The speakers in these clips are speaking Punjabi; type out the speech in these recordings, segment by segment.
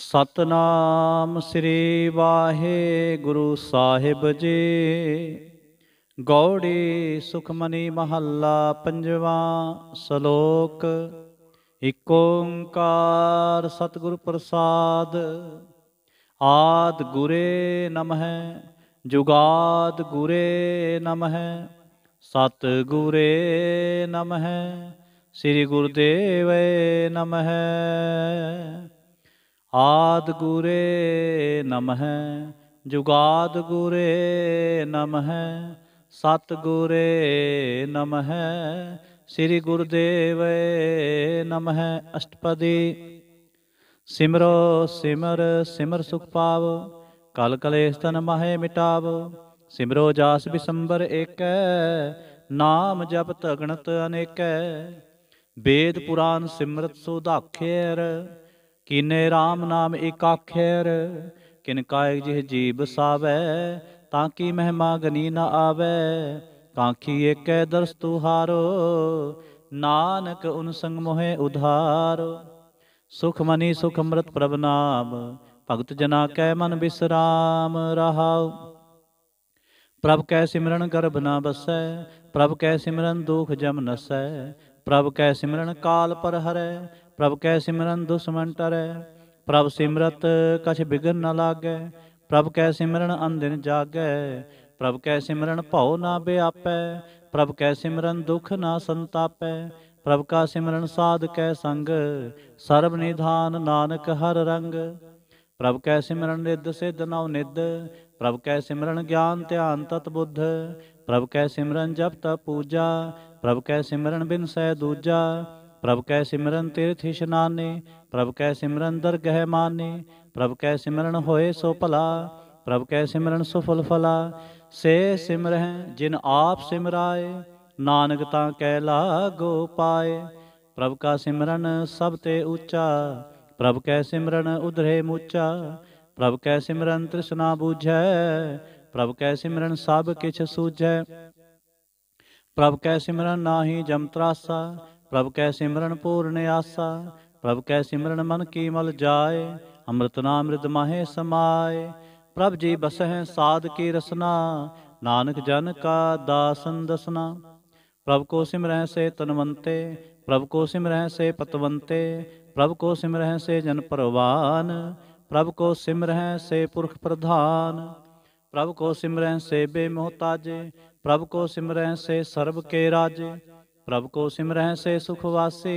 ਸਤਨਾਮ ਸ੍ਰੀ ਵਾਹਿਗੁਰੂ ਸਾਹਿਬ ਜੀ ਗੌੜੀ ਸੁਖਮਨੀ ਮਹੱਲਾ ਪੰਜਵਾਂ ਸ਼ਲੋਕ ੴ ਓੰਕਾਰ ਸਤਿਗੁਰ ਪ੍ਰਸਾਦ ਆਦ ਗੁਰੇ ਨਮਹਿ ਜੁਗਾਦ ਗੁਰੇ ਨਮਹਿ ਸਤ ਗੁਰੇ ਨਮਹਿ ਸ੍ਰੀ ਗੁਰਦੇਵੇ ਨਮਹਿ ਆਦ ਗੁਰੇ ਨਮਹ ਜੁਗਾਦ ਗੁਰੇ ਨਮਹ ਸਤ ਗੁਰੇ ਨਮਹ ਸ੍ਰੀ ਗੁਰਦੇਵ ਨਮਹ ਅਸ਼ਟਪਦੀ ਸਿਮਰੋ ਸਿਮਰ ਸਿਮਰ ਸੁਖ ਪਾਵ ਕਲ ਕਲੇਸ਼ ਤਨ ਮਾਹੇ ਮਿਟਾਵ ਸਿਮਰੋ ਜਾਸ ਬਿਸੰਬਰ ਏਕੈ ਨਾਮ ਜਪ ਤਗਣਤ ਅਨੇਕੈ ਵੇਦ ਪੁਰਾਨ ਸਿਮਰਤ ਸੁਧਾਖੇਰ ਕਿਨੇ RAM ਨਾਮ ਇਕ ਆਖੇਰ ਕਿਨ ਕਾਇ ਜਿਹ ਜੀਬ ਸਾਵੈ ਤਾਂ ਕੀ ਮਹਿਮਾ ਗਨੀ ਨ ਆਵੈ ਕਾਂਖੀ ਏਕੈ ਦਰਸ ਤੁਹਾਰੋ ਨਾਨਕ ਉਨ ਸੰਗ ਮੋਹੇ ਉਧਾਰ ਸੁਖ ਮਨੀ ਸੁਖ ਅੰਮ੍ਰਿਤ ਪ੍ਰਭ ਨਾਮ ਭਗਤ ਜਨਾ ਕੈ ਮਨ ਬਿਸਰਾਮ ਰਹਾਉ ਪ੍ਰਭ ਕੈ ਸਿਮਰਨ ਗਰਭ ਨਾ ਬਸੈ ਪ੍ਰਭ ਕੈ ਸਿਮਰਨ ਦੁਖ ਜਮ ਨਸੈ ਪ੍ਰਭ ਕੈ ਸਿਮਰਨ ਕਾਲ ਪਰ ਹਰੈ प्रभ कै सिमरन दुष्मंटर प्रभ सिमरत कछ बिघन न लागे प्रभ कै सिमरन अंधिन जागे प्रभ कै सिमरन भौ ना ब्यापै प्रभ कै सिमरन दुख ना संतापै प्रभ का सिमरन साध कै संग सर्व निधान नानक हर रंग प्रभ कै सिमरन निध सिद्ध नव निध प्रभ कै सिमरन ज्ञान ध्यान तत् बुद्ध प्रभ कै सिमरन जप त पूजा प्रभ कै सिमरन बिन सह दूजा प्रभ कै सिमरन तीर्थ स्नाने प्रभ कै सिमरन दर गह माने प्रभ कै सिमरन होए सो भला प्रभ कै सिमरन सुफल फला से सिमरह जिन आप सिमराए नानक ता कै लागो पाए प्रभ का सिमरन सब ते ऊंचा प्रभ कै सिमरन उधरे मुचा प्रभ कै सिमरन तृष्णा बूझै प्रभ कै सिमरन सब किछ सूझ प्रभ कै सिमरन नाही जम त्रासा ਪ੍ਰਭ ਕੈ ਸਿਮਰਨ ਪੂਰਨ ਆਸਾ ਪ੍ਰਭ ਕੈ ਸਿਮਰਨ ਮਨ ਕੀ ਮਲ ਜਾਏ ਅੰਮ੍ਰਿਤ ਨਾਮ ਰਿਦ ਮਾਹੇ ਸਮਾਏ ਪ੍ਰਭ ਜੀ ਬਸਹਿ ਸਾਧ ਕੀ ਰਸਨਾ ਨਾਨਕ ਜਨ ਕਾ ਦਾਸਨ ਦਸਨਾ ਪ੍ਰਭ ਕੋ ਸਿਮਰਹਿ ਸੇ ਤਨਵੰਤੇ ਪ੍ਰਭ ਕੋ ਸਿਮਰਹਿ ਸੇ ਪਤਵੰਤੇ ਪ੍ਰਭ ਕੋ ਸਿਮਰਹਿ ਸੇ ਜਨ ਪਰਵਾਨ ਪ੍ਰਭ ਕੋ ਸਿਮਰਹਿ ਸੇ ਪੁਰਖ ਪ੍ਰਧਾਨ ਪ੍ਰਭ ਕੋ ਸਿਮਰਹਿ ਸੇ ਬੇ ਬੇਮੋਹਤਾਜੇ ਪ੍ਰਭ ਕੋ ਸਿਮਰਹਿ ਸੇ ਸਰਬ ਕੇ ਰਾਜੇ ਪ੍ਰਭ ਕੋ ਸਿਮਰਹਿ ਸੇ ਸੁਖ ਵਾਸੇ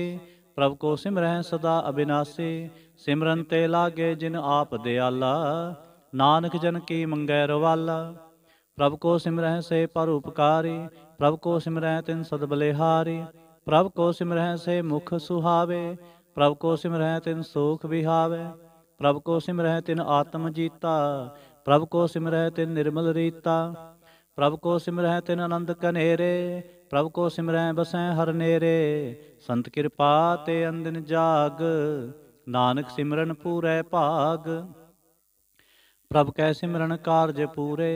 ਪ੍ਰਭ ਕੋ ਸਿਮਰਹਿ ਸਦਾ ਅਬਿਨਾਸੀ ਸਿਮਰਨ ਤੇ ਲਾਗੇ ਜਿਨ ਆਪ ਦਿਆਲਾ ਨਾਨਕ ਜਨ ਕੀ ਮੰਗੈ ਰਵਾਲਾ ਪ੍ਰਭ ਕੋ ਸਿਮਰਹਿ ਸੇ ਪਰ ਉਪਕਾਰੀ ਪ੍ਰਭ ਕੋ ਸਿਮਰਹਿ ਤਿਨ ਸਦ ਬਲੇਹਾਰੀ ਪ੍ਰਭ ਕੋ ਸਿਮਰਹਿ ਸੇ ਮੁਖ ਸੁਹਾਵੇ ਪ੍ਰਭ ਕੋ ਸਿਮਰਹਿ ਤਿਨ ਸੋਖ ਵਿਹਾਵੇ ਪ੍ਰਭ ਕੋ ਸਿਮਰਹਿ ਤਿਨ ਆਤਮ ਜੀਤਾ ਪ੍ਰਭ ਕੋ ਸਿਮਰਹਿ ਤਿਨ ਨਿਰਮਲ ਰੀਤਾ ਪ੍ਰਭ ਕੋ ਸਿਮਰਹਿ ਤਿਨ ਆਨੰਦ ਕਨੇਰੇ ਪ੍ਰਭ ਕੋ ਸਿਮਰੈ ਬਸੈ ਹਰ ਨੇਰੇ ਸੰਤ ਕਿਰਪਾ ਤੇ ਅੰਦਨ ਜਾਗ ਨਾਨਕ ਸਿਮਰਨ ਪੂਰੇ ਭਾਗ ਪ੍ਰਭ ਕੈ ਸਿਮਰਨ ਕਾਰਜ ਪੂਰੇ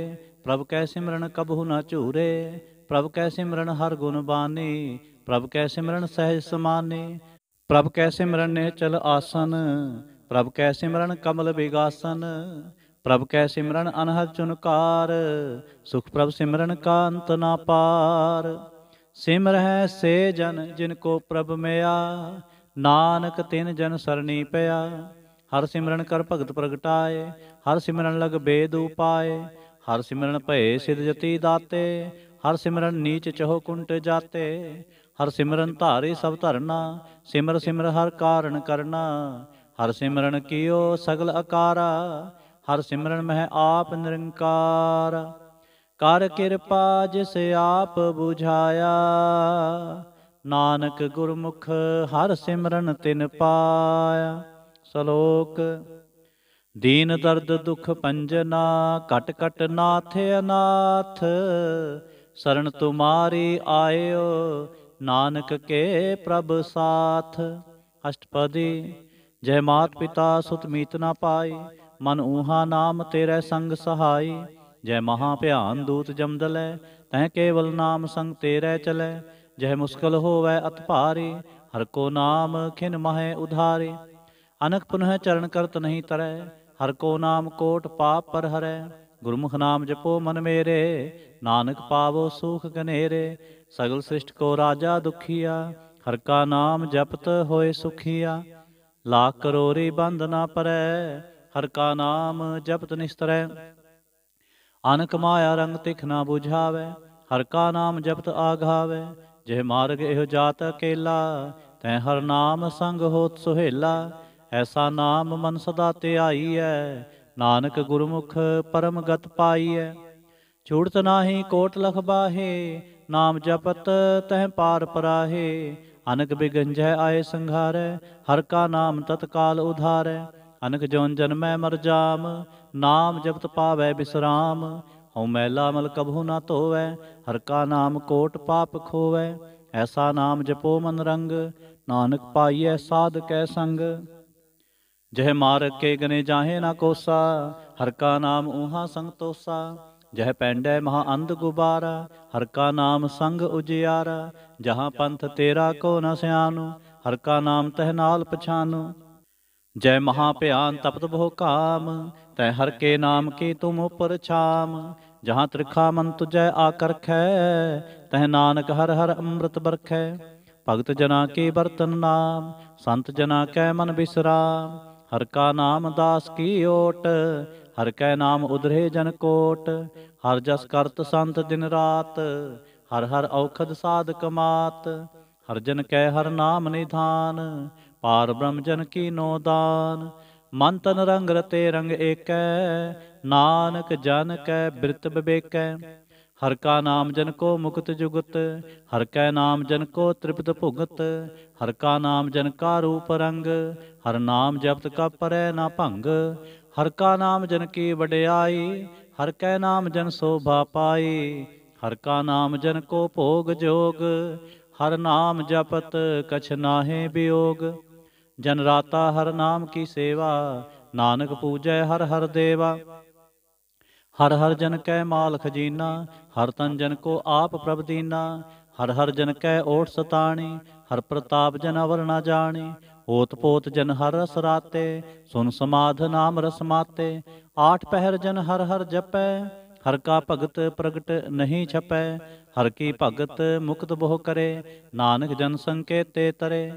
ਪ੍ਰਭ ਕੈ ਸਿਮਰਨ ਕਬਹੁ ਨਾ ਝੂਰੇ ਪ੍ਰਭ ਕੈ ਸਿਮਰਨ ਹਰ ਗੁਣ ਬਾਣੀ ਪ੍ਰਭ ਕੈ ਸਿਮਰਨ ਸਹਿਜ ਸਮਾਨੀ ਪ੍ਰਭ ਕੈ ਸਿਮਰਨ ਨੇ ਚਲ ਆਸਨ ਪ੍ਰਭ ਕੈ ਸਿਮਰਨ ਕਮਲ ਵਿਗਾਸਨ ਪ੍ਰਭ ਕੈ ਸਿਮਰਨ ਅਨਹਦ ਚੁਨਕਾਰ ਸੁਖ ਪ੍ਰਭ ਸਿਮਰਨ ਕਾ ਅੰਤ ਨਾ ਪਾਰ ਸਿਮਰਹਿ ਸੇ ਜਨ ਜਿਨ ਕੋ ਪ੍ਰਭ ਮਿਆ ਨਾਨਕ ਤਿਨ ਜਨ ਸਰਣੀ ਪਿਆ ਹਰ ਸਿਮਰਨ ਕਰ ਭਗਤ ਪ੍ਰਗਟਾਏ ਹਰ ਸਿਮਰਨ ਲਗ ਬੇਦ ਉਪਾਏ ਹਰ ਸਿਮਰਨ ਭਏ ਸਿਧ ਜਤੀ ਦਾਤੇ ਹਰ ਸਿਮਰਨ ਨੀਚ ਚਹੁ ਕੁੰਟ ਜਾਤੇ ਹਰ ਸਿਮਰਨ ਧਾਰੇ ਸਭ ਧਰਨਾ ਸਿਮਰ ਸਿਮਰ ਹਰ ਕਾਰਨ ਕਰਨਾ ਹਰ ਸਿਮਰਨ ਕੀਓ ਸਗਲ ਆਕਾਰਾ ਹਰ ਸਿਮਰਨ ਮਹਿ ਆਪ ਨਿਰੰਕਾਰ ਕਰ ਕਿਰਪਾ ਜਿਸ ਆਪ 부ਝਾਇਆ ਨਾਨਕ ਗੁਰਮੁਖ ਹਰ ਸਿਮਰਨ ਤਿਨ ਪਾਇਆ ਸ਼ਲੋਕ ਦੀਨ ਦਰਦ ਦੁਖ ਪੰਜਨਾ ਕਟ ਕਟ ਨਾਥ ਅਨਾਥ ਸਰਣ ਤੁਮਾਰੀ ਆਇਓ ਨਾਨਕ ਕੇ ਪ੍ਰਭ ਸਾਥ ਅਸ਼ਟਪਦੀ ਜੈ ਮਾਤ ਪਿਤਾ ਸੁਤ ਮੀਤ ਨਾ ਪਾਈ ਮਨ ਊਹਾ ਨਾਮ ਤੇਰੇ ਸੰਗ ਸਹਾਈ ਜੈ ਮਹਾ ਭਿਆਨ ਦੂਤ ਜਮਦਲੈ ਤੈ ਕੇਵਲ ਨਾਮ ਸੰਗ ਤੇਰੇ ਚਲੈ ਜਹ ਮੁਸਕਲ ਹੋਵੈ ਅਤ ਭਾਰੇ ਹਰ ਕੋ ਨਾਮ ਖਿਨ ਮਹਿ ਉਧਾਰੇ ਅਨਕ ਪੁਨਹ ਚਰਨ ਕਰਤ ਨਹੀਂ ਤਰੈ ਹਰ ਕੋ ਨਾਮ ਕੋਟ ਪਾਪ ਪਰ ਹਰੈ ਗੁਰਮੁਖ ਨਾਮ ਜਪੋ ਮਨ ਮੇਰੇ ਨਾਨਕ ਪਾਵੋ ਸੁਖ ਕਨੇਰੇ ਸਗਲ ਸ੍ਰਿਸ਼ਟ ਕੋ ਰਾਜਾ ਦੁਖੀਆ ਹਰ ਕਾ ਨਾਮ ਜਪਤ ਹੋਏ ਸੁਖੀਆ ਲਾਖ ਕਰੋਰੀ ਬੰਦ ਨਾ ਪਰੈ ਹਰ ਕਾ ਨਾਮ ਜਪਤ ਨਿਸਤਰੈ ਅਨਕ ਮਾਇਆ ਰੰਗ ਤਿਖ ਨਾ 부ਝਾਵੇ ਹਰ ਕਾ ਨਾਮ ਜਪਤ ਆਗਾਵੇ ਜਿਹ ਮਾਰਗ ਇਹ ਜਾਤ ਅਕੇਲਾ ਤੈ ਹਰ ਨਾਮ ਸੰਗ ਹੋਤ ਸੁਹੇਲਾ ਐਸਾ ਨਾਮ ਮਨ ਸਦਾ ਧਿਆਈ ਐ ਨਾਨਕ ਗੁਰਮੁਖ ਪਰਮ ਗਤ ਪਾਈ ਐ ਛੂੜਤ ਨਾਹੀ ਕੋਟ ਲਖ ਬਾਹੇ ਨਾਮ ਜਪਤ ਤੈ ਪਾਰ ਪਰਾਹੇ ਅਨਕ ਬਿਗੰਝੈ ਆਏ ਸੰਘਾਰੈ ਹਰ ਕਾ ਨਾਮ ਤਤਕਾਲ ਉਧਾਰੈ ਅਨਕ ਜਨ ਜਨਮੈ ਮਰ ਜਾਮ ਨਾਮ ਜਪਤ ਪਾਵੈ ਬਿਸਰਾਮ ਹਉ ਮੈਲਾ ਮਲ ਕਭੂ ਨਾ ਧੋਵੈ ਹਰ ਕਾ ਨਾਮ ਕੋਟ ਪਾਪ ਖੋਵੈ ਐਸਾ ਨਾਮ ਜਪੋ ਮਨ ਰੰਗ ਨਾਨਕ ਪਾਈਐ ਸਾਧ ਕੈ ਸੰਗ ਜਹ ਮਾਰ ਕੇ ਗਨੇ ਜਾਹੇ ਨਾ ਕੋਸਾ ਹਰ ਕਾ ਨਾਮ ਉਹਾ ਸੰਗ ਤੋਸਾ ਜਹ ਪੈਂਡੈ ਮਹਾ ਅੰਧ ਗੁਬਾਰਾ ਹਰ ਕਾ ਨਾਮ ਸੰਗ ਉਜਿਆਰਾ ਜਹਾਂ ਪੰਥ ਤੇਰਾ ਕੋ ਨ ਸਿਆਨੂ ਹਰ ਕਾ ਨਾਮ ਤਹਿ ਨਾਲ ਪਛਾਨੂ ਜੈ ਮਹਾ ਭਿਆਨ ਤਪਤ ਬਹੁ ਕਾਮ ਤੈ ਹਰ ਕੇ ਨਾਮ ਕੀ ਤੁਮ ਉਪਰ ਛਾਮ ਜਹਾਂ ਤ੍ਰਿਖਾ ਮਨ ਤੁਜੈ ਆਕਰਖੈ ਖੈ ਤਹ ਨਾਨਕ ਹਰ ਹਰ ਅੰਮ੍ਰਿਤ ਵਰਖੈ ਭਗਤ ਜਨਾ ਕੇ ਬਰਤਨ ਨਾਮ ਸੰਤ ਜਨਾ ਕੈ ਮਨ ਬਿਸਰਾ ਹਰ ਕਾ ਨਾਮ ਦਾਸ ਕੀ ਓਟ ਹਰ ਕੈ ਨਾਮ ਉਧਰੇ ਜਨ ਕੋਟ ਹਰ ਜਸ ਕਰਤ ਸੰਤ ਦਿਨ ਰਾਤ ਹਰ ਹਰ ਔਖਦ ਸਾਧਕ ਕਮਾਤ ਹਰ ਜਨ ਕੈ ਹਰ ਨਾਮ ਨਿਧਾਨ ਪਾਰ ਬ੍ਰਹਮ ਜਨ ਕੀ ਨੋ ਦਾਨ ਮਨ ਤਨ ਰੰਗ ਰਤੇ ਰੰਗ ਏਕੈ ਨਾਨਕ ਜਨ ਕੈ ਬ੍ਰਿਤ ਬਿਵੇਕੈ ਹਰ ਕਾ ਨਾਮ ਜਨ ਕੋ ਮੁਕਤ ਜੁਗਤ ਹਰ ਕੈ ਨਾਮ ਜਨ ਕੋ ਤ੍ਰਿਪਤ ਭੁਗਤ ਹਰ ਕਾ ਨਾਮ ਜਨ ਕਾ ਰੂਪ ਰੰਗ ਹਰ ਨਾਮ ਜਪਤ ਕਾ ਪਰੈ ਨਾ ਭੰਗ ਹਰ ਕਾ ਨਾਮ ਜਨ ਕੀ ਵਡਿਆਈ ਹਰ ਕੈ ਨਾਮ ਜਨ ਸੋਭਾ ਪਾਈ ਹਰ ਕਾ ਨਾਮ ਜਨ ਕੋ ਭੋਗ ਜੋਗ ਹਰ ਨਾਮ ਜਪਤ ਕਛ ਨਾਹੇ ਬਿਯੋਗ ਜਨ ਰਾਤਾ ਹਰ ਨਾਮ ਕੀ ਸੇਵਾ ਨਾਨਕ ਪੂਜੈ ਹਰ ਹਰ ਦੇਵਾ ਹਰ ਹਰ ਜਨ ਕੈ ਮਾਲ ਖਜੀਨਾ ਹਰ ਤਨ ਜਨ ਕੋ ਆਪ ਪ੍ਰਭ ਦੀਨਾ ਹਰ ਹਰ ਜਨ ਕੈ ਓਟ ਸਤਾਣੀ ਹਰ ਪ੍ਰਤਾਪ ਜਨ ਅਵਰ ਨਾ ਜਾਣੀ ਹੋਤ ਪੋਤ ਜਨ ਹਰ ਰਸ ਰਾਤੇ ਸੁਨ ਸਮਾਧ ਨਾਮ ਰਸ ਮਾਤੇ ਆਠ ਪਹਿਰ ਜਨ ਹਰ ਹਰ ਜਪੈ ਹਰ ਕਾ ਭਗਤ ਪ੍ਰਗਟ ਨਹੀਂ ਛਪੈ ਹਰ ਕੀ ਭਗਤ ਮੁਕਤ ਬਹੁ ਕਰੇ ਨਾਨਕ ਜਨ ਸੰਕੇਤੇ ਤਰੇ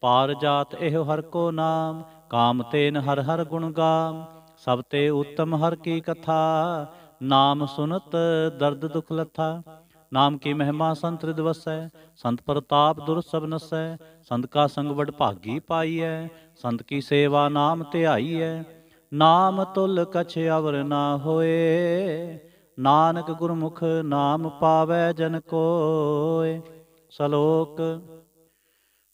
ਪਾਰ ਜਾਤ ਇਹੋ ਹਰ ਕੋ ਨਾਮ ਕਾਮ ਤੇਨ ਹਰ ਹਰ ਗੁਣ ਗਾਮ ਸਭ ਤੇ ਉਤਮ ਹਰ ਕੀ ਕਥਾ ਨਾਮ ਸੁਨਤ ਦਰਦ ਦੁਖ ਲਥਾ ਨਾਮ ਕੀ ਮਹਿਮਾ ਸੰਤ ਰਿਦਵਸੈ ਸੰਤ ਪ੍ਰਤਾਪ ਦੁਰ ਸਭ ਨਸੈ ਸੰਤ ਕਾ ਸੰਗ ਵਡ ਭਾਗੀ ਪਾਈਐ ਸੰਤ ਕੀ ਸੇਵਾ ਨਾਮ ਧਿਆਈਐ ਨਾਮ ਤੁਲ ਕਛ ਅਵਰ ਨਾ ਹੋਏ ਨਾਨਕ ਗੁਰਮੁਖ ਨਾਮ ਪਾਵੈ ਜਨ ਕੋਏ ਸਲੋਕ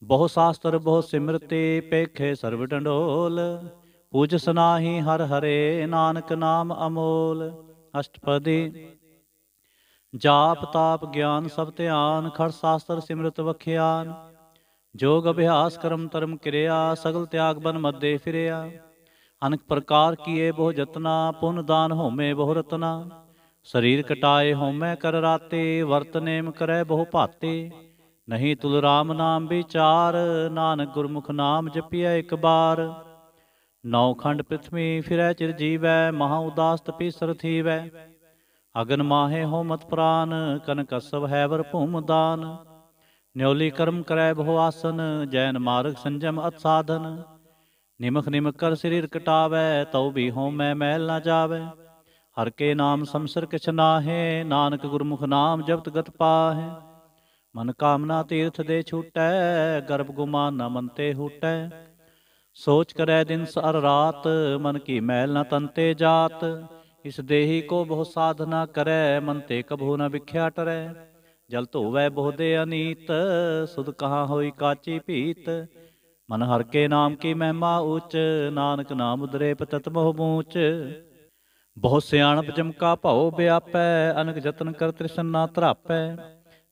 ਬਹੁ ਸਾਸਤਰ ਬਹੁ ਸਿਮਰਤੇ ਪੇਖੇ ਸਰਬ ਡੰਡੋਲ ਪੂਜ ਸਨਾਹੀ ਹਰ ਹਰੇ ਨਾਨਕ ਨਾਮ ਅਮੋਲ ਅਸ਼ਟਪਦੀ ਜਾਪ ਤਾਪ ਗਿਆਨ ਸਭ ਧਿਆਨ ਖੜ ਸਾਸਤਰ ਸਿਮਰਤ ਵਖਿਆਨ ਜੋਗ ਅਭਿਆਸ ਕਰਮ ਤਰਮ ਕਿਰਿਆ ਸਗਲ ਤਿਆਗ ਬਨ ਮੱਦੇ ਫਿਰਿਆ ਅਨਕ ਪ੍ਰਕਾਰ ਕੀਏ ਬਹੁ ਜਤਨਾ ਪੁਨ ਦਾਨ ਹੋਮੇ ਬਹੁ ਰਤਨਾ ਸਰੀਰ ਕਟਾਏ ਹੋਮੈ ਕਰ ਰਾਤੇ ਵਰਤ ਨੇਮ ਕਰੈ ਬਹੁ ਭਾਤੇ ਨਹੀਂ ਤੁਲ ਰਾਮ ਨਾਮ ਵਿਚਾਰ ਨਾਨਕ ਗੁਰਮੁਖ ਨਾਮ ਜਪਿਆ ਇੱਕ ਬਾਰ ਨੌ ਖੰਡ ਪ੍ਰithvi ਫਿਰੈ ਚਿਰ ਜੀਵੈ ਮਹਾ ਉਦਾਸ ਤਪੀ ਸਰਥੀਵੈ ਅਗਨ ਮਾਹੇ ਹੋ ਮਤ ਪ੍ਰਾਨ ਕਨ ਕਸਵ ਹੈ ਵਰ ਭੂਮ ਦਾਨ ਨਿਉਲੀ ਕਰਮ ਕਰੈ ਭੋ ਆਸਨ ਜੈਨ ਮਾਰਗ ਸੰਜਮ ਅਤ ਸਾਧਨ ਨਿਮਖ ਨਿਮਖ ਕਰ ਸਰੀਰ ਕਟਾਵੈ ਤਉ ਵੀ ਹੋ ਮੈਂ ਮੈਲ ਨਾ ਜਾਵੇ ਹਰ ਕੇ ਨਾਮ ਸੰਸਰ ਕਿਛ ਨਾਹੇ ਨਾਨਕ ਗੁਰਮੁਖ ਨਾਮ ਜਪਤ ਗਤ ਪਾਹੇ ਮਨ ਕਾਮਨਾ ਤੀਰਥ ਦੇ ਛੁਟੈ ਗਰਭ ਗੁਮਾਨ ਨ ਮੰਤੇ ਹੁਟੈ ਸੋਚ ਕਰੈ ਦਿਨ ਸਰ ਰਾਤ ਮਨ ਕੀ ਮੈਲ ਨ ਤੰਤੇ ਜਾਤ ਇਸ ਦੇਹੀ ਕੋ ਬਹੁ ਸਾਧਨਾ ਕਰੈ ਮਨ ਤੇ ਕਭੂ ਨ ਵਿਖਿਆ ਟਰੈ ਜਲ ਧੋਵੈ ਬਹੁ ਦੇ ਅਨੀਤ ਸੁਧ ਕਹਾ ਹੋਈ ਕਾਚੀ ਭੀਤ ਮਨ ਹਰ ਕੇ ਨਾਮ ਕੀ ਮਹਿਮਾ ਉਚ ਨਾਨਕ ਨਾਮ ਉਦਰੇ ਪਤਤ ਮੋਹ ਮੂਚ ਬਹੁ ਸਿਆਣਪ ਜਮਕਾ ਭਉ ਵਿਆਪੈ ਅਨਕ ਜਤਨ ਕਰ ਤ੍ਰਿਸ਼ਨਾ ਨਾ ਧਰਾਪੈ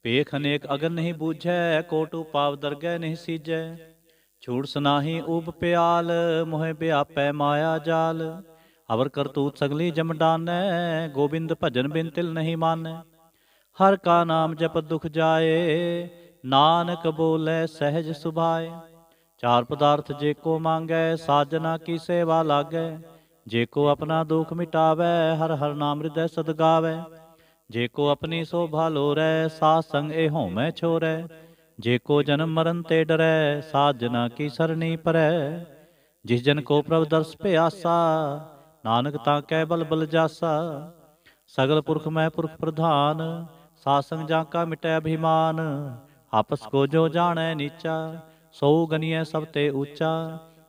ਭੇਖ ਅਨੇਕ ਅਗਨ ਨਹੀਂ ਬੂਝੈ ਕੋਟੂ ਪਾਵ ਦਰਗੈ ਨਹੀਂ ਸੀਜੈ ਛੂੜ ਸੁਨਾਹੀ ਉਬ ਪਿਆਲ ਮੋਹਿ ਬਿਆਪੈ ਮਾਇਆ ਜਾਲ ਅਵਰ ਕਰਤੂਤ ਸਗਲੀ ਜਮਡਾਨੈ ਗੋਬਿੰਦ ਭਜਨ ਬਿਨ ਤਿਲ ਨਹੀਂ ਮਾਨੈ ਹਰ ਕਾ ਨਾਮ ਜਪ ਦੁਖ ਜਾਏ ਨਾਨਕ ਬੋਲੇ ਸਹਿਜ ਸੁਭਾਏ ਚਾਰ ਪਦਾਰਥ ਜੇ ਕੋ ਮੰਗੈ ਸਾਜਨਾ ਕੀ ਸੇਵਾ ਲਾਗੈ ਜੇ ਕੋ ਆਪਣਾ ਦੁਖ ਮਿਟਾਵੇ ਹਰ ਹਰ ਨਾਮ ਹਿਰਦੈ ਸਦ ਗਾਵੇ ਜੇ ਕੋ ਆਪਣੀ ਸੋਭਾ ਲੋਰੈ ਸਾ ਸੰਗ ਇਹ ਹੋਮੈ ਛੋਰੈ ਜੇ ਕੋ ਜਨਮ ਮਰਨ ਤੇ ਡਰੈ ਸਾਜਨਾ ਜਨਾ ਕੀ ਸਰਣੀ ਪਰੈ ਜਿਸ ਜਨ ਕੋ ਪ੍ਰਭ ਦਰਸ ਭਿਆਸਾ ਨਾਨਕ ਤਾਂ ਕਹਿ ਬਲ ਬਲ ਜਾਸਾ ਸਗਲ ਪੁਰਖ ਮੈਂ ਪੁਰਖ ਪ੍ਰਧਾਨ ਸਾ ਸੰਗ ਜਾਂ ਕਾ ਮਿਟੈ ਅਭਿਮਾਨ ਆਪਸ ਕੋ ਜੋ ਜਾਣੈ ਨੀਚਾ ਸੋ ਗਨੀਐ ਸਭ ਤੇ ਉੱਚਾ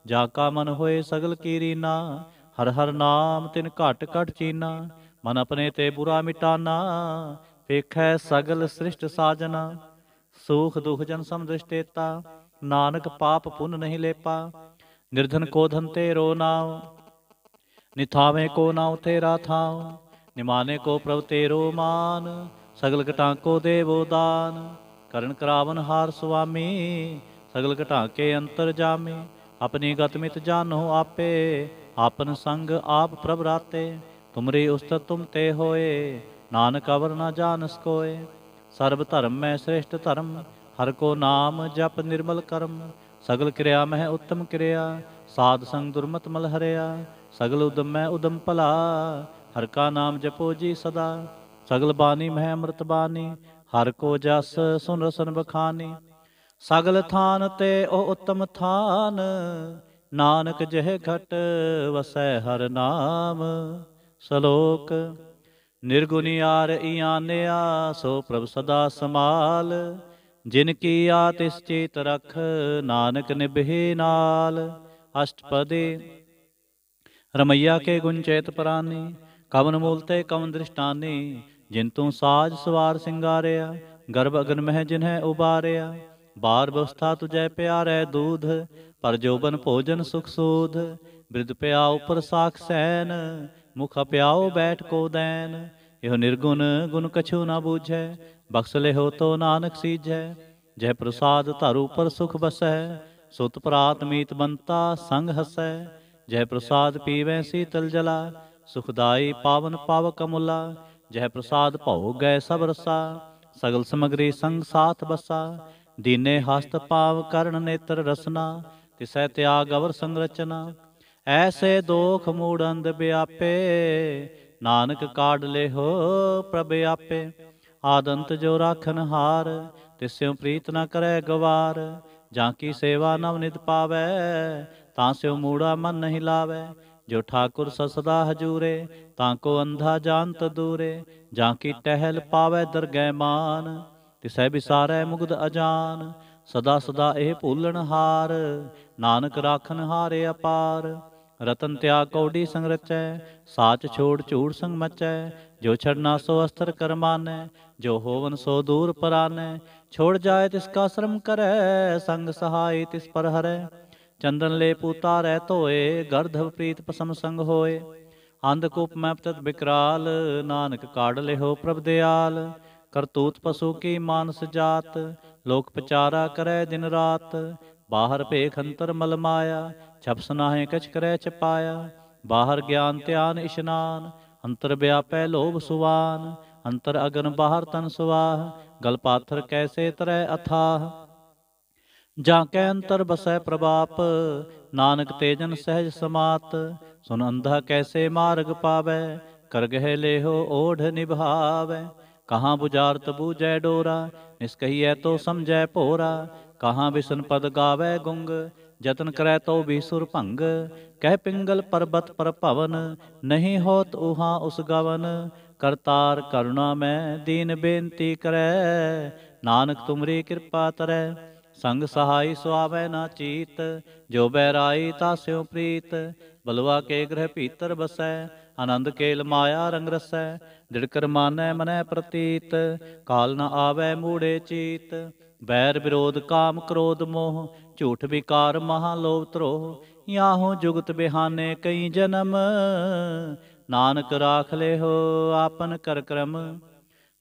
ਜਾ ਕਾ ਮਨ ਹੋਏ ਸਗਲ ਕੀ ਰੀਨਾ ਹਰ ਹਰ ਨਾਮ ਤਿਨ ਘਟ ਘਟ ਚੀਨਾ ਮਨ ਆਪਣੇ ਤੇ ਬੁਰਾ ਮਿਟਾਨਾ ਵੇਖੈ ਸਗਲ ਸ੍ਰਿਸ਼ਟ ਸਾਜਨਾ ਸੂਖ ਦੁਖ ਜਨ ਸਮਦ੍ਰਿਸ਼ਟੇਤਾ ਨਾਨਕ ਪਾਪ ਪੁੰਨ ਨਹੀਂ ਲੇਪਾ ਨਿਰਧਨ ਕੋ ਧੰਤੇ ਰੋ ਨਾਮ ਨਿਥਾਵੇਂ ਕੋ ਨਾਉ ਤੇਰਾ ਥਾਉ ਨਿਮਾਨੇ ਕੋ ਪ੍ਰਭ ਤੇਰੋ ਮਾਨ ਸਗਲ ਘਟਾਂਕੋ ਦੇਵੋ ਦਾਨ ਕਰਨ ਕਰਾਵਨ ਹਾਰ ਸੁਆਮੀ ਸਗਲ ਘਟਾਂਕੇ ਅੰਤਰ ਜਾਮੇ ਆਪਣੀ ਗਤਮਿਤ ਜਾਨੋ ਆਪੇ ਆਪਨ ਸੰਗ ਆਪ ਪ੍ਰਭ ਰਾਤੇ ਤੁਮਰੀ ਉਸਤਤ ਤੁਮ ਤੇ ਹੋਏ ਨਾਨਕ ਅਵਰ ਨਾ ਜਾਣਸ ਕੋਏ ਸਰਬ ਧਰਮ ਮੈਂ ਸ੍ਰੇਸ਼ਟ ਧਰਮ ਹਰ ਕੋ ਨਾਮ ਜਪ ਨਿਰਮਲ ਕਰਮ ਸਗਲ ਕਿਰਿਆ ਮੈਂ ਉੱਤਮ ਕਿਰਿਆ ਸਾਧ ਸੰਗ ਦੁਰਮਤ ਮਲ ਹਰਿਆ ਸਗਲ ਉਦਮ ਮੈਂ ਉਦਮ ਭਲਾ ਹਰ ਕਾ ਨਾਮ ਜਪੋ ਜੀ ਸਦਾ ਸਗਲ ਬਾਣੀ ਮੈਂ ਅੰਮ੍ਰਿਤ ਬਾਣੀ ਹਰ ਕੋ ਜਸ ਸੁਨ ਰਸਨ ਬਖਾਨੀ ਸਗਲ ਥਾਨ ਤੇ ਉਹ ਉੱਤਮ ਥਾਨ ਨਾਨਕ ਜਹ ਘਟ ਵਸੈ ਹਰ ਨਾਮ ਸ਼ਲੋਕ ਨਿਰਗੁਣੀ ਆਰ ਇਆਨਿਆ ਸੋ ਪ੍ਰਭ ਸਦਾ ਸਮਾਲ ਜਿਨ ਕੀ ਆ ਤਿਸ ਚੇਤ ਰਖ ਨਾਨਕ ਨਿਭੇ ਨਾਲ ਅਸ਼ਟਪਦੇ ਰਮਈਆ ਕੇ ਗੁਣ ਚੇਤ ਪ੍ਰਾਨੀ ਕਵਨ ਮੂਲਤੇ ਕਵਨ ਦ੍ਰਿਸ਼ਟਾਨੀ ਜਿਨ ਤੂੰ ਸਾਜ ਸਵਾਰ ਸਿੰਗਾਰਿਆ ਗਰਭ ਅਗਨ ਮਹਿ ਜਿਨਹਿ ਉਬਾਰਿਆ ਬਾਰ ਬਸਥਾ ਤੁਜੈ ਪਿਆਰੈ ਦੂਧ ਪਰ ਜੋਬਨ ਭੋਜਨ ਸੁਖ ਸੋਧ ਬ੍ਰਿਧ ਪਿਆ ਉਪਰ ਸਾਖ ਸੈਨ ਮੁਖ ਅਪਿਆਉ ਬੈਠ ਕੋ ਦੈਨ ਇਹੋ ਨਿਰਗੁਣ ਗੁਣ ਕਛੂ ਨਾ ਬੂਝੈ ਬਖਸ ਹੋ ਤੋ ਨਾਨਕ ਸੀਜੈ ਜੈ ਪ੍ਰਸਾਦ ਧਰੂ ਪਰ ਸੁਖ ਬਸੈ ਸੁਤ ਪ੍ਰਾਤ ਮੀਤ ਬੰਤਾ ਸੰਗ ਹਸੈ ਜੈ ਪ੍ਰਸਾਦ ਪੀਵੈ ਸੀਤਲ ਜਲਾ ਸੁਖਦਾਈ ਪਾਵਨ ਪਾਵ ਕਮੁਲਾ ਜੈ ਪ੍ਰਸਾਦ ਭਉ ਗਏ ਸਭ ਰਸਾ ਸਗਲ ਸਮਗਰੀ ਸੰਗ ਸਾਥ ਬਸਾ ਦੀਨੇ ਹਸਤ ਪਾਵ ਕਰਨ ਨੇਤਰ ਰਸਨਾ ਤਿਸੈ ਤਿਆਗ ਅਵਰ ਸੰਰਚਨਾ ਐਸੇ ਦੋਖ ਮੂੜੰਦ ਅੰਧ ਵਿਆਪੇ ਨਾਨਕ ਕਾੜ ਲਿਹੋ ਪ੍ਰਭ ਆਪੇ ਆਦੰਤ ਜੋ ਰਾਖਨ ਹਾਰ ਤਿਸਿਉ ਪ੍ਰੀਤ ਨ ਕਰੈ ਗਵਾਰ ਜਾਂ ਕੀ ਸੇਵਾ ਨਵਨਿਤ ਪਾਵੈ ਤਾਂ ਸਿਉ ਮੂੜਾ ਮਨ ਨਹੀਂ ਲਾਵੇ ਜੋ ਠਾਕੁਰ ਸਸਦਾ ਹਜੂਰੇ ਤਾਂ ਕੋ ਅੰਧਾ ਜਾਣਤ ਦੂਰੇ ਜਾਂ ਕੀ ਟਹਿਲ ਪਾਵੇ ਦਰਗਹਿ ਮਾਨ ਤਿਸੈ ਵਿਸਾਰੈ ਮੁਗਦ ਅਜਾਨ ਸਦਾ ਸਦਾ ਇਹ ਭੁੱਲਣ ਹਾਰ ਨਾਨਕ ਰਾਖਨ ਹਾਰੇ ਅਪਾਰ ਰਤਨ ਤਿਆਗ ਕੌਡੀ ਸੰਗ ਰਚੈ ਸਾਚ ਛੋੜ ਝੂੜ ਸੰਗ ਮਚੈ ਜੋ ਛੜਨਾ ਸੋ ਅਸਤਰ ਕਰਮਾਨੈ ਜੋ ਹੋਵਨ ਸੋ ਦੂਰ ਪਰਾਨੈ ਛੋੜ ਜਾਏ ਤਿਸ ਕਾ ਸ਼ਰਮ ਕਰੈ ਸੰਗ ਸਹਾਈ ਤਿਸ ਪਰ ਹਰੈ ਚੰਦਨ ਲੈ ਪੂਤਾ ਰਹਿ ਧੋਏ ਗਰਧਵ ਪ੍ਰੀਤ ਪਸਮ ਸੰਗ ਹੋਏ ਅੰਧ ਕੂਪ ਮੈਂ ਪਤਤ ਬਿਕਰਾਲ ਨਾਨਕ ਕਾੜ ਲਿਓ ਪ੍ਰਭ ਦਿਆਲ ਕਰਤੂਤ ਪਸੂ ਕੀ ਮਾਨਸ ਜਾਤ ਲੋਕ ਪਚਾਰਾ ਕਰੈ ਦਿਨ ਰਾਤ ਬਾਹਰ ਭੇਖ ਅੰਤਰ ਮਲ ਮਾਇਆ ਛਪ ਸਨਾਹੇ ਕਛ ਕਰੈ ਚਪਾਇਆ ਬਾਹਰ ਗਿਆਨ ਧਿਆਨ ਇਸ਼ਨਾਨ ਅੰਤਰ ਵਿਆਪੈ ਲੋਭ ਸੁਵਾਨ ਅੰਤਰ ਅਗਨ ਬਾਹਰ ਤਨ ਸੁਆਹ ਗਲ ਪਾਥਰ ਕੈਸੇ ਤਰੈ ਅਥਾਹ ਜਾਂ ਕੈ ਅੰਤਰ ਬਸੈ ਪ੍ਰਭਾਪ ਨਾਨਕ ਤੇਜਨ ਸਹਿਜ ਸਮਾਤ ਸੁਨ ਅੰਧਾ ਕੈਸੇ ਮਾਰਗ ਪਾਵੈ ਕਰ ਗਹਿ ਲੇਹੋ ਓਢ ਨਿਭਾਵੈ ਕਹਾਂ 부ਜਾਰਤ ਬੂਜੈ ਡੋਰਾ ਨਿਸ ਕਹੀਐ ਤੋ ਸਮਝੈ ਭੋਰਾ ਕਹਾਂ ਵਿਸਨ ਪਦ ਗਾਵੈ ਗੁੰਗ ਜਤਨ ਕਰੈ ਤਉ ਬੀਸੁਰ ਭੰਗ ਕਹਿ ਪਿੰਗਲ ਪਰਬਤ ਪਰ ਭਵਨ ਨਹੀਂ ਹੋਤ ਉਹਾ ਉਸ ਗਵਨ ਕਰਤਾਰ ਕਰੁਣਾ ਮੈਂ ਦੀਨ ਬੇਨਤੀ ਕਰੈ ਨਾਨਕ ਤੁਮਰੀ ਕਿਰਪਾ ਤਰੈ ਸੰਗ ਸਹਾਈ ਸੁਆਵੈ ਨਾ ਚੀਤ ਜੋ ਬੈਰਾਈ ਸਿਉ ਪ੍ਰੀਤ ਬਲਵਾ ਕੇ ਗ੍ਰਹਿ ਭੀਤਰ ਬਸੈ ਆਨੰਦ ਕੇਲ ਮਾਇਆ ਰੰਗ ਰਸੈ ਦਿੜਕਰ ਕਰ ਮਾਨੈ ਮਨੈ ਪ੍ਰਤੀਤ ਕਾਲ ਨ ਆਵੈ ਮੂੜੇ ਚੀਤ ਵੈਰ ਵਿਰੋਧ ਕਾਮ ਕ੍ਰੋਧ ਮੋਹ ਝੂਠ ਵਿਕਾਰ ਮਹਾ ਲੋਭ ਤਰੋਹ ਯਾਹੋ ਜੁਗਤ ਬਿਹਾਨੇ ਕਈ ਜਨਮ ਨਾਨਕ ਰਾਖ ਲੈ ਹੋ ਆਪਨ ਕਰ ਕਰਮ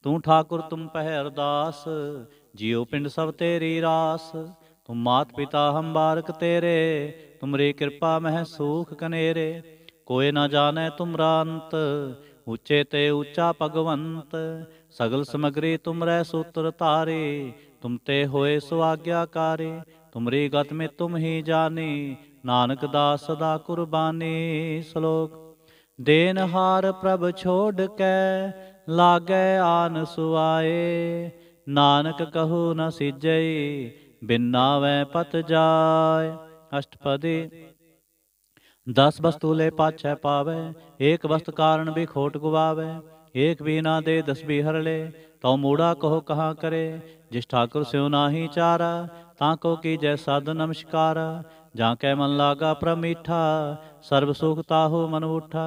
ਤੂੰ ਠਾਕੁਰ ਤੁਮ ਪਹਿ ਅਰਦਾਸ ਜਿਉ ਪਿੰਡ ਸਭ ਤੇਰੀ ਰਾਸ ਤੂੰ ਮਾਤ ਪਿਤਾ ਹਮ ਬਾਰਕ ਤੇਰੇ ਤੁਮਰੀ ਕਿਰਪਾ ਮਹਿ ਸੂਖ ਕਨੇਰੇ ਕੋਏ ਨਾ ਜਾਣੈ ਤੁਮਰਾ ਅੰਤ ਉੱਚੇ ਤੇ ਉੱਚਾ ਭਗਵੰਤ ਸਗਲ ਸਮਗਰੀ ਤੁਮਰੇ ਸੂਤਰ ਤਾਰੇ ਤੁਮ ਤੇ ਹੋਏ ਸੋ ਆਗਿਆਕਾਰੇ ਤੁਮਰੀ ਗਤ ਮੇ ਤੁਮ ਹੀ ਜਾਣੇ ਨਾਨਕ ਦਾ ਸਦਾ ਕੁਰਬਾਨੀ ਸ਼ਲੋਕ ਦੇਨ ਹਾਰ ਪ੍ਰਭ ਛੋੜ ਕੇ ਲਾਗੇ ਆਨ ਸੁਆਏ ਨਾਨਕ ਕਹੂ ਨ ਸਿਜਈ ਬਿਨਾਵੇ ਪਤ ਜਾਏ ਅਸ਼ਟਪਦੀ ਦਸ ਵਸਤੂ ਲੈ ਪਾਛੈ ਪਾਵੇ ਏਕ ਵਸਤ ਕਾਰਨ ਵੀ ਖੋਟ ਗਵਾਵੇ एक ਵੀ ਨਾ ਦੇ दस भी ਤਉ ले तो ਕਹਾ ਕਰੇ ਜਿਸ ਠਾਕੁਰ ਸਿਉ ਨਾਹੀ ਚਾਰਾ नाही ਕੋ ताको की जय साध नमस्कार जा कै मन लागा ਸਰਬ ਸੁਖ ਤਾਹੋ ਮਨ ਉਠਾ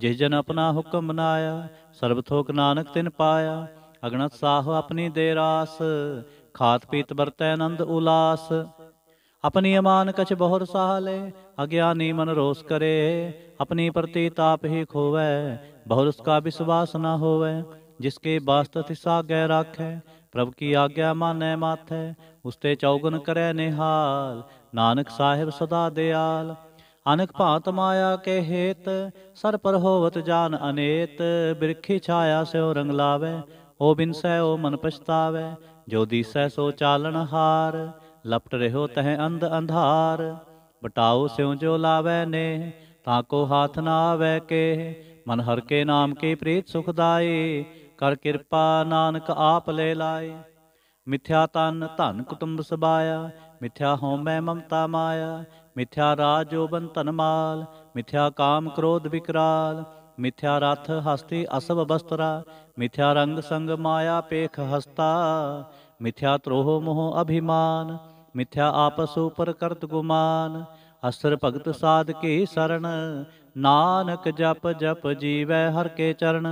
ਜਿਸ ਜਨ ਆਪਣਾ ਹੁਕਮ ਬਨਾਇਆ ਸਰਬ ਥੋਕ ਨਾਨਕ ਤਿਨ ਪਾਇਆ ਅਗਣਤ ਸਾਹ ਆਪਣੀ ਦੇ ਰਾਸ ਖਾਤ ਪੀਤ ਵਰਤੈ ਆਨੰਦ ਉਲਾਸ ਆਪਣੀ ਅਮਾਨ ਕਛ ਬਹੁਰ ਸਾਹਲੇ ਅਗਿਆਨੀ ਮਨ ਰੋਸ ਕਰੇ ਆਪਣੀ ਪ੍ਰਤੀ ਤਾਪ ਹੀ ਖੋਵੈ बहुर उसका विश्वास न होवे जिसके ਬਾਸਤ ਤਿਸਾ गै राखै ਪ੍ਰਭ ਕੀ ਆਗਿਆ ਮਾਨੈ ਮਾਥੈ ਉਸਤੇ ਚੌਗਨ ਕਰੈ ਨਿਹਾਲ ਨਾਨਕ ਸਾਹਿਬ ਸਦਾ ਦਿਆਲ ਅਨਕ ਭਾਤ ਮਾਇਆ ਕੇ ਹੇਤ ਸਰ ਪਰ ਹੋਵਤ ਜਾਨ ਅਨੇਤ ਬਿਰਖੀ ਛਾਇਆ ਸਿਓ ਰੰਗ ਲਾਵੇ ਓ ਬਿਨ ਸੈ ਓ ਮਨ ਪਛਤਾਵੇ ਜੋ ਦੀਸੈ ਸੋ ਚਾਲਨ ਹਾਰ ਲਪਟ ਰਹਿਓ ਤਹ ਅੰਧ ਅੰਧਾਰ ਬਟਾਓ ਸਿਓ ਜੋ ਲਾਵੇ ਨੇ ਤਾਂ ਕੋ ਹਾਥ ਨਾ ਆਵੇ ਕੇ ਮਨ ਹਰ ਕੇ ਨਾਮ ਕੇ ਪ੍ਰੀਤ ਦਾਏ ਕਰ ਕਿਰਪਾ ਨਾਨਕ ਆਪ ਲੈ ਲਾਏ ਮਿਥਿਆ ਤਨ ਧਨ ਕੁਟੁੰਬ ਸਬਾਇਆ ਮਿਥਿਆ ਮੈਂ ਮਮਤਾ ਮਾਇਆ ਮਿਥਿਆ ਰਾਜ ਜੋਬਨ ਤਨ ਮਾਲ ਮਿਥਿਆ ਕਾਮ ਕ੍ਰੋਧ ਵਿਕਰਾਲ ਮਿਥਿਆ ਰਥ ਹਸਤੀ ਅਸਵ ਬਸਤਰਾ ਮਿਥਿਆ ਰੰਗ ਸੰਗ ਮਾਇਆ ਪੇਖ ਹਸਤਾ ਮਿਥਿਆ ਤ੍ਰੋਹ ਮੋਹ ਅਭਿਮਾਨ ਮਿਥਿਆ ਆਪਸ ਉਪਰ ਕਰਤ ਗੁਮਾਨ ਅਸਰ ਭਗਤ ਸਾਧ ਕੇ ਸਰਣ ਨਾਨਕ ਜਪ ਜਪ ਜੀਵੈ ਹਰ ਕੇ ਚਰਨ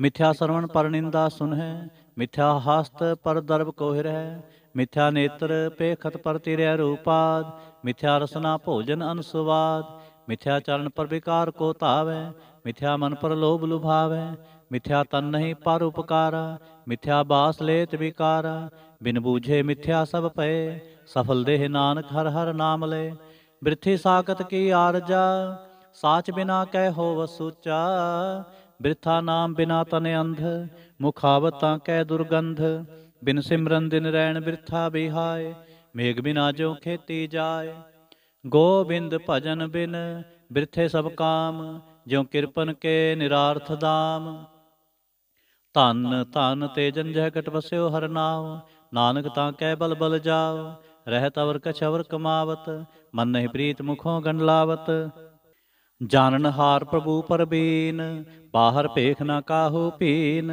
ਮਿਥਿਆ ਸਰਵਣ ਪਰਨਿੰਦਾ ਸੁਨਹਿ ਮਿਥਿਆ ਹਸਤ ਪਰ ਦਰਬ ਕੋਹਿ ਰਹਿ ਮਿਥਿਆ ਨੇਤਰ ਪੇਖਤ ਪਰ ਤਿਰਿਆ ਰੂਪਾਦ ਮਿਥਿਆ ਰਸਨਾ ਭੋਜਨ ਅਨਸਵਾਦ ਮਿਥਿਆ ਚਰਨ ਪਰ ਵਿਕਾਰ ਕੋ ਤਾਵੇ ਮਿਥਿਆ ਮਨ ਪਰ ਲੋਭ ਲੁਭਾਵੇ ਮਿਥਿਆ ਤਨ ਨਹੀਂ ਪਰ ਉਪਕਾਰ ਮਿਥਿਆ ਬਾਸ ਲੇਤ ਵਿਕਾਰ ਬਿਨ ਬੂਝੇ ਮਿਥਿਆ ਸਭ ਪਏ ਸਫਲ ਦੇਹ ਨਾਨਕ ਹਰ ਹਰ ਨਾਮ ਲੈ ਬ੍ਰਿਥੇ ਸਾਖਤ ਕੀ ਆਰਜਾ ਸਾਚ ਬਿਨਾ ਕਹਿ ਹੋਵ ਸੂਚਾ ਬ੍ਰਿਥਾ ਨਾਮ ਬਿਨਾ ਤਨ ਅੰਧ ਮੁਖਾਵਤਾਂ ਕਹਿ ਦੁਰਗੰਧ ਬਿਨ ਸਿਮਰਨ ਦਿਨ ਰਹਿਣ ਬ੍ਰਿਥਾ ਬਿਹਾਏ ਮੇਗ ਬਿਨਾ ਜੋ ਖੇਤੀ ਜਾਏ ਗੋਬਿੰਦ ਭਜਨ ਬਿਨ ਬ੍ਰਿਥੇ ਸਭ ਕਾਮ ਜਿਉ ਕਿਰਪਨ ਕੇ ਨਿਰਾਰਥ ਦਾਮ ਧਨ ਤਨ ਤੇ ਜਨ ਜਹ ਕਟ ਵਸਿਓ ਹਰ ਨਾਮ ਨਾਨਕ ਤਾਂ ਕਹਿ ਬਲ ਬਲ ਜਾਓ ਰਹਿਤ ਅਵਰ ਕਛ ਅਵਰ ਕਮਾਵਤ ਮਨ ਨਹੀਂ ਪ੍ਰੀਤ ਮੁਖੋਂ ਗਨ ਲਾਵਤ ਜਾਣਨ ਹਾਰ ਪ੍ਰਭੂ ਪਰਬੀਨ ਬਾਹਰ ਭੇਖ ਨਾ ਕਾਹੂ ਪੀਨ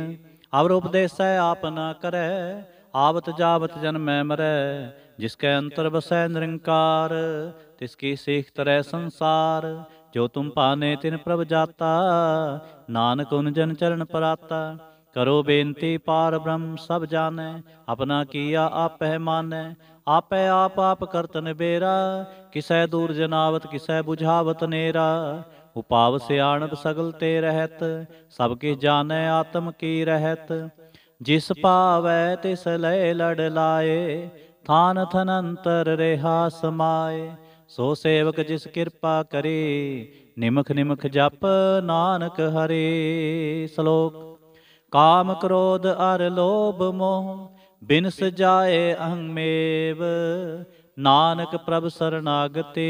ਅਵਰ ਉਪਦੇਸੈ ਆਪ ਨਾ ਕਰੈ ਆਵਤ ਜਾਵਤ ਜਨਮੈ ਮਰੈ ਜਿਸ ਕੈ ਅੰਤਰ ਬਸੈ ਨਿਰੰਕਾਰ ਤਿਸ ਕੀ ਸੇਖ ਤਰੈ ਸੰਸਾਰ ਜੋ ਤੁਮ ਪਾਨੇ ਤਿਨ ਪ੍ਰਭ ਜਾਤਾ ਨਾਨਕ ਉਨ ਜਨ ਚਰਨ ਪਰਾਤਾ ਕਰੋ ਬੇਨਤੀ ਪਾਰ ਬ੍ਰਹਮ ਸਭ ਜਾਣੈ ਆਪਣਾ ਕੀਆ ਆਪਹਿ ਮਾਨੈ ਆਪੇ ਆਪ ਆਪ ਕਰਤ ਬੇਰਾ ਕਿਸੈ ਦੂਰ ਜਨਾਵਤ ਕਿਸੈ 부ਝਾਵਤ ਨੇਰਾ ਉਪਾਵ ਸਿਆਣਪ ਸਗਲ ਤੇ ਰਹਿਤ ਸਭ ਕੀ ਜਾਣੈ ਆਤਮ ਕੀ ਰਹਿਤ ਜਿਸ ਪਾਵੈ ਤਿਸ ਲੈ ਲੜ ਲਾਏ ਥਾਨ ਥਨ ਅੰਤਰ ਰਹਾ ਸਮਾਏ ਸੋ ਸੇਵਕ ਜਿਸ ਕਿਰਪਾ ਕਰੇ ਨਿਮਖ ਨਿਮਖ ਜਪ ਨਾਨਕ ਹਰੇ ਸ਼ਲੋਕ ਕਾਮ ਕ੍ਰੋਧ ਅਰ ਲੋਭ ਮੋਹ ਬਿਨ ਸਜਾਏ ਅਹੰਮੇਵ ਨਾਨਕ ਪ੍ਰਭ ਸਰਨਾਗਤੇ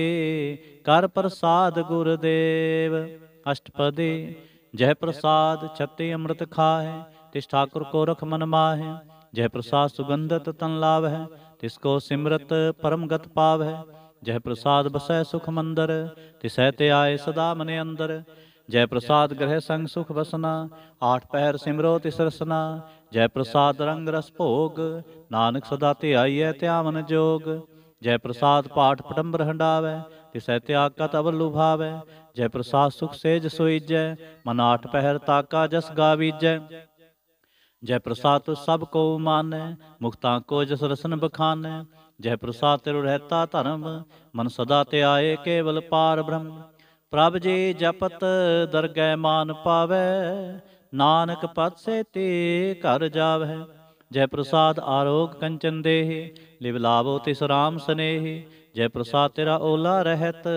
ਕਰ ਪ੍ਰਸਾਦ ਗੁਰਦੇਵ ਅਸ਼ਟਪਦੀ ਜੈ ਪ੍ਰਸਾਦ ਛਤੇ ਅੰਮ੍ਰਿਤ ਖਾਏ ਤਿਸ ਠਾਕੁਰ ਕੋ ਰਖ ਮਨ ਮਾਹੇ ਜੈ ਪ੍ਰਸਾਦ ਸੁਗੰਧਤ ਤਨ ਲਾਭ ਹੈ ਤਿਸ ਕੋ ਸਿਮਰਤ ਪਰਮ ਗਤ ਪਾਵ ਹੈ ਜੈ ਪ੍ਰਸਾਦ ਬਸੈ ਸੁਖ ਮੰਦਰ ਤਿਸੈ ਤੇ ਆਏ ਸਦਾ ਮਨੇ ਅੰਦਰ ਜੈ ਪ੍ਰਸਾਦ ਗ੍ਰਹਿ ਸੰਗ ਸੁਖ ਵਸਨਾ ਆਠ ਪਹਿਰ ਸਿਮਰੋ ਤਿਸ ਰਸਨਾ ਜੈ ਪ੍ਰਸਾਦ ਰੰਗ ਰਸ ਭੋਗ ਨਾਨਕ ਸਦਾ ਤੇ ਆਈਐ ਧਿਆਵਨ ਜੋਗ ਜੈ ਪ੍ਰਸਾਦ ਪਾਠ ਪਟੰਬਰ ਹੰਡਾਵੇ ਤਿਸੈ ਤਿਆਗ ਕਤ ਅਵਲ ਲੁਭਾਵੇ ਜੈ ਪ੍ਰਸਾਦ ਸੁਖ ਸੇਜ ਸੋਈਜੈ ਮਨ ਆਠ ਪਹਿਰ ਤਾਕਾ ਜਸ ਗਾਵੀਜੈ ਜੈ ਪ੍ਰਸਾਦ ਤੁ ਸਭ ਕੋ ਮਾਨੈ ਮੁਖਤਾ ਕੋ ਜਸ ਰਸਨ ਬਖਾਨੈ ਜੈ ਪ੍ਰਸਾਦ ਤੇਰੂ ਰਹਿਤਾ ਧਰਮ ਮਨ ਸਦਾ ਤੇ ਆਏ ਕੇਵਲ ਪਾਰ ਬ੍ਰਹਮ ਪ੍ਰਭ ਜੀ ਜਪਤ ਦਰਗਹਿ ਮਾਨ ਪਾਵੇ ਨਾਨਕ ਪਾਸੇ ਤੇ ਘਰ ਜਾਵੇ ਜੈ ਪ੍ਰਸਾਦ ਆਰੋਗ ਕੰਚਨ ਦੇਹ ਲਿਵ ਲਾਵੋ ਤਿਸ ਰਾਮ ਸਨੇਹ ਜੈ ਪ੍ਰਸਾਦ ਤੇਰਾ ਓਲਾ ਰਹਿਤ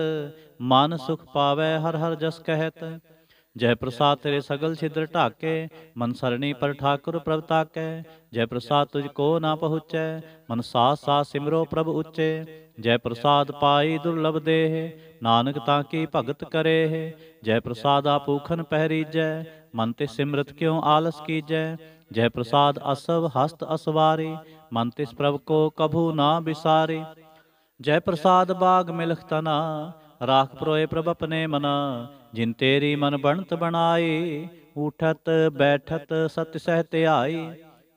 ਮਨ ਸੁਖ ਪਾਵੇ ਹਰ ਹਰ ਜਸ ਕਹਿਤ ਜੈ ਪ੍ਰਸਾਦ ਤੇਰੇ ਸਗਲ ਛਿਦਰ ਢਾਕੇ ਮਨ ਸਰਣੀ ਪਰ ਠਾਕੁਰ ਪ੍ਰਭ ਤਾਕੈ ਜੈ ਪ੍ਰਸਾਦ ਤੁਝ ਕੋ ਨਾ ਪਹੁੰਚੈ ਮਨ ਸਾਥ ਸਾ ਸਿਮਰੋ ਪ੍ਰਭ ਉੱਚੇ ਜੈ ਪ੍ਰਸਾਦ ਪਾਈ ਦੁਰਲਭ ਦੇਹ ਨਾਨਕ ਤਾਂ ਕੀ ਭਗਤ ਕਰੇ ਹੈ ਜੈ ਪ੍ਰਸਾਦ ਆਪੂਖਨ ਪਹਿਰੀਜੈ ਮਨ ਤੇ ਸਿਮਰਤ ਕਿਉ ਆਲਸ ਕੀਜੈ ਜੈ ਪ੍ਰਸਾਦ ਅਸਵ ਹਸਤ ਅਸਵਾਰੇ ਮਨ ਤਿਸ ਪ੍ਰਭ ਕੋ ਕਭੂ ਨਾ ਬਿਸਾਰੇ ਜੈ ਪ੍ਰਸਾਦ ਬਾਗ ਮਿਲਖ ਤਨਾ ਰਾਖ ਪ੍ਰੋਏ ਪ੍ਰਭ ਆਪਣੇ ਮਨ ਜਿਨ ਤੇਰੀ ਮਨ ਬਣਤ ਬਣਾਈ ਉਠਤ ਬੈਠਤ ਸਤ ਸਹਿ ਧਿਆਈ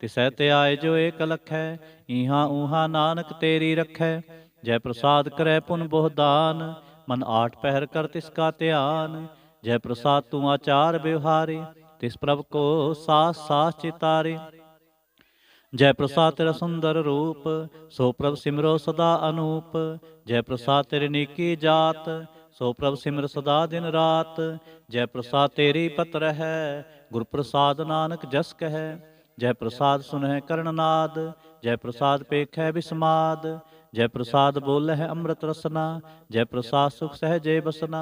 ਤਿਸੈ ਧਿਆਏ ਜੋ ਏਕ ਲਖੈ ਇਹਾ ਉਹਾ ਨਾਨਕ ਤੇਰੀ ਰਖੈ ਜੈ ਪ੍ਰਸਾਦ ਕਰੈ ਪੁਨ ਬਹੁ ਦਾਨ ਮਨ ਆਠ ਪਹਿਰ ਕਰ ਤਿਸ ਕਾ ਧਿਆਨ ਜੈ ਪ੍ਰਸਾਦ ਤੂੰ ਆਚਾਰ ਵਿਵਹਾਰੇ ਤਿਸ ਪ੍ਰਭ ਕੋ ਸਾਸ ਸਾਸ ਚਿਤਾਰੇ ਜੈ ਪ੍ਰਸਾਦ ਤੇਰਾ ਸੁੰਦਰ ਰੂਪ ਸੋ ਪ੍ਰਭ ਸਿਮਰੋ ਸਦਾ ਅਨੂਪ ਜੈ ਪ੍ਰਸਾਦ ਤੇਰੀ ਨੀਕੀ ਜਾਤ ਸੋ ਪ੍ਰਭ ਸਿਮਰ ਸਦਾ ਦਿਨ ਰਾਤ ਜੈ ਪ੍ਰਸਾਦ ਤੇਰੀ ਪਤਰ ਹੈ ਗੁਰ ਪ੍ਰਸਾਦ ਨਾਨਕ ਜਸ ਕਹੈ ਜੈ ਪ੍ਰਸਾਦ ਸੁਨਹਿ ਕਰਨਨਾਦ ਜੈ ਪ੍ਰਸਾਦ ਪੇਖੈ ਬਿਸਮਾਦ ਜੈ ਪ੍ਰਸਾਦ ਬੋਲੇ ਹੈ ਅੰਮ੍ਰਿਤ ਰਸਨਾ ਜੈ ਪ੍ਰਸਾਦ ਸੁਖ ਸਹਜੇ ਬਸਨਾ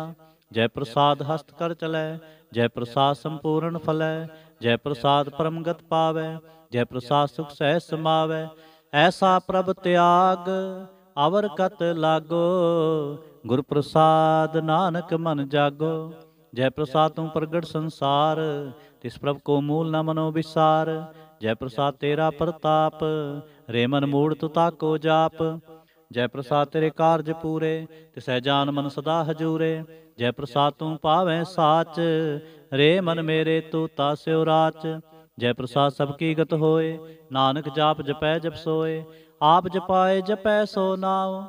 ਜੈ ਪ੍ਰਸਾਦ ਹਸਤ ਕਰ ਚਲੇ ਜੈ ਪ੍ਰਸਾਦ ਸੰਪੂਰਨ ਫਲੈ ਜੈ ਪ੍ਰਸਾਦ ਪਰਮਗਤ ਪਾਵੇ ਜੈ ਪ੍ਰਸਾਦ ਸੁਖ ਸਹਿ ਸਮਾਵੇ ਐਸਾ ਪ੍ਰਭ ਤਿਆਗ ਅਵਰ ਕਤ ਲਾਗੋ ਗੁਰ ਪ੍ਰਸਾਦ ਨਾਨਕ ਮਨ ਜਾਗੋ ਜੈ ਪ੍ਰਸਾਦ ਤੂੰ ਪ੍ਰਗਟ ਸੰਸਾਰ ਤਿਸ ਪ੍ਰਭ ਕੋ ਮੂਲ ਨ ਮਨੋ ਵਿਸਾਰ ਜੈ ਪ੍ਰਸਾਦ ਤੇਰਾ ਪ੍ਰਤਾਪ ਰੇ ਮਨ ਮੂੜ ਤੂ ਤਾਕੋ ਜਾਪ ਜੈ ਪ੍ਰਸਾਦ ਤੇਰੇ ਕਾਰਜ ਪੂਰੇ ਤੇ ਸਹਿਜਾਨ ਮਨ ਸਦਾ ਹਜੂਰੇ ਜੈ ਪ੍ਰਸਾਦ ਤੂੰ ਪਾਵੇਂ ਸਾਚ ਰੇ ਮਨ ਮੇਰੇ ਤੂੰ ਤਾਸਿਉ ਰਾਚ ਜੈ ਪ੍ਰਸਾਦ ਸਭ ਕੀ ਗਤ ਹੋਏ ਨਾਨਕ ਜਾਪ ਜਪੈ ਜਪ ਸੋਏ ਆਪ ਜਪਾਏ ਜਪੈ ਸੋ ਨਾਉ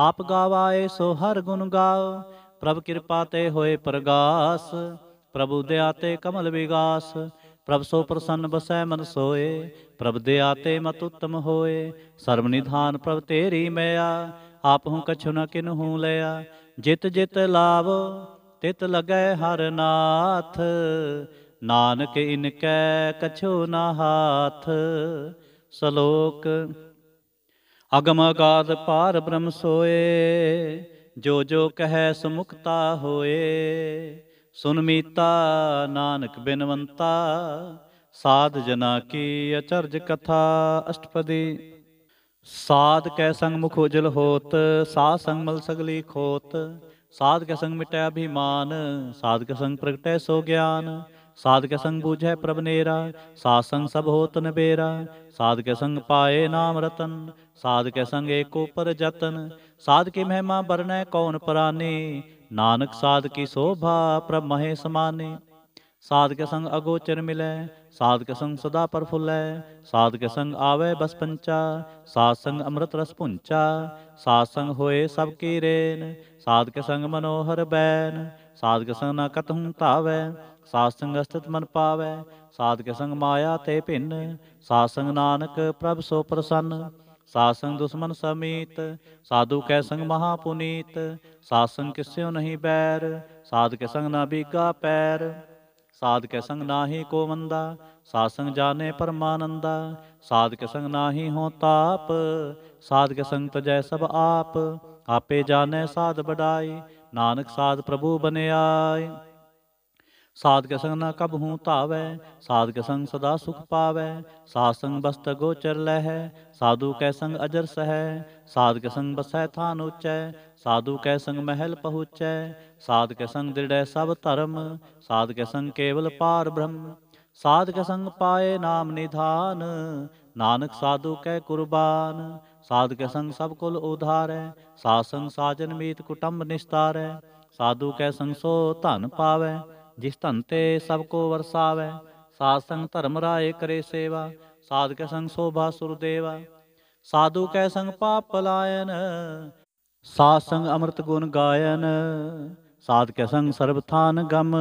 ਆਪ ਗਾਵਾਏ ਸੋ ਹਰ ਗੁਣ ਗਾਉ ਪ੍ਰਭ ਕਿਰਪਾ ਤੇ ਹੋਏ ਪ੍ਰਗਾਸ ਪ੍ਰਭੂ ਦਇਆ ਤੇ ਕਮਲ ਵਿਗਾਸ ਪ੍ਰਭ ਸੋ ਪ੍ਰਸੰਨ ਬਸੈ ਮਨ ਸੋਏ ਪ੍ਰਭ ਦੇ ਆਤੇ ਮਤ ਉਤਮ ਹੋਏ ਸਰਬ ਨਿਧਾਨ ਪ੍ਰਭ ਤੇਰੀ ਮਿਆ ਆਪ ਹੂੰ ਕਛੁ ਨ ਕਿਨ ਹੂੰ ਲਿਆ ਜਿਤ ਜਿਤ ਲਾਭ ਤਿਤ ਲਗੈ ਹਰ ਨਾਥ ਨਾਨਕ ਇਨ ਕੈ ਕਛੁ ਨਾ ਹਾਥ ਸਲੋਕ ਅਗਮ ਅਗਾਦ ਪਾਰ ਬ੍ਰਹਮ ਸੋਏ ਜੋ ਜੋ ਕਹੈ ਸੁਮੁਕਤਾ ਹੋਏ ਸੁਨ ਮੀਤਾ ਨਾਨਕ ਬਿਨਵੰਤਾ ਸਾਧ ਜਨਾ ਕੀ ਅਚਰਜ ਕਥਾ ਅਸ਼ਟਪਦੀ ਸਾਧ ਕੈ ਸੰਗ ਮੁਖ ਉਜਲ ਹੋਤ ਸਾਧ ਸੰਗ ਮਲ ਸਗਲੀ ਖੋਤ ਸਾਧ ਕੈ ਸੰਗ ਮਿਟੈ ਅਭਿਮਾਨ ਸਾਧ ਕੈ ਸੰਗ ਪ੍ਰਗਟੈ ਸੋ ਗਿਆਨ ਸਾਧ ਕੈ ਸੰਗ ਬੂਝੈ ਪ੍ਰਭ ਨੇਰਾ ਸਾਧ ਸੰਗ ਸਭ ਹੋਤ ਨਬੇਰਾ ਸਾਧ ਕੈ ਸੰਗ ਪਾਏ ਨਾਮ ਰਤਨ ਸਾਧ ਕੈ ਸੰਗ ਏਕੋ ਪਰ ਜਤਨ ਸਾਧ ਕੇ ਮਹਿਮਾ ਬਰਨੈ ਕੌਣ ਪਰਾਨੇ ਨਾਨਕ ਸਾਧ ਕੀ ਸੋਭਾ ਪ੍ਰਭ ਮਹੇ ਸਮਾਨੇ ਸਾਧ ਕੇ ਸੰਗ ਅਗੋਚਰ ਮਿਲੈ ਸਾਧ ਕੇ ਸੰਗ ਸਦਾ ਪਰਫੁੱਲੈ ਸਾਧ ਕੇ ਸੰਗ ਆਵੇ ਬਸ ਪੰਚਾ ਸਾਧ ਸੰਗ ਅੰਮ੍ਰਿਤ ਰਸ ਪੁੰਚਾ ਸਾਧ ਸੰਗ ਹੋਏ ਸਭ ਕੀ ਰੇਨ ਸਾਧ ਕੇ ਸੰਗ ਮਨੋਹਰ ਬੈਨ ਸਾਧ ਕੇ ਸੰਗ ਨਾ ਕਤਹੁ ਤਾਵੇ ਸਾਧ ਸੰਗ ਅਸਤਿਤ ਮਨ ਪਾਵੇ ਸਾਧ ਕੇ ਸੰਗ ਮਾਇਆ ਤੇ ਭਿੰਨ ਸਾਧ ਸੰਗ ਨਾਨਕ ਪ੍ਰਭ ਸੋ ਪ੍ਰਸੰਨ ਸਾਸੰਗ ਦੁਸ਼ਮਨ ਸਮੀਤ ਸਾਧੂ ਕੈ ਸੰਗ ਮਹਾ ਪੁਨੀਤ ਸਾਸੰਗ ਕਿਸਿਉ ਨਹੀਂ ਬੈਰ ਸਾਧ ਕੈ ਸੰਗ ਨਾ ਬੀਗਾ ਪੈਰ ਸਾਧ ਕੈ ਸੰਗ ਨਾਹੀ ਕੋ ਮੰਦਾ ਸਾਸੰਗ ਜਾਣੇ ਪਰਮਾਨੰਦਾ ਸਾਧ ਕੈ ਸੰਗ ਨਾਹੀ ਹੋ ਤਾਪ ਸਾਧ ਕੈ ਸੰਗ ਤਜੈ ਸਭ ਆਪ ਆਪੇ ਜਾਣੈ ਸਾਧ ਬੜਾਈ ਨਾਨਕ ਸਾਧ ਪ੍ਰਭੂ ਬਨਿਆਈ साध के संग न कब हूँ तावै साध के संग सदा सुख पावै साध संग बस्त गोचर लह साधु कै संग अजर सह साध के संग बसै थान उच्च साधु कै संग महल पहुँच साध के संग दृढ़ सब धर्म साध के संग केवल पार ब्रह्म साध के संग पाए नाम निधान नानक साधु कै कुर्बान साध के संग सब कुल उधार साध संग साजन मीत कुटुंब निस्तार साधु कै संग सो धन पावै ਜਿਸ ਧਨ ਤੇ ਸਭ ਕੋ ਵਰਸਾਵੇ ਸਾਧ ਸੰਗ ਧਰਮ ਰਾਏ ਕਰੇ ਸੇਵਾ ਸਾਧ ਸੰਗ ਸੋਭਾ ਸੁਰਦੇਵਾ ਸਾਧੂ ਕੈ ਸੰਗ ਪਾਪ ਪਲਾਇਨ ਸਾਧ ਸੰਗ ਅੰਮ੍ਰਿਤ ਗੁਣ ਗਾਇਨ ਸਾਧ ਸੰਗ ਸਰਬ ਥਾਨ ਗਮ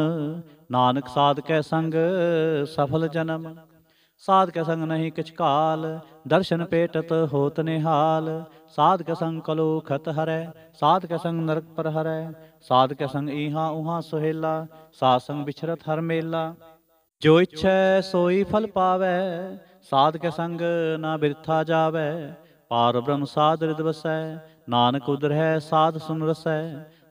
ਨਾਨਕ ਸਾਧ ਸੰਗ ਸਫਲ ਜਨਮ ਸਾਧ ਕੇ ਸੰਗ ਨਹੀਂ ਕਿਛ ਕਾਲ ਦਰਸ਼ਨ ਪੇਟਤ ਹੋਤ ਨਿਹਾਲ ਸਾਧ ਕੇ ਸੰਗ ਕਲੋ ਖਤ ਹਰੈ ਸਾਧ ਕੇ ਸੰਗ ਨਰਕ ਪਰ ਹਰੈ ਸਾਧ ਕੇ ਸੰਗ ਈਹਾ ਉਹਾ ਸੁਹੇਲਾ ਸਾਧ ਸੰਗ ਵਿਛਰਤ ਹਰ ਮੇਲਾ ਜੋ ਇਛੈ ਸੋਈ ਫਲ ਪਾਵੈ ਸਾਧ ਕੇ ਸੰਗ ਨਾ ਬਿਰਥਾ ਜਾਵੈ ਪਾਰ ਬ੍ਰਹਮ ਸਾਧ ਰਿਦਵਸੈ ਨਾਨਕ ਉਦਰ ਹੈ ਸਾਧ ਸੁਨ ਰਸੈ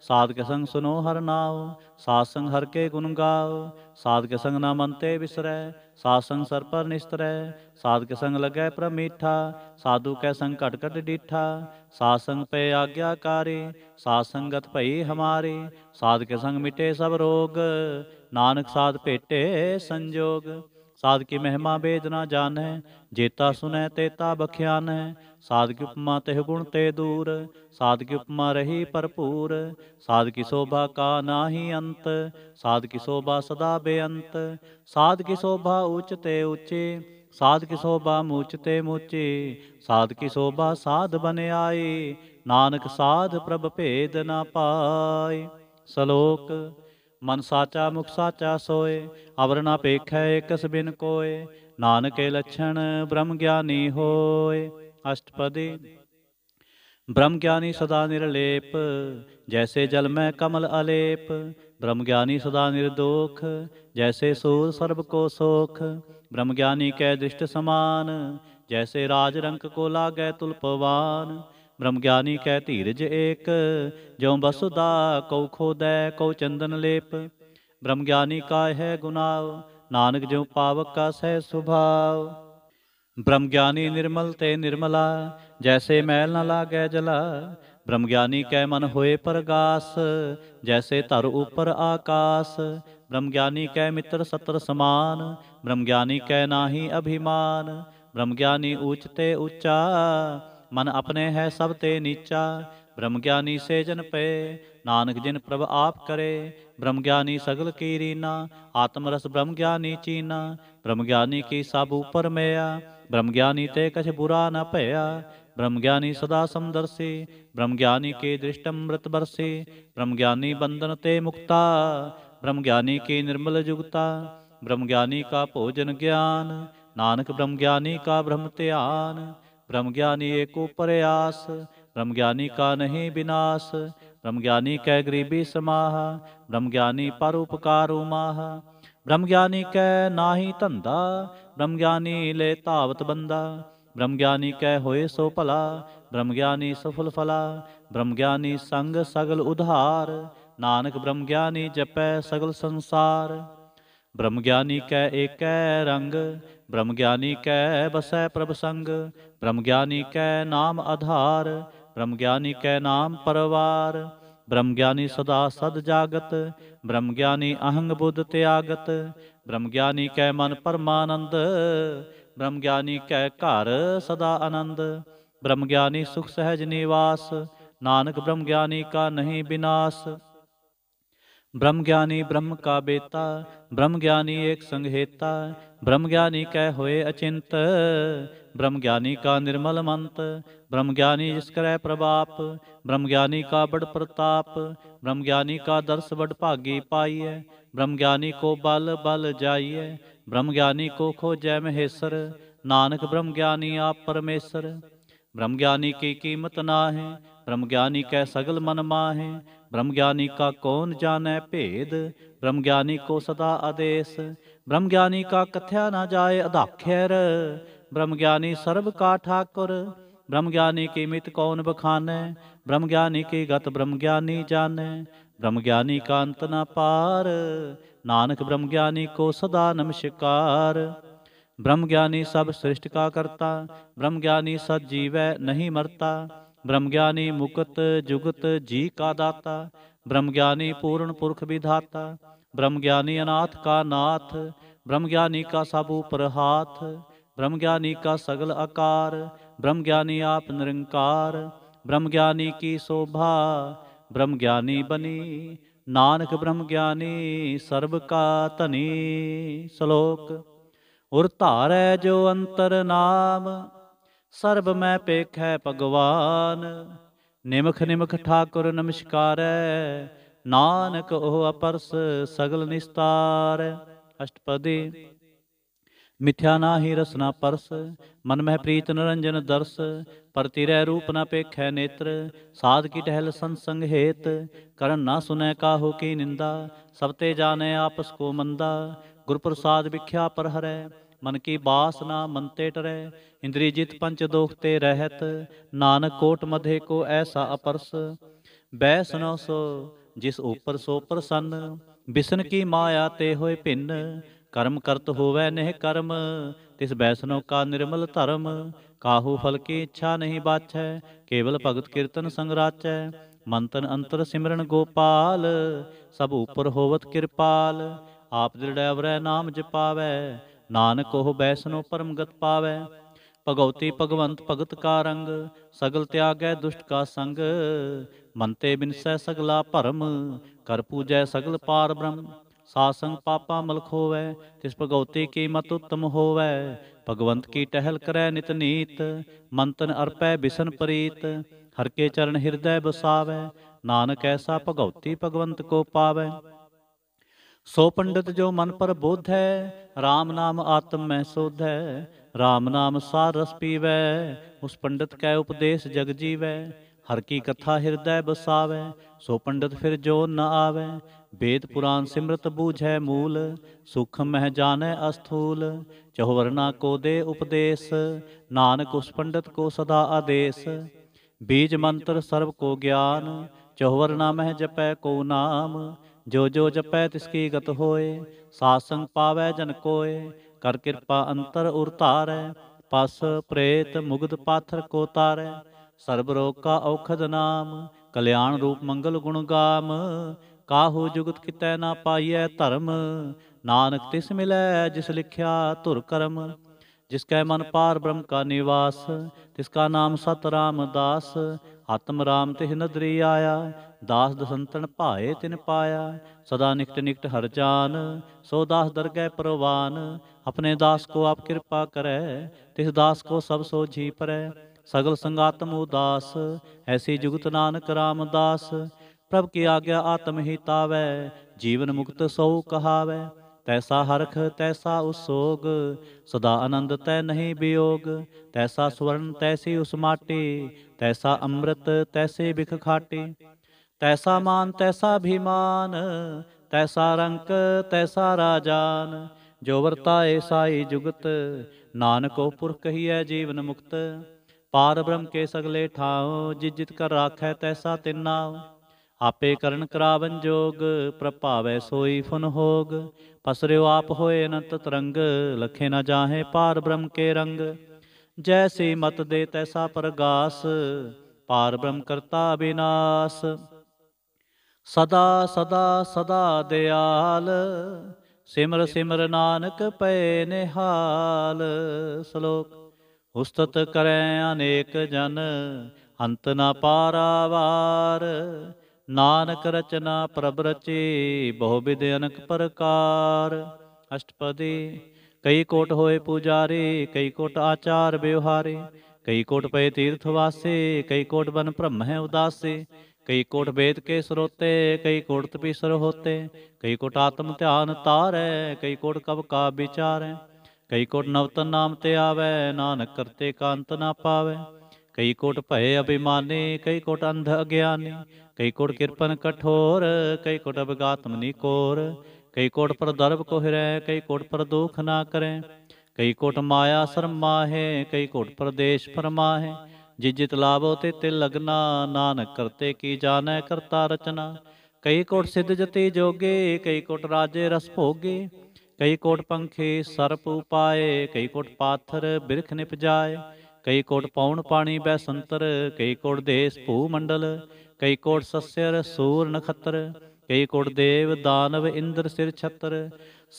ਸਾਧ ਕੇ ਸੰਗ ਸੁਨੋ ਹਰ ਨਾਮ ਸਾਧ ਸੰਗ ਹਰ ਕੇ ਗੁਣ ਗਾਓ ਸਾਧ ਕੇ ਸੰਗ ਨਾ ਮੰਤੇ ਵਿਸਰੈ ਸਾਧ ਸੰਗ ਸਰ ਪਰ ਨਿਸਤਰੈ ਸਾਧ ਕੇ ਸੰਗ ਲਗੈ ਪ੍ਰਮੀਠਾ ਸਾਧੂ ਕੈ ਸੰਗ ਘਟ ਘਟ ਡੀਠਾ ਸਾਧ ਸੰਗ ਪੈ ਆਗਿਆਕਾਰੀ ਸਾਧ ਸੰਗਤ ਭਈ ਹਮਾਰੀ ਸਾਧ ਕੇ ਸੰਗ ਮਿਟੇ ਸਭ ਰੋਗ ਨਾਨਕ ਸਾਧ ਭੇਟੇ ਸੰਜੋਗ ਸਾਧ ਕੀ ਮਹਿਮਾ ਵੇਦ ਨਾ ਜਾਣੈ ਜੇਤਾ ਸੁਨੈ ਤੇਤਾ ਬਖਿਆਨੈ ਸਾਧ ਕੀ ਉਪਮਾ ਤਿਹ ਗੁਣ ਤੇ ਦੂਰ ਸਾਧ ਕੀ ਉਪਮਾ ਰਹੀ ਭਰਪੂਰ ਸਾਧ ਕੀ ਸੋਭਾ ਕਾ ਨਾਹੀ ਅੰਤ ਸਾਧ ਕੀ ਸੋਭਾ ਸਦਾ ਬੇਅੰਤ ਸਾਧ ਕੀ ਸੋਭਾ ਉੱਚ ਤੇ ਉੱਚੇ ਸਾਧ ਕੀ ਸੋਭਾ ਮੂਚ ਤੇ ਮੂਚੇ ਸਾਧ ਕੀ ਸੋਭਾ ਸਾਧ ਬਨ ਆਏ ਨਾਨਕ ਸਾਧ ਪ੍ਰਭ ਭੇਦ ਨਾ ਪਾਏ ਸ਼ਲੋਕ ਮਨ ਸਾਚਾ ਮੁਖ ਸਾਚਾ ਸੋਏ ਅਵਰ ਨਾ ਪੇਖੈ ਇਕਸ ਬਿਨ ਕੋਏ ਨਾਨਕੇ ਲਛਣ ਬ੍ਰਹਮ ਗਿਆਨੀ ਹੋਏ ਅਸ਼ਟਪਦੀ ਬ੍ਰਹਮ ਗਿਆਨੀ ਸਦਾ ਨਿਰਲੇਪ ਜੈਸੇ ਜਲ ਮੈਂ ਕਮਲ ਅਲੇਪ ਬ੍ਰਹਮ ਗਿਆਨੀ ਸਦਾ ਨਿਰਦੋਖ ਜੈਸੇ ਸੂਰ ਸਰਬ ਕੋ ਸੋਖ ਬ੍ਰਹਮ ਗਿਆਨੀ ਕੈ ਦ੍ਰਿਸ਼ਟ ਸਮਾਨ ਜੈਸੇ ਰਾਜ ਰੰਕ ਕੋ ਲਾਗੈ ਤੁਲਪਵਾਨ ਬ੍ਰਹਮ ਗਿਆਨੀ ਕਹਿ ਧੀਰਜ ਏਕ ਜਿਉ ਬਸੁਦਾ ਕਉ ਖੋਦੈ ਕਉ ਚੰਦਨ ਲੇਪ ਬ੍ਰਹਮ ਗਿਆਨੀ ਕਾ ਹੈ ਗੁਨਾਵ ਨਾਨਕ ਜਿਉ ਪਾਵਕ ਕਾ ਸਹਿ ਸੁਭਾਵ ਬ੍ਰਹਮ ਗਿਆਨੀ ਨਿਰਮਲ ਤੇ ਨਿਰਮਲਾ ਜੈਸੇ ਮੈਲ ਨ ਲਾਗੈ ਜਲਾ ਬ੍ਰਹਮ ਗਿਆਨੀ ਕੈ ਮਨ ਹੋਏ ਪਰਗਾਸ ਜੈਸੇ ਧਰ ਉਪਰ ਆਕਾਸ ਬ੍ਰਹਮ ਗਿਆਨੀ ਕੈ ਮਿੱਤਰ ਸਤਰ ਸਮਾਨ ਬ੍ਰਹਮ ਗਿਆਨੀ ਕੈ ਨਾਹੀ ਅਭਿਮਾਨ ਬ੍ਰਹਮ ਗਿਆਨੀ ਉੱਚ ਤੇ ਉੱਚਾ ਮਨ ਆਪਣੇ ਹੈ ਸਭ ਤੇ ਨੀਚਾ ਬ੍ਰਹਮ ਗਿਆਨੀ ਸੇ ਜਨ ਪਏ ਨਾਨਕ ਜਿਨ ਪ੍ਰਭ ਆਪ ਕਰੇ ਬ੍ਰਹਮ ਗਿਆਨੀ ਸਗਲ ਕੀ ਰੀਨਾ ਆਤਮ ਰਸ ਬ੍ਰਹਮ ਗਿਆਨੀ ਚੀਨਾ ਬ੍ਰਹਮ ਗਿਆਨੀ ਕੀ ਸਭ ਉਪਰ ਮਿਆ ਬ੍ਰਹਮ ਗਿਆਨੀ ਤੇ ਕਛ ਬੁਰਾ ਨ ਭਇਆ ਬ੍ਰਹਮ ਗਿਆਨੀ ਸਦਾ ਸਮਦਰਸੀ ਬ੍ਰਹਮ ਗਿਆਨੀ ਕੀ ਦ੍ਰਿਸ਼ਟਮ ਮ੍ਰਿਤ ਬਰਸੀ ਬ੍ਰਹਮ ਗਿਆਨੀ ਬੰਧਨ ਤੇ ਮੁਕਤਾ ਬ੍ਰਹਮ ਗਿਆਨੀ ਕੀ ਨਿਰਮਲ ਜੁਗਤਾ ਬ੍ਰਹਮ ਗਿਆਨੀ ਕਾ ਭੋਜਨ ਗਿਆਨ ਨਾਨਕ ਬ੍ਰਹਮ ਗਿਆਨੀ ਕਾ ਬ੍ਰਹਮ ਧਿਆਨ ब्रह्मज्ञानी एको प्रयास ब्रह्मज्ञानी का नहीं विनाश ब्रह्मज्ञानी कै गरीबी समाह ब्रह्मज्ञानी पर उपकारो माह ब्रह्मज्ञानी कै नाही धंधा ब्रह्मज्ञानी ले तावत बंदा ब्रह्मज्ञानी ਕੈ ਹੋਏ ਸੋ ਭਲਾ ਬ੍ਰਹਮਗਿਆਨੀ ਸਫਲ ਫਲਾ ਬ੍ਰਹਮਗਿਆਨੀ ਸੰਗ ਸਗਲ ਉਧਾਰ ਨਾਨਕ ਬ੍ਰਹਮਗਿਆਨੀ ਜਪੈ सगल संसार ਬ੍ਰਹਮ ਗਿਆਨੀ ਕੈ ਏਕੈ ਰੰਗ ਬ੍ਰਹਮ ਗਿਆਨੀ ਕੈ ਬਸੈ ਪ੍ਰਭ ਸੰਗ ਬ੍ਰਹਮ ਗਿਆਨੀ ਕੈ ਨਾਮ ਆਧਾਰ ਬ੍ਰਹਮ ਗਿਆਨੀ ਕੈ ਨਾਮ ਪਰਵਾਰ ਬ੍ਰਹਮ ਗਿਆਨੀ ਸਦਾ ਸਦ ਜਾਗਤ ਬ੍ਰਹਮ ਗਿਆਨੀ ਅਹੰਗ ਬੁੱਧ ਤਿਆਗਤ ਬ੍ਰਹਮ ਗਿਆਨੀ ਕੈ ਮਨ ਪਰਮਾਨੰਦ ਬ੍ਰਹਮ ਗਿਆਨੀ ਕੈ ਘਰ ਸਦਾ ਆਨੰਦ ਬ੍ਰਹਮ ਗਿਆਨੀ ਸੁਖ ਸਹਿਜ ਨਿਵਾਸ ਨਾਨਕ ਬ੍ਰਹਮ ਗਿਆਨੀ ਕਾ ਨਹੀਂ ਬਿਨਾਸ਼ ਬ੍ਰਹਮ ਗਿਆਨੀ ਬ੍ਰਹਮ ਕਾ ਬੇਤਾ ਬ੍ਰਹਮ ਗਿਆਨੀ ਏਕ ਸੰਗਹੇਤਾ ਬ੍ਰਹਮ ਗਿਆਨੀ ਕਹਿ ਹੋਏ ਅਚਿੰਤ ਬ੍ਰਹਮ ਗਿਆਨੀ ਕਾ ਨਿਰਮਲ ਮੰਤ ਬ੍ਰਹਮ ਗਿਆਨੀ ਜਿਸ ਕਰੈ ਪ੍ਰਭਾਪ ਬ੍ਰਹਮ ਗਿਆਨੀ ਕਾ ਬੜ ਪ੍ਰਤਾਪ ਬ੍ਰਹਮ ਗਿਆਨੀ ਕਾ ਦਰਸ ਵਡ ਭਾਗੀ ਪਾਈਐ ਬ੍ਰਹਮ ਗਿਆਨੀ ਕੋ ਬਲ ਬਲ ਜਾਈਐ ਬ੍ਰਹਮ ਗਿਆਨੀ ਕੋ ਖੋਜੈ ਮਹੇਸ਼ਰ ਨਾਨਕ ਬ੍ਰਹਮ ਗਿਆਨੀ ਆਪ ਪਰਮੇਸ਼ਰ ਬ੍ਰਹਮ ਗਿਆਨੀ ਕੀ ਕੀਮਤ ਨਾ ਹੈ ब्रह्म ज्ञानी कै सगल मन माहे ब्रह्म ज्ञानी का कौन जानै भेद ब्रह्म ज्ञानी को सदा आदेश ब्रह्म ज्ञानी का कथ्या ना जाए अधाख्यर ब्रह्म ज्ञानी सर्व का ठाकुर ब्रह्म ज्ञानी की मित कौन बखाने ब्रह्म ज्ञानी की गत ब्रह्म ज्ञानी जाने ब्रह्म ज्ञानी का अंत ना पार नानक ब्रह्म ज्ञानी को सदा नमस्कार ब्रह्म ज्ञानी सब सृष्टि का करता ब्रह्म ज्ञानी सद जीवै नहीं मरता ਬ੍ਰਹਮ ਗਿਆਨੀ ਮੁਕਤ ਜੁਗਤ ਜੀ ਕਾ ਦਾਤਾ ਬ੍ਰਹਮ ਗਿਆਨੀ ਪੂਰਨ ਪੁਰਖ ਵਿਧਾਤਾ ਬ੍ਰਹਮ ਗਿਆਨੀ ਅਨਾਥ ਕਾ ਨਾਥ ਬ੍ਰਹਮ ਗਿਆਨੀ ਕਾ ਸਭ ਉਪਰ ਹਾਥ ਬ੍ਰਹਮ ਗਿਆਨੀ ਕਾ ਸਗਲ ਆਕਾਰ ਬ੍ਰਹਮ ਗਿਆਨੀ ਆਪ ਨਿਰੰਕਾਰ ਬ੍ਰਹਮ ਗਿਆਨੀ ਕੀ ਸੋਭਾ ਬ੍ਰਹਮ ਗਿਆਨੀ ਬਨੀ ਨਾਨਕ ਬ੍ਰਹਮ ਗਿਆਨੀ ਸਰਬ ਕਾ ਧਨੀ ਸ਼ਲੋਕ ਉਰ ਧਾਰੈ ਜੋ ਅੰਤਰ ਨਾਮ ਸਰਬ ਮੈਂ ਪੇਖੈ ਭਗਵਾਨ ਨਿਮਖ ਨਿਮਖ ਠਾਕੁਰ ਨਮਸਕਾਰੈ ਨਾਨਕ ਉਹ ਅਪਰਸ ਸਗਲ ਨਿਸਤਾਰ ਅਸ਼ਟਪਦੀ ਮਿਥਿਆ ਨਾਹੀ ਰਸਨਾ ਪਰਸ ਮਨ ਮਹਿ ਪ੍ਰੀਤ ਨਰੰਜਨ ਦਰਸ ਪਰਤੀ ਰਹਿ ਰੂਪ ਨਾ ਪੇਖੈ ਨੇਤਰ ਸਾਧ ਕੀ ਟਹਿਲ ਸੰਸੰਗ ਹੇਤ ਕਰਨ ਨਾ ਸੁਨੇ ਕਾਹੋ ਕੀ ਨਿੰਦਾ ਸਭ ਤੇ ਜਾਣੈ ਆਪਸ ਕੋ ਮੰਦਾ ਗੁਰ ਪ੍ਰਸਾਦ ਵਿਖਿਆ ਪਰ ਹਰੈ ਮਨ ਕੀ ਬਾਸਨਾ ਮੰਤੇ ਤੇ ਇੰਦਰੀ ਜਿਤ ਪੰਚ ਦੋਖ ਤੇ ਰਹਿਤ ਨਾਨਕ ਕੋਟ ਮਧੇ ਕੋ ਐਸਾ ਅਪਰਸ ਬੈ ਸੁਨੋ ਸੋ ਜਿਸ ਉਪਰ ਸੋ ਪ੍ਰਸੰਨ ਬਿਸਨ ਕੀ ਮਾਇਆ ਤੇ ਹੋਏ ਭਿੰਨ ਕਰਮ ਕਰਤ ਹੋਵੇ ਨਹਿ ਕਰਮ ਤਿਸ ਬੈਸਨੋ ਕਾ ਨਿਰਮਲ ਧਰਮ ਕਾਹੂ ਫਲ ਕੀ ਇੱਛਾ ਨਹੀਂ ਬਾਛੈ ਕੇਵਲ ਭਗਤ ਕੀਰਤਨ ਸੰਗ ਰਾਚੈ ਮੰਤਨ ਅੰਤਰ ਸਿਮਰਨ ਗੋਪਾਲ ਸਭ ਉਪਰ ਹੋਵਤ ਕਿਰਪਾਲ ਆਪ ਜਿਹੜਾ ਵਰੈ ਨਾਮ ਜਪਾਵੈ ਨਾਨਕ ਉਹ ਬੈਸਨੋ ਪਰਮਗਤ ਪਾਵੇ ਭਗਉਤੀ ਭਗਵੰਤ ਭਗਤ ਕਾ ਰੰਗ ਸਗਲ ਤਿਆਗੈ ਦੁਸ਼ਟ ਕਾ ਸੰਗ ਮੰਤੇ ਬਿਨਸੈ ਸਗਲਾ ਭਰਮ ਕਰ ਪੂਜੈ ਸਗਲ ਪਾਰ ਬ੍ਰਹਮ ਸਾਸੰਗ ਪਾਪਾ ਮਲਖ ਹੋਵੇ ਤਿਸ ਭਗਉਤੀ ਕੀ ਮਤ ਉਤਮ ਹੋਵੇ ਭਗਵੰਤ ਕੀ ਟਹਿਲ ਕਰੈ ਨਿਤ ਨੀਤ ਮੰਤਨ ਅਰਪੈ ਬਿਸ਼ਨ ਪ੍ਰੀਤ ਹਰ ਕੇ ਚਰਨ ਹਿਰਦੈ ਬਸਾਵੇ ਨਾਨਕ ਐਸਾ ਭਗਉਤੀ ਭਗਵੰਤ ਕੋ ਪਾਵੇ ਸੋ ਪੰਡਤ ਜੋ ਮਨ ਪਰ ਬੋਧ ਹੈ RAM ਨਾਮ ਆਤਮ ਮਹਿ ਸੋਧੈ RAM ਨਾਮ ਸਾਰ ਰਸ ਪੀਵੈ ਉਸ ਪੰਡਤ ਕੈ ਉਪਦੇਸ਼ ਜਗ ਜੀਵੈ ਹਰ ਕੀ ਕਥਾ ਹਿਰਦੈ ਬਸਾਵੈ ਸੋ ਪੰਡਤ ਫਿਰ ਜੋ ਨ ਆਵੈ ਵੇਦ ਪੁਰਾਨ ਸਿਮਰਤ ਬੂਝੈ ਮੂਲ ਸੁਖ ਮਹਿ ਜਾਣੈ ਅਸਥੂਲ ਵਰਨਾ ਕੋ ਦੇ ਉਪਦੇਸ਼ ਨਾਨਕ ਉਸ ਪੰਡਤ ਕੋ ਸਦਾ ਆਦੇਸ਼ ਬੀਜ ਮੰਤਰ ਸਰਬ ਕੋ ਗਿਆਨ ਵਰਨਾ ਮਹਿ ਜਪੈ ਕੋ ਨਾਮ ਜੋ ਜੋ ਜਪੈ ਤਿਸ ਕੀ ਗਤ ਹੋਏ ਸਾਧ ਸੰਗ ਪਾਵੈ ਜਨ ਕੋਏ ਕਰ ਕਿਰਪਾ ਅੰਤਰ ਉਰਤਾਰੈ ਪਸ ਪ੍ਰੇਤ ਮੁਗਦ ਪਾਥਰ ਕੋ ਤਾਰੈ ਸਰਬ ਰੋਗ ਕਾ ਔਖਦ ਨਾਮ ਕਲਿਆਣ ਰੂਪ ਮੰਗਲ ਗੁਣ ਗਾਮ ਕਾਹੂ ਜੁਗਤ ਕਿਤੈ ਨਾ ਪਾਈਐ ਧਰਮ ਨਾਨਕ ਤਿਸ ਮਿਲੈ ਜਿਸ ਲਿਖਿਆ ਧੁਰ ਕਰਮ ਜਿਸ ਕੈ ਮਨ ਪਾਰ ਬ੍ਰਹਮ ਕਾ ਨਿਵਾਸ ਤਿਸ ਕਾ ਨਾਮ ਸਤ ਰਾਮ ਦਾਸ ਆਤਮ ਰਾਮ ਤੇ ਨਦਰੀ ਆਇਆ ਦਾਸ ਦਸੰਤਨ ਭਾਏ ਤਿਨ ਪਾਇਆ ਸਦਾ ਨਿਕਟ ਨਿਕਟ ਹਰ ਜਾਨ ਸੋ ਦਾਸ ਦਰਗਹਿ ਪ੍ਰਵਾਨ ਆਪਣੇ ਦਾਸ ਕੋ ਆਪ ਕਿਰਪਾ ਕਰੈ ਤਿਸ ਦਾਸ ਕੋ ਸਭ ਸੋ ਜੀ ਪਰੈ ਸਗਲ ਸੰਗਾਤਮ ਉਦਾਸ ਐਸੀ ਜੁਗਤ ਨਾਨਕ ਰਾਮ ਦਾਸ ਪ੍ਰਭ ਕੀ ਆਗਿਆ ਆਤਮ ਹੀ ਤਾਵੈ ਜੀਵਨ ਮੁਕਤ ਸੋ ਕਹਾਵੈ ਤੈਸਾ ਹਰਖ ਤੈਸਾ ਉਸੋਗ ਸਦਾ ਆਨੰਦ ਤੈ ਨਹੀਂ ਬਿਯੋਗ ਤੈਸਾ ਸਵਰਨ ਤੈਸੀ ਉਸ ਮਾਟੀ ਤੈਸਾ ਅੰਮ੍ਰਿਤ ਤੈਸੇ ਵਿਖ ਖਾਟੀ ਤੈਸਾ ਮਾਨ ਤੈਸਾ ਭੀਮਾਨ ਤੈਸਾ ਰੰਕ ਤੈਸਾ ਰਾਜਾਨ ਜੋ ਵਰਤਾਏ ਸਾਈ ਜੁਗਤ ਨਾਨਕੋ ਪੁਰਖ ਕਹੀਐ ਜੀਵਨ ਮੁਕਤ ਪਾਰ ਬ੍ਰਹਮ ਕੇ ਸਗਲੇ ਠਾਉ ਜਿਜਿਤ ਕਰ ਰਾਖੈ ਤੈਸਾ ਤਿਨਾ ਆਪੇ ਕਰਨ ਕਰਾਵਨ ਜੋਗ ਪ੍ਰਭਾਵੈ ਸੋਈ ਫਨ ਹੋਗ ਪਸਰਿਓ ਆਪ ਹੋਏ ਅਨੰਤ ਤਰੰਗ ਲਖੇ ਨ ਜਾਹੇ ਪਾਰ ਬ੍ਰਹਮ ਕੇ ਰੰਗ ਜੈਸੀ ਮਤ ਦੇ ਤੈਸਾ ਪ੍ਰਗਾਸ ਪਾਰ ਬ੍ਰਹਮ ਕਰਤਾ ਬਿਨਾਸ ਸਦਾ ਸਦਾ ਸਦਾ ਦਿਆਲ ਸਿਮਰ ਸਿਮਰ ਨਾਨਕ ਪਏ ਨਿਹਾਲ ਸ਼ਲੋਕ ਉਸਤਤ ਕਰੈ ਅਨੇਕ ਜਨ ਅੰਤ ਨ ਨਾ ਵਾਰ ਨਾਨਕ ਰਚਨਾ ਪ੍ਰਭ ਰਚੇ ਬਹੁ ਵਿਦ ਅਨਕ ਪ੍ਰਕਾਰ ਅਸ਼ਟਪਦੀ ਕਈ ਕੋਟ ਹੋਏ ਪੁਜਾਰੇ ਕਈ ਕੋਟ ਆਚਾਰ ਵਿਵਹਾਰੇ ਕਈ ਕੋਟ ਪਏ ਤੀਰਥ ਵਾਸੇ ਕਈ ਕੋਟ ਬਨ ਭ੍ਰਮ ਹੈ ਉਦਾਸੇ ਕਈ ਕੋਟ ਵੇਦ ਕੇ ਸਰੋਤੇ ਕਈ ਕੋਟ ਤਪੀ ਸਰ ਹੋਤੇ ਕਈ ਕੋਟ ਆਤਮ ਧਿਆਨ ਤਾਰੈ ਕਈ ਕੋਟ ਕਬ ਕਾ ਵਿਚਾਰੈ ਕਈ ਕੋਟ ਨਵਤਨ ਨਾਮ ਤੇ ਆਵੈ ਨਾਨਕ ਕਰਤੇ ਕਾਂਤ ਨਾ ਪਾਵੇ ਕਈ ਕੋਟ ਭਏ ਅਭਿਮਾਨੇ ਕਈ ਕੋਟ ਅੰਧ ਅਗਿਆਨੀ ਕਈ ਕੋਟ ਕਿਰਪਨ ਕਠੋਰ ਕਈ ਕੋਟ ਅਬਗਾਤਮ ਨਿਕੋਰ ਕਈ ਕੋਟ ਪਰ ਦਰਬ ਕੋ ਹਿਰੈ ਕਈ ਕੋਟ ਪਰ ਦੁਖ ਨਾ ਕਰੈ ਕਈ ਕੋਟ ਮਾਇਆ ਸਰਮਾਹੇ ਕਈ ਕੋਟ ਪਰਦੇਸ਼ ਫਰਮਾਹੇ ਜਿ ਜਿਤ ਲਾਭੋ ਤੇ ਤਿਲ ਲਗਨਾ ਨਾਨਕ ਕਰਤੇ ਕੀ ਜਾਣੈ ਕਰਤਾ ਰਚਨਾ ਕਈ ਕੋਟ ਸਿੱਧ ਜਤੀ ਜੋਗੇ ਕਈ ਕੋਟ ਰਾਜੇ ਰਸ ਭੋਗੇ ਕਈ ਕੋਟ ਪੰਖੇ ਸਰਪ ਉਪਾਏ ਕਈ ਕੋਟ ਪਾਥਰ ਬਿਰਖ ਨਿਪਜਾਏ ਕਈ ਕੋਟ ਪਾਉਣ ਪਾਣੀ ਬੈ ਸੰਤਰ ਕਈ ਕੋਟ ਦੇਸ ਭੂ ਮੰਡਲ ਕਈ ਕੋਟ ਸਸਿਰ ਸੂਰ ਨਖਤਰ ਕਈ ਕੋਟ ਦੇਵ ਦਾਨਵ ਇੰਦਰ ਸਿਰ ਛਤਰ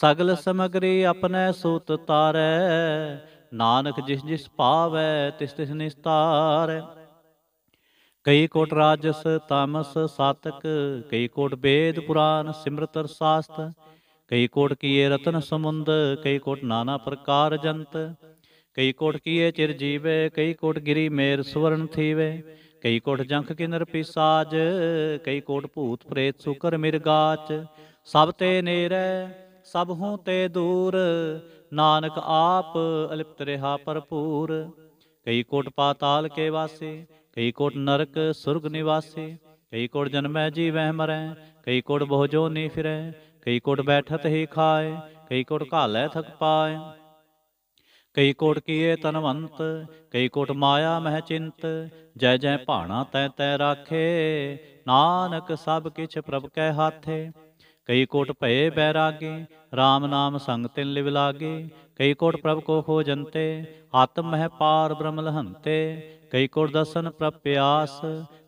ਸਗਲ ਸਮਗਰੀ ਆਪਣੇ ਸੂਤ ਤਾਰੈ ਨਾਨਕ ਜਿਸ ਜਿਸ ਪਾਵੈ ਤਿਸ ਤਿਸ ਨਿਸਤਾਰ ਕਈ ਕੋਟ ਰਾਜਸ ਤਾਮਸ ਸਾਤਕ ਕਈ ਕੋਟ ਵੇਦ ਪੁਰਾਨ ਸਿਮਰਤਰ ਸਾਸਤ ਕਈ ਕੋਟ ਕੀਏ ਰਤਨ ਸਮੁੰਦ ਕਈ ਕੋਟ ਨਾਨਾ ਪ੍ਰਕਾਰ ਜੰਤ ਕਈ ਕੋਟ ਕੀਏ ਚਿਰ ਜੀਵੇ ਕਈ ਕੋਟ ਗਿਰੀ ਮੇਰ ਸੁਵਰਨ ਥੀਵੇ ਕਈ ਕੋਟ ਜੰਖ ਕੇ ਸਾਜ ਕਈ ਕੋਟ ਭੂਤ ਪ੍ਰੇਤ ਸੁਕਰ ਮਿਰਗਾਚ ਸਭ ਤੇ ਨੇਰੇ ਸਭ ਹੋਂ ਤੇ ਦੂਰ ਨਾਨਕ ਆਪ ਅਲਿਪਤ ਰਹਾ ਭਰਪੂਰ ਕਈ ਕੋਟ ਪਾਤਾਲ ਕੇ ਵਾਸੀ ਕਈ ਕੋਟ ਨਰਕ ਸੁਰਗ ਨਿਵਾਸੀ ਕਈ ਕੋਟ ਜਨਮੈ ਜੀਵੈ ਮਰੈ ਕਈ ਕੋਟ ਬਹੁ ਜੋ ਨੀ ਫਿਰੈ ਕਈ ਕੋਟ ਬੈਠਤ ਹੀ ਖਾਏ ਕਈ ਕੋਟ ਘਾਲੈ ਥਕ ਪਾਏ ਕਈ ਕੋਟ ਕੀਏ ਤਨਵੰਤ ਕਈ ਕੋਟ ਮਾਇਆ ਮਹਿ ਚਿੰਤ ਜੈ ਜੈ ਭਾਣਾ ਤੈ ਤੈ ਰਾਖੇ ਨਾਨਕ ਸਭ ਕਿਛ ਪ੍ਰਭ ਕੈ ਹਾਥੇ ਕਈ ਕੋਟ ਭਏ ਬੈਰਾਗੇ RAM ਨਾਮ ਸੰਗ ਤਿਨ ਲਿਵ ਲਾਗੇ ਕਈ ਕੋਟ ਪ੍ਰਭ ਕੋ ਹੋ ਜੰਤੇ ਆਤਮ ਮਹਿ ਪਾਰ ਬ੍ਰਹਮ ਲਹੰਤੇ ਕਈ ਕੋਟ ਦਸਨ ਪ੍ਰਭ ਪਿਆਸ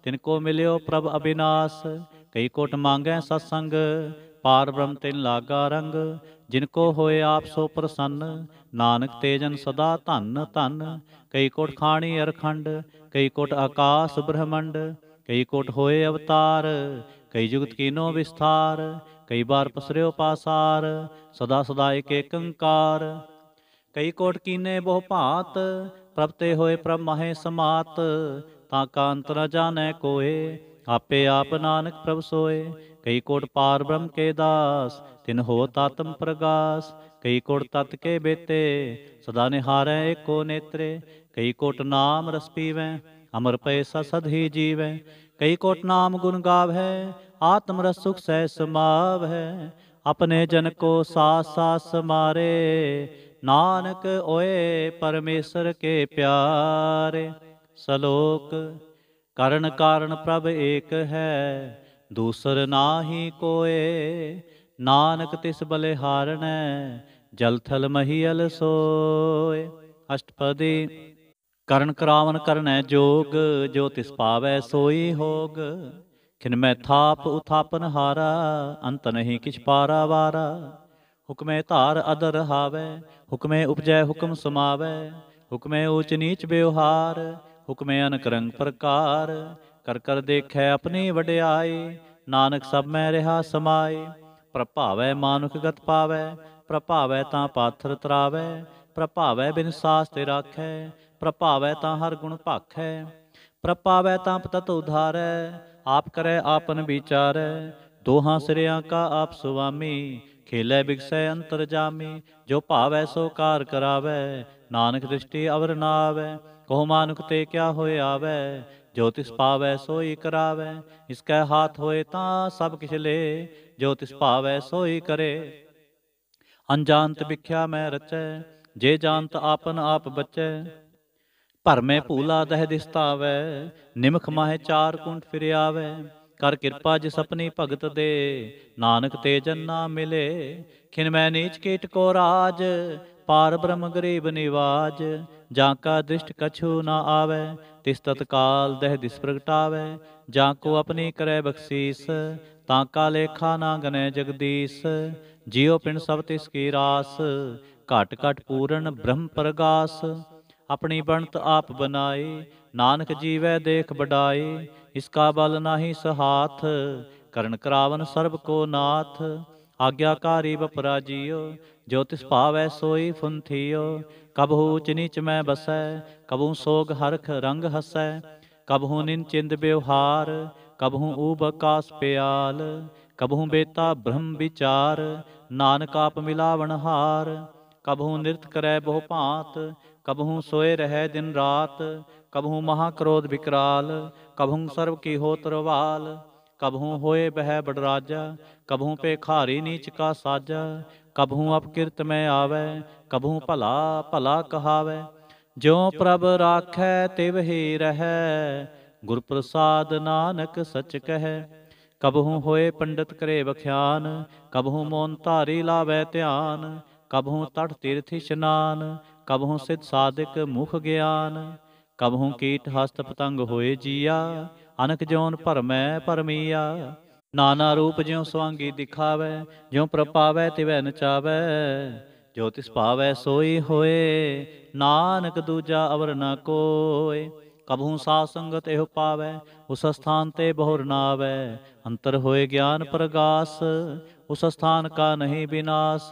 ਤਿਨ ਕੋ ਮਿਲਿਓ ਪ੍ਰਭ ਅਬਿਨਾਸ ਕਈ ਕੋਟ ਮੰਗੈ ਸਤ ਸੰਗ ਪਾਰ ਬ੍ਰਹਮ ਤਿਨ ਲਾਗਾ ਰੰਗ ਜਿਨ ਕੋ ਹੋਏ ਆਪ ਸੋ ਪ੍ਰਸੰਨ ਨਾਨਕ ਤੇਜਨ ਸਦਾ ਧੰਨ ਧੰਨ ਕਈ ਕੋਟ ਖਾਣੀ ਅਰਖੰਡ ਕਈ ਕੋਟ ਆਕਾਸ ਬ੍ਰਹਮੰਡ ਕਈ ਕੋਟ ਹੋਏ ਅਵਤਾਰ ਕਈ ਜੁਗਤ ਕੀਨੋ ਵਿਸਥਾਰ ਕਈ ਬਾਰ ਪਸਰਿਓ ਪਾਸਾਰ ਸਦਾ ਸਦਾ ਏਕ ਏਕੰਕਾਰ ਕਈ ਕੋਟ ਕੀਨੇ ਬਹੁ ਭਾਤ ਪ੍ਰਪਤੇ ਹੋਏ ਪ੍ਰਭ ਮਹੇ ਸਮਾਤ ਤਾਂ ਅੰਤ ਨ ਜਾਣੈ ਕੋਏ ਆਪੇ ਆਪ ਨਾਨਕ ਪ੍ਰਭ ਸੋਏ ਕਈ ਕੋਟ ਪਾਰ ਬ੍ਰਹਮ ਕੇ ਦਾਸ ਤਿਨ ਹੋ ਤਾਤਮ ਪ੍ਰਗਾਸ ਕਈ ਕੋਟ ਤਤ ਕੇ ਬੇਤੇ ਸਦਾ ਨਿਹਾਰੈ ਏਕੋ ਨੇਤਰੇ ਕਈ ਕੋਟ ਨਾਮ ਰਸ ਪੀਵੈ ਅਮਰ ਪੈ ਸਸਦ ਹੀ ਜੀਵੈ ਕਈ ਕੋਟ ਨਾਮ ਗੁਣ ਗਾਵੈ ਆਤਮ ਰਸ ਸੁਖ ਸੈ ਸਮਾਵੈ ਆਪਣੇ ਜਨ ਕੋ ਸਾਥ ਸਾਥ ਸਮਾਰੇ ਨਾਨਕ ਓਏ ਪਰਮੇਸ਼ਰ ਕੇ ਪਿਆਰੇ ਸਲੋਕ ਕਰਨ ਕਾਰਨ ਪ੍ਰਭ ਏਕ ਹੈ ਦੂਸਰ ਨਾਹੀ ਕੋਏ ਨਾਨਕ ਤਿਸ ਬਲੇ ਬਲਿਹਾਰਣੈ ਜਲਥਲ ਮਹੀਲ ਸੋਏ ਅਸ਼ਟਪਦੀ ਕਰਨ ਕਰਾਵਨ ਕਰਨੈ ਜੋਗ ਜੋ ਤਿਸ ਪਾਵੈ ਸੋਈ ਹੋਗ ਖਿਨ ਮੈਂ ਥਾਪ ਉਥਾਪਨ ਹਾਰਾ ਅੰਤ ਨਹੀਂ ਕਿਛ ਪਾਰਾ ਵਾਰਾ ਹੁਕਮੇ ਧਾਰ ਅਦਰ ਹਾਵੇ ਹੁਕਮੇ ਉਪਜੈ ਹੁਕਮ ਸਮਾਵੇ ਹੁਕਮੇ ਉਚ ਨੀਚ ਬਿਵਹਾਰ ਹੁਕਮੇ ਅਨਕ ਰੰਗ ਪ੍ਰਕਾਰ ਕਰ ਕਰ ਦੇਖੈ ਆਪਣੀ ਵਡਿਆਈ ਨਾਨਕ ਸਭ ਮੈਂ ਰਹਾ ਸਮਾਏ ਪ੍ਰਭਾਵੈ ਮਾਨੁਖ ਗਤ ਪਾਵੈ ਪ੍ਰਭਾਵੈ ਤਾਂ ਪਾਥਰ ਤਰਾਵੈ ਪ੍ਰਭਾਵੈ ਬਿਨ ਸਾਸ ਤੇ ਰਾਖੈ ਪ੍ਰਭਾਵੈ ਤਾਂ ਹਰ ਗੁਣ ਭਾਖੈ ਪ੍ਰਭਾਵੈ ਤਾਂ ਪਤਤ ਉਧਾਰੈ ਆਪ ਕਰੈ ਆਪਨ ਵਿਚਾਰੈ ਦੋਹਾਂ ਸਿਰਿਆਂ ਕਾ ਆਪ ਸੁਆਮੀ ਖੇਲੇ ਬਿਕਸੈ ਅੰਤਰ ਜਾਮੀ ਜੋ ਭਾਵੈ ਸੋ ਕਾਰ ਕਰਾਵੈ ਨਾਨਕ ਦ੍ਰਿਸ਼ਟੀ ਅਵਰ ਨਾਵੈ ਕੋ ਮਾਨੁਖ ਤੇ ਕਿਆ ਹੋਇ ਆਵੈ ਜੋ ਤਿਸ ਪਾਵੈ ਸੋਈ ਕਰਾਵੈ ਇਸ ਕੈ ਹਾਥ ਹੋਏ ਤਾਂ ਸਭ ਕਿਛ ਲੇ ਜੋ ਤਿਸ ਪਾਵੈ ਸੋਈ ਕਰੇ ਅਨਜਾਨਤ ਵਿਖਿਆ ਮੈਂ ਰਚੈ ਜੇ ਜਾਣਤ ਆਪਨ ਆਪ ਬਚੈ ਭਰਮੇ ਭੂਲਾ ਦਹਿ ਦਿਸਤਾਵੈ ਨਿਮਖ ਮਾਹੇ ਚਾਰ ਕੁੰਟ ਆਵੈ ਕਰ ਕਿਰਪਾ ਜਿਸ ਆਪਣੀ ਭਗਤ ਦੇ ਨਾਨਕ ਤੇ ਜੰਨਾ ਮਿਲੇ ਖਿਨ ਮੈਂ ਨੀਚ ਕੀਟ ਕੋ ਰਾਜ ਪਾਰ ਬ੍ਰਹਮ ਗਰੀਬ ਨਿਵਾਜ ਜਾਂ ਕਾ ਦ੍ਰਿਸ਼ਟ ਕਛੂ ਨਾ ਆਵੇ ਤਿਸ ਤਤਕਾਲ ਦਹਿ ਦਿਸ ਪ੍ਰਗਟਾਵੇ ਜਾਂ ਕੋ ਆਪਣੀ ਕਰੇ ਬਖਸ਼ੀਸ ਤਾਂ ਕਾ ਲੇਖਾ ਨਾ ਗਨੇ ਜਗਦੀਸ਼ ਜਿਉ ਪਿੰਡ ਸਭ ਤਿਸ ਕੀ ਰਾਸ ਘਟ ਘਟ ਪੂਰਨ ਬ੍ਰਹਮ ਪ੍ਰਗਾਸ ਆਪਣੀ ਬਣਤ ਆਪ ਬਨਾਏ ਨਾਨਕ ਜੀਵੈ ਦੇਖ ਬਡਾਏ ਇਸ ਕਾ ਬਲ ਨਾਹੀ ਸਹਾਥ ਕਰਨ ਕਰਾਵਨ ਸਰਬ ਕੋ ਨਾਥ ਆਗਿਆਕਾਰੀ ਬਪਰਾ ਜੀਓ ਜੋ ਤਿਸ ਭਾਵੈ ਸੋਈ ਫੁੰਥੀਓ ਕਬਹੂ ਚਿਨਿਚ ਮੈਂ ਬਸੈ ਕਬਹੂ ਸੋਗ ਹਰਖ ਰੰਗ ਹਸੈ ਕਬਹੂ ਨਿੰ ਚਿੰਦ ਬਿਵਹਾਰ ਕਬਹੂ ਊਬ ਕਾਸ ਪਿਆਲ ਕਬਹੂ ਬੇਤਾ ਬ੍ਰਹਮ ਵਿਚਾਰ ਨਾਨਕ ਆਪ ਮਿਲਾਵਣ ਹਾਰ ਕਬਹੂ ਨਿਰਤ ਕਰੈ ਬਹੁ ਭਾਂਤ ਕਬਹੂ ਸੋਏ ਰਹੈ ਦਿਨ ਰਾਤ ਕਬਹੂ ਮਹਾ ਕ੍ਰੋਧ ਵਿਕਰਾਲ ਕਬਹੂ ਸਰਬ ਕੀ ਹੋਤ ਰਵਾਲ ਕਬਹੂ ਹੋਏ ਬਹਿ ਬੜਰਾਜਾ ਕਬਹੂ ਪੇ ਖਾਰੀ ਨੀਚ ਕਾ ਸਾਜਾ ਕਬਹੂ ਅਪਕਿਰਤ ਮੈਂ ਆਵੇ ਕਬਹੂ ਭਲਾ ਭਲਾ ਕਹਾਵੇ ਜਿਉ ਪ੍ਰਭ ਰਾਖੈ ਤਿਵ ਹੀ ਰਹੈ ਗੁਰ ਪ੍ਰਸਾਦ ਨਾਨਕ ਸਚ ਕਹੈ ਕਬਹੂ ਹੋਏ ਪੰਡਤ ਕਰੇ ਬਖਿਆਨ ਕਬਹੂ ਮੋਨ ਧਾਰੀ ਲਾਵੇ ਧਿਆਨ ਕਬਹੂ ਤਟ ਤੀਰਥ ਇਸ਼ਨਾਨ ਕਬਹੂ ਸਿਧ ਸਾਧਕ ਮੁਖ ਗਿਆਨ ਕਬਹੂ ਕੀਟ ਹਸਤ ਪਤੰਗ ਹੋਏ ਜੀਆ ਅਨਕ ਜੋਨ ਭਰਮੈ ਪਰਮੀਆ ਨਾਨਾ ਰੂਪ ਜਿਉ ਸਵਾਂਗੀ ਦਿਖਾਵੇ ਜਿਉ ਪ੍ਰਪਾਵੇ ਤਿਵੈ ਨਚਾਵੇ ਜੋ ਤਿਸ ਪਾਵੇ ਸੋਈ ਹੋਏ ਨਾਨਕ ਦੂਜਾ ਅਵਰ ਨ ਕੋਏ ਕਬਹੂ ਸਾਧ ਸੰਗਤ ਇਹ ਪਾਵੇ ਉਸ ਸਥਾਨ ਤੇ ਬਹੁਰ ਨਾਵੇ ਅੰਤਰ ਹੋਏ ਗਿਆਨ ਪ੍ਰਗਾਸ ਉਸ ਸਥਾਨ ਕਾ ਨਹੀਂ ਬਿਨਾਸ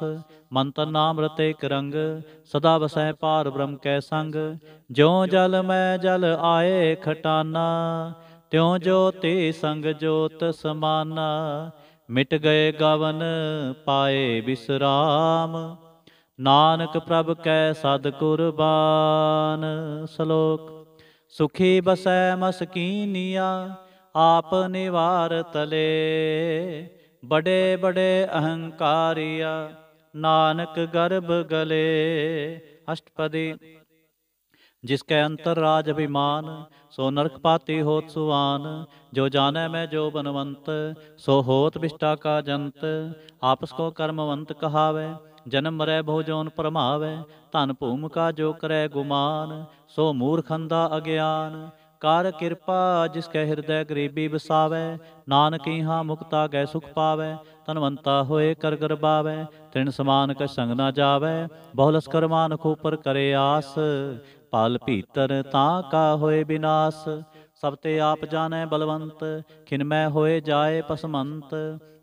ਮੰਤਨ ਨਾਮ ਰਤੇ ਇਕ ਰੰਗ ਸਦਾ ਵਸੈ ਪਾਰ ਬ੍ਰਹਮ ਕੈ ਸੰਗ ਜਿਉ ਜਲ ਮੈਂ ਜਲ ਆਏ ਖਟਾਨਾ ਤਿਉਂ ਜੋ ਤੇ ਸੰਗ ਜੋਤ ਸਮਾਨਾ ਮਿਟ ਗਏ ਗਵਨ ਪਾਏ ਬਿਸਰਾਮ ਨਾਨਕ ਪ੍ਰਭ ਕੈ ਸਦ ਕੁਰਬਾਨ ਸ਼ਲੋਕ ਸੁਖੀ ਬਸੈ ਮਸਕੀਨੀਆ ਆਪ ਨਿਵਾਰ ਤਲੇ ਬੜੇ ਬੜੇ ਅਹੰਕਾਰੀਆ ਨਾਨਕ ਗਰਭ ਗਲੇ ਅਸ਼ਟਪਦੀ ਜਿਸ ਕੈ ਅੰਤਰ ਰਾਜ ਅਭਿਮਾਨ ਸੋ ਨਰਕ ਪਾਤੀ ਹੋਤ ਸੁਵਾਨ ਜੋ ਜਾਣੈ ਮੈਂ ਜੋ ਬਨਵੰਤ ਸੋ ਹੋਤ ਵਿਸ਼ਟਾ ਕਾ ਜੰਤ ਆਪਸ ਕੋ ਕਰਮਵੰਤ ਕਹਾਵੇ ਜਨਮ ਮਰੈ ਬਹੁ ਜੋਨ ਪਰਮਾਵੇ ਧਨ ਭੂਮ ਕਾ ਜੋ ਕਰੈ ਗੁਮਾਨ ਸੋ ਮੂਰਖੰਦਾ ਅਗਿਆਨ ਕਰ ਕਿਰਪਾ ਜਿਸ ਕੈ ਹਿਰਦੈ ਗਰੀਬੀ ਵਸਾਵੇ ਨਾਨਕੀ ਹਾਂ ਮੁਕਤਾ ਗੈ ਸੁਖ ਪਾਵੇ ਤਨਵੰਤਾ ਹੋਏ ਕਰ ਗਰਬਾਵੇ ਤ੍ਰਿਣ ਸਮਾਨ ਕ ਸੰਗ ਨਾ ਜਾਵੇ ਬਹੁ ਲਸਕਰ ਮਾਨ ਖੋਪਰ ਕਰੇ ਆਸ ਪਾਲ ਭੀਤਰ ਤਾਂ ਕਾ ਹੋਏ ਬినాਸ ਸਭ ਤੇ ਆਪ ਜਾਣੈ ਬਲਵੰਤ ਖਿਨ ਮੈਂ ਹੋਏ ਜਾਏ ਪਸਮੰਤ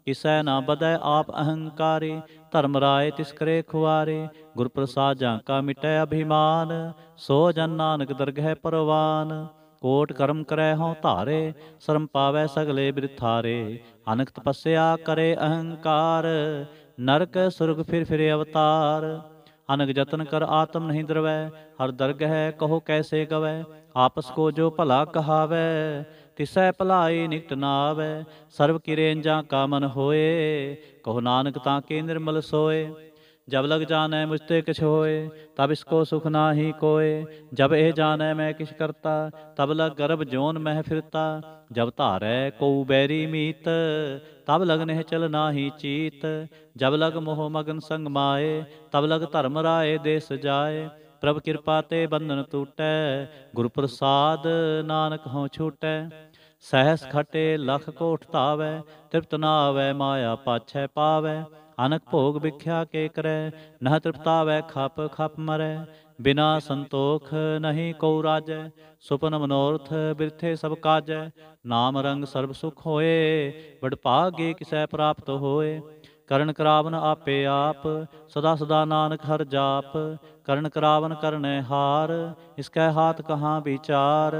ਕਿਸੈ ਨਾ ਬਦੈ ਆਪ ਅਹੰਕਾਰੇ ਧਰਮ ਰਾਏ ਤਿਸ ਕਰੇ ਖੁਆਰੇ ਗੁਰ ਪ੍ਰਸਾਦ ਜਾਂ ਕਾ ਮਿਟੈ ਅਭਿਮਾਨ ਸੋ ਜਨ ਨਾਨਕ ਦਰਗਹਿ ਪਰਵਾਨ ਕੋਟ ਕਰਮ ਕਰੈ ਹਉ ਧਾਰੇ ਸ਼ਰਮ ਪਾਵੈ ਸਗਲੇ ਬਿਰਥਾਰੇ ਅਨਕ ਤਪੱਸਿਆ ਕਰੇ ਅਹੰਕਾਰ ਨਰਕ ਸੁਰਗ ਫਿਰ ਫਿਰੇ ਅਵਤਾਰ ਅਨਗ ਯਤਨ ਕਰ ਆਤਮ ਨਹੀਂ ਦਰਵੈ ਹਰ ਦਰਗ ਹੈ ਕਹੋ ਕੈਸੇ ਗਵੈ ਆਪਸ ਕੋ ਜੋ ਭਲਾ ਕਹਾਵੇ ਤਿਸੈ ਭਲਾਈ ਨਿਕਟ ਨਾਵੇ ਸਰਬ ਜਾਂ ਕਾਮਨ ਹੋਏ ਕਹੋ ਨਾਨਕ ਤਾਂ ਕੇ ਨਿਰਮਲ ਸੋਏ ਜਬ ਲਗ ਜਾਣੈ ਮੁਝ ਤੇ ਕਿਛ ਹੋਏ ਤਬ ਇਸ ਕੋ ਸੁਖ ਨਾਹੀ ਕੋਏ ਜਬ ਇਹ ਜਾਣੈ ਮੈਂ ਕਿਛ ਕਰਤਾ ਤਬ ਲਗ ਗਰਭ ਜੋਨ ਮਹਿ ਫਿਰਤਾ ਜਬ ਧਾਰੈ ਕਉ ਬੈਰੀ ਮੀਤ ਤਬ ਲਗਨਹਿ ਚਲ ਨਾਹੀ ਚੀਤ ਜਬ ਲਗ ਮੋਹ ਮਗਨ ਸੰਗ ਮਾਏ ਤਬ ਲਗ ਧਰਮ ਰਾਏ ਦੇ ਸਜਾਏ ਪ੍ਰਭ ਕਿਰਪਾ ਤੇ ਬੰਧਨ ਟੂਟੈ ਗੁਰ ਪ੍ਰਸਾਦ ਨਾਨਕ ਹਉ ਛੂਟੈ ਸਹਸ ਖਟੇ ਲਖ ਕੋਠ ਤਾਵੈ ਤ੍ਰਿਪਤ ਨਾਵੈ ਮਾਇਆ ਪਾਛੈ ਪਾਵੈ ਅਨਕ ਭੋਗ ਵਿਖਿਆ ਕੇ ਕਰੈ ਨਹ ਤ੍ਰਿਪਤਾ ਵੈ ਖਪ ਖਪ ਮਰੈ ਬਿਨਾ ਸੰਤੋਖ ਨਹੀਂ ਕਉ ਰਾਜੈ ਸੁਪਨ ਮਨੋਰਥ ਬਿਰਥੇ ਸਭ ਕਾਜੈ ਨਾਮ ਰੰਗ ਸਰਬ ਸੁਖ ਹੋਏ ਬੜ ਕਿਸੈ ਪ੍ਰਾਪਤ ਹੋਏ ਕਰਨ ਕਰਾਵਨ ਆਪੇ ਆਪ ਸਦਾ ਸਦਾ ਨਾਨਕ ਹਰ ਜਾਪ ਕਰਨ ਕਰਾਵਨ ਕਰਨੇ ਹਾਰ ਇਸ ਕੈ ਹਾਥ ਕਹਾ ਵਿਚਾਰ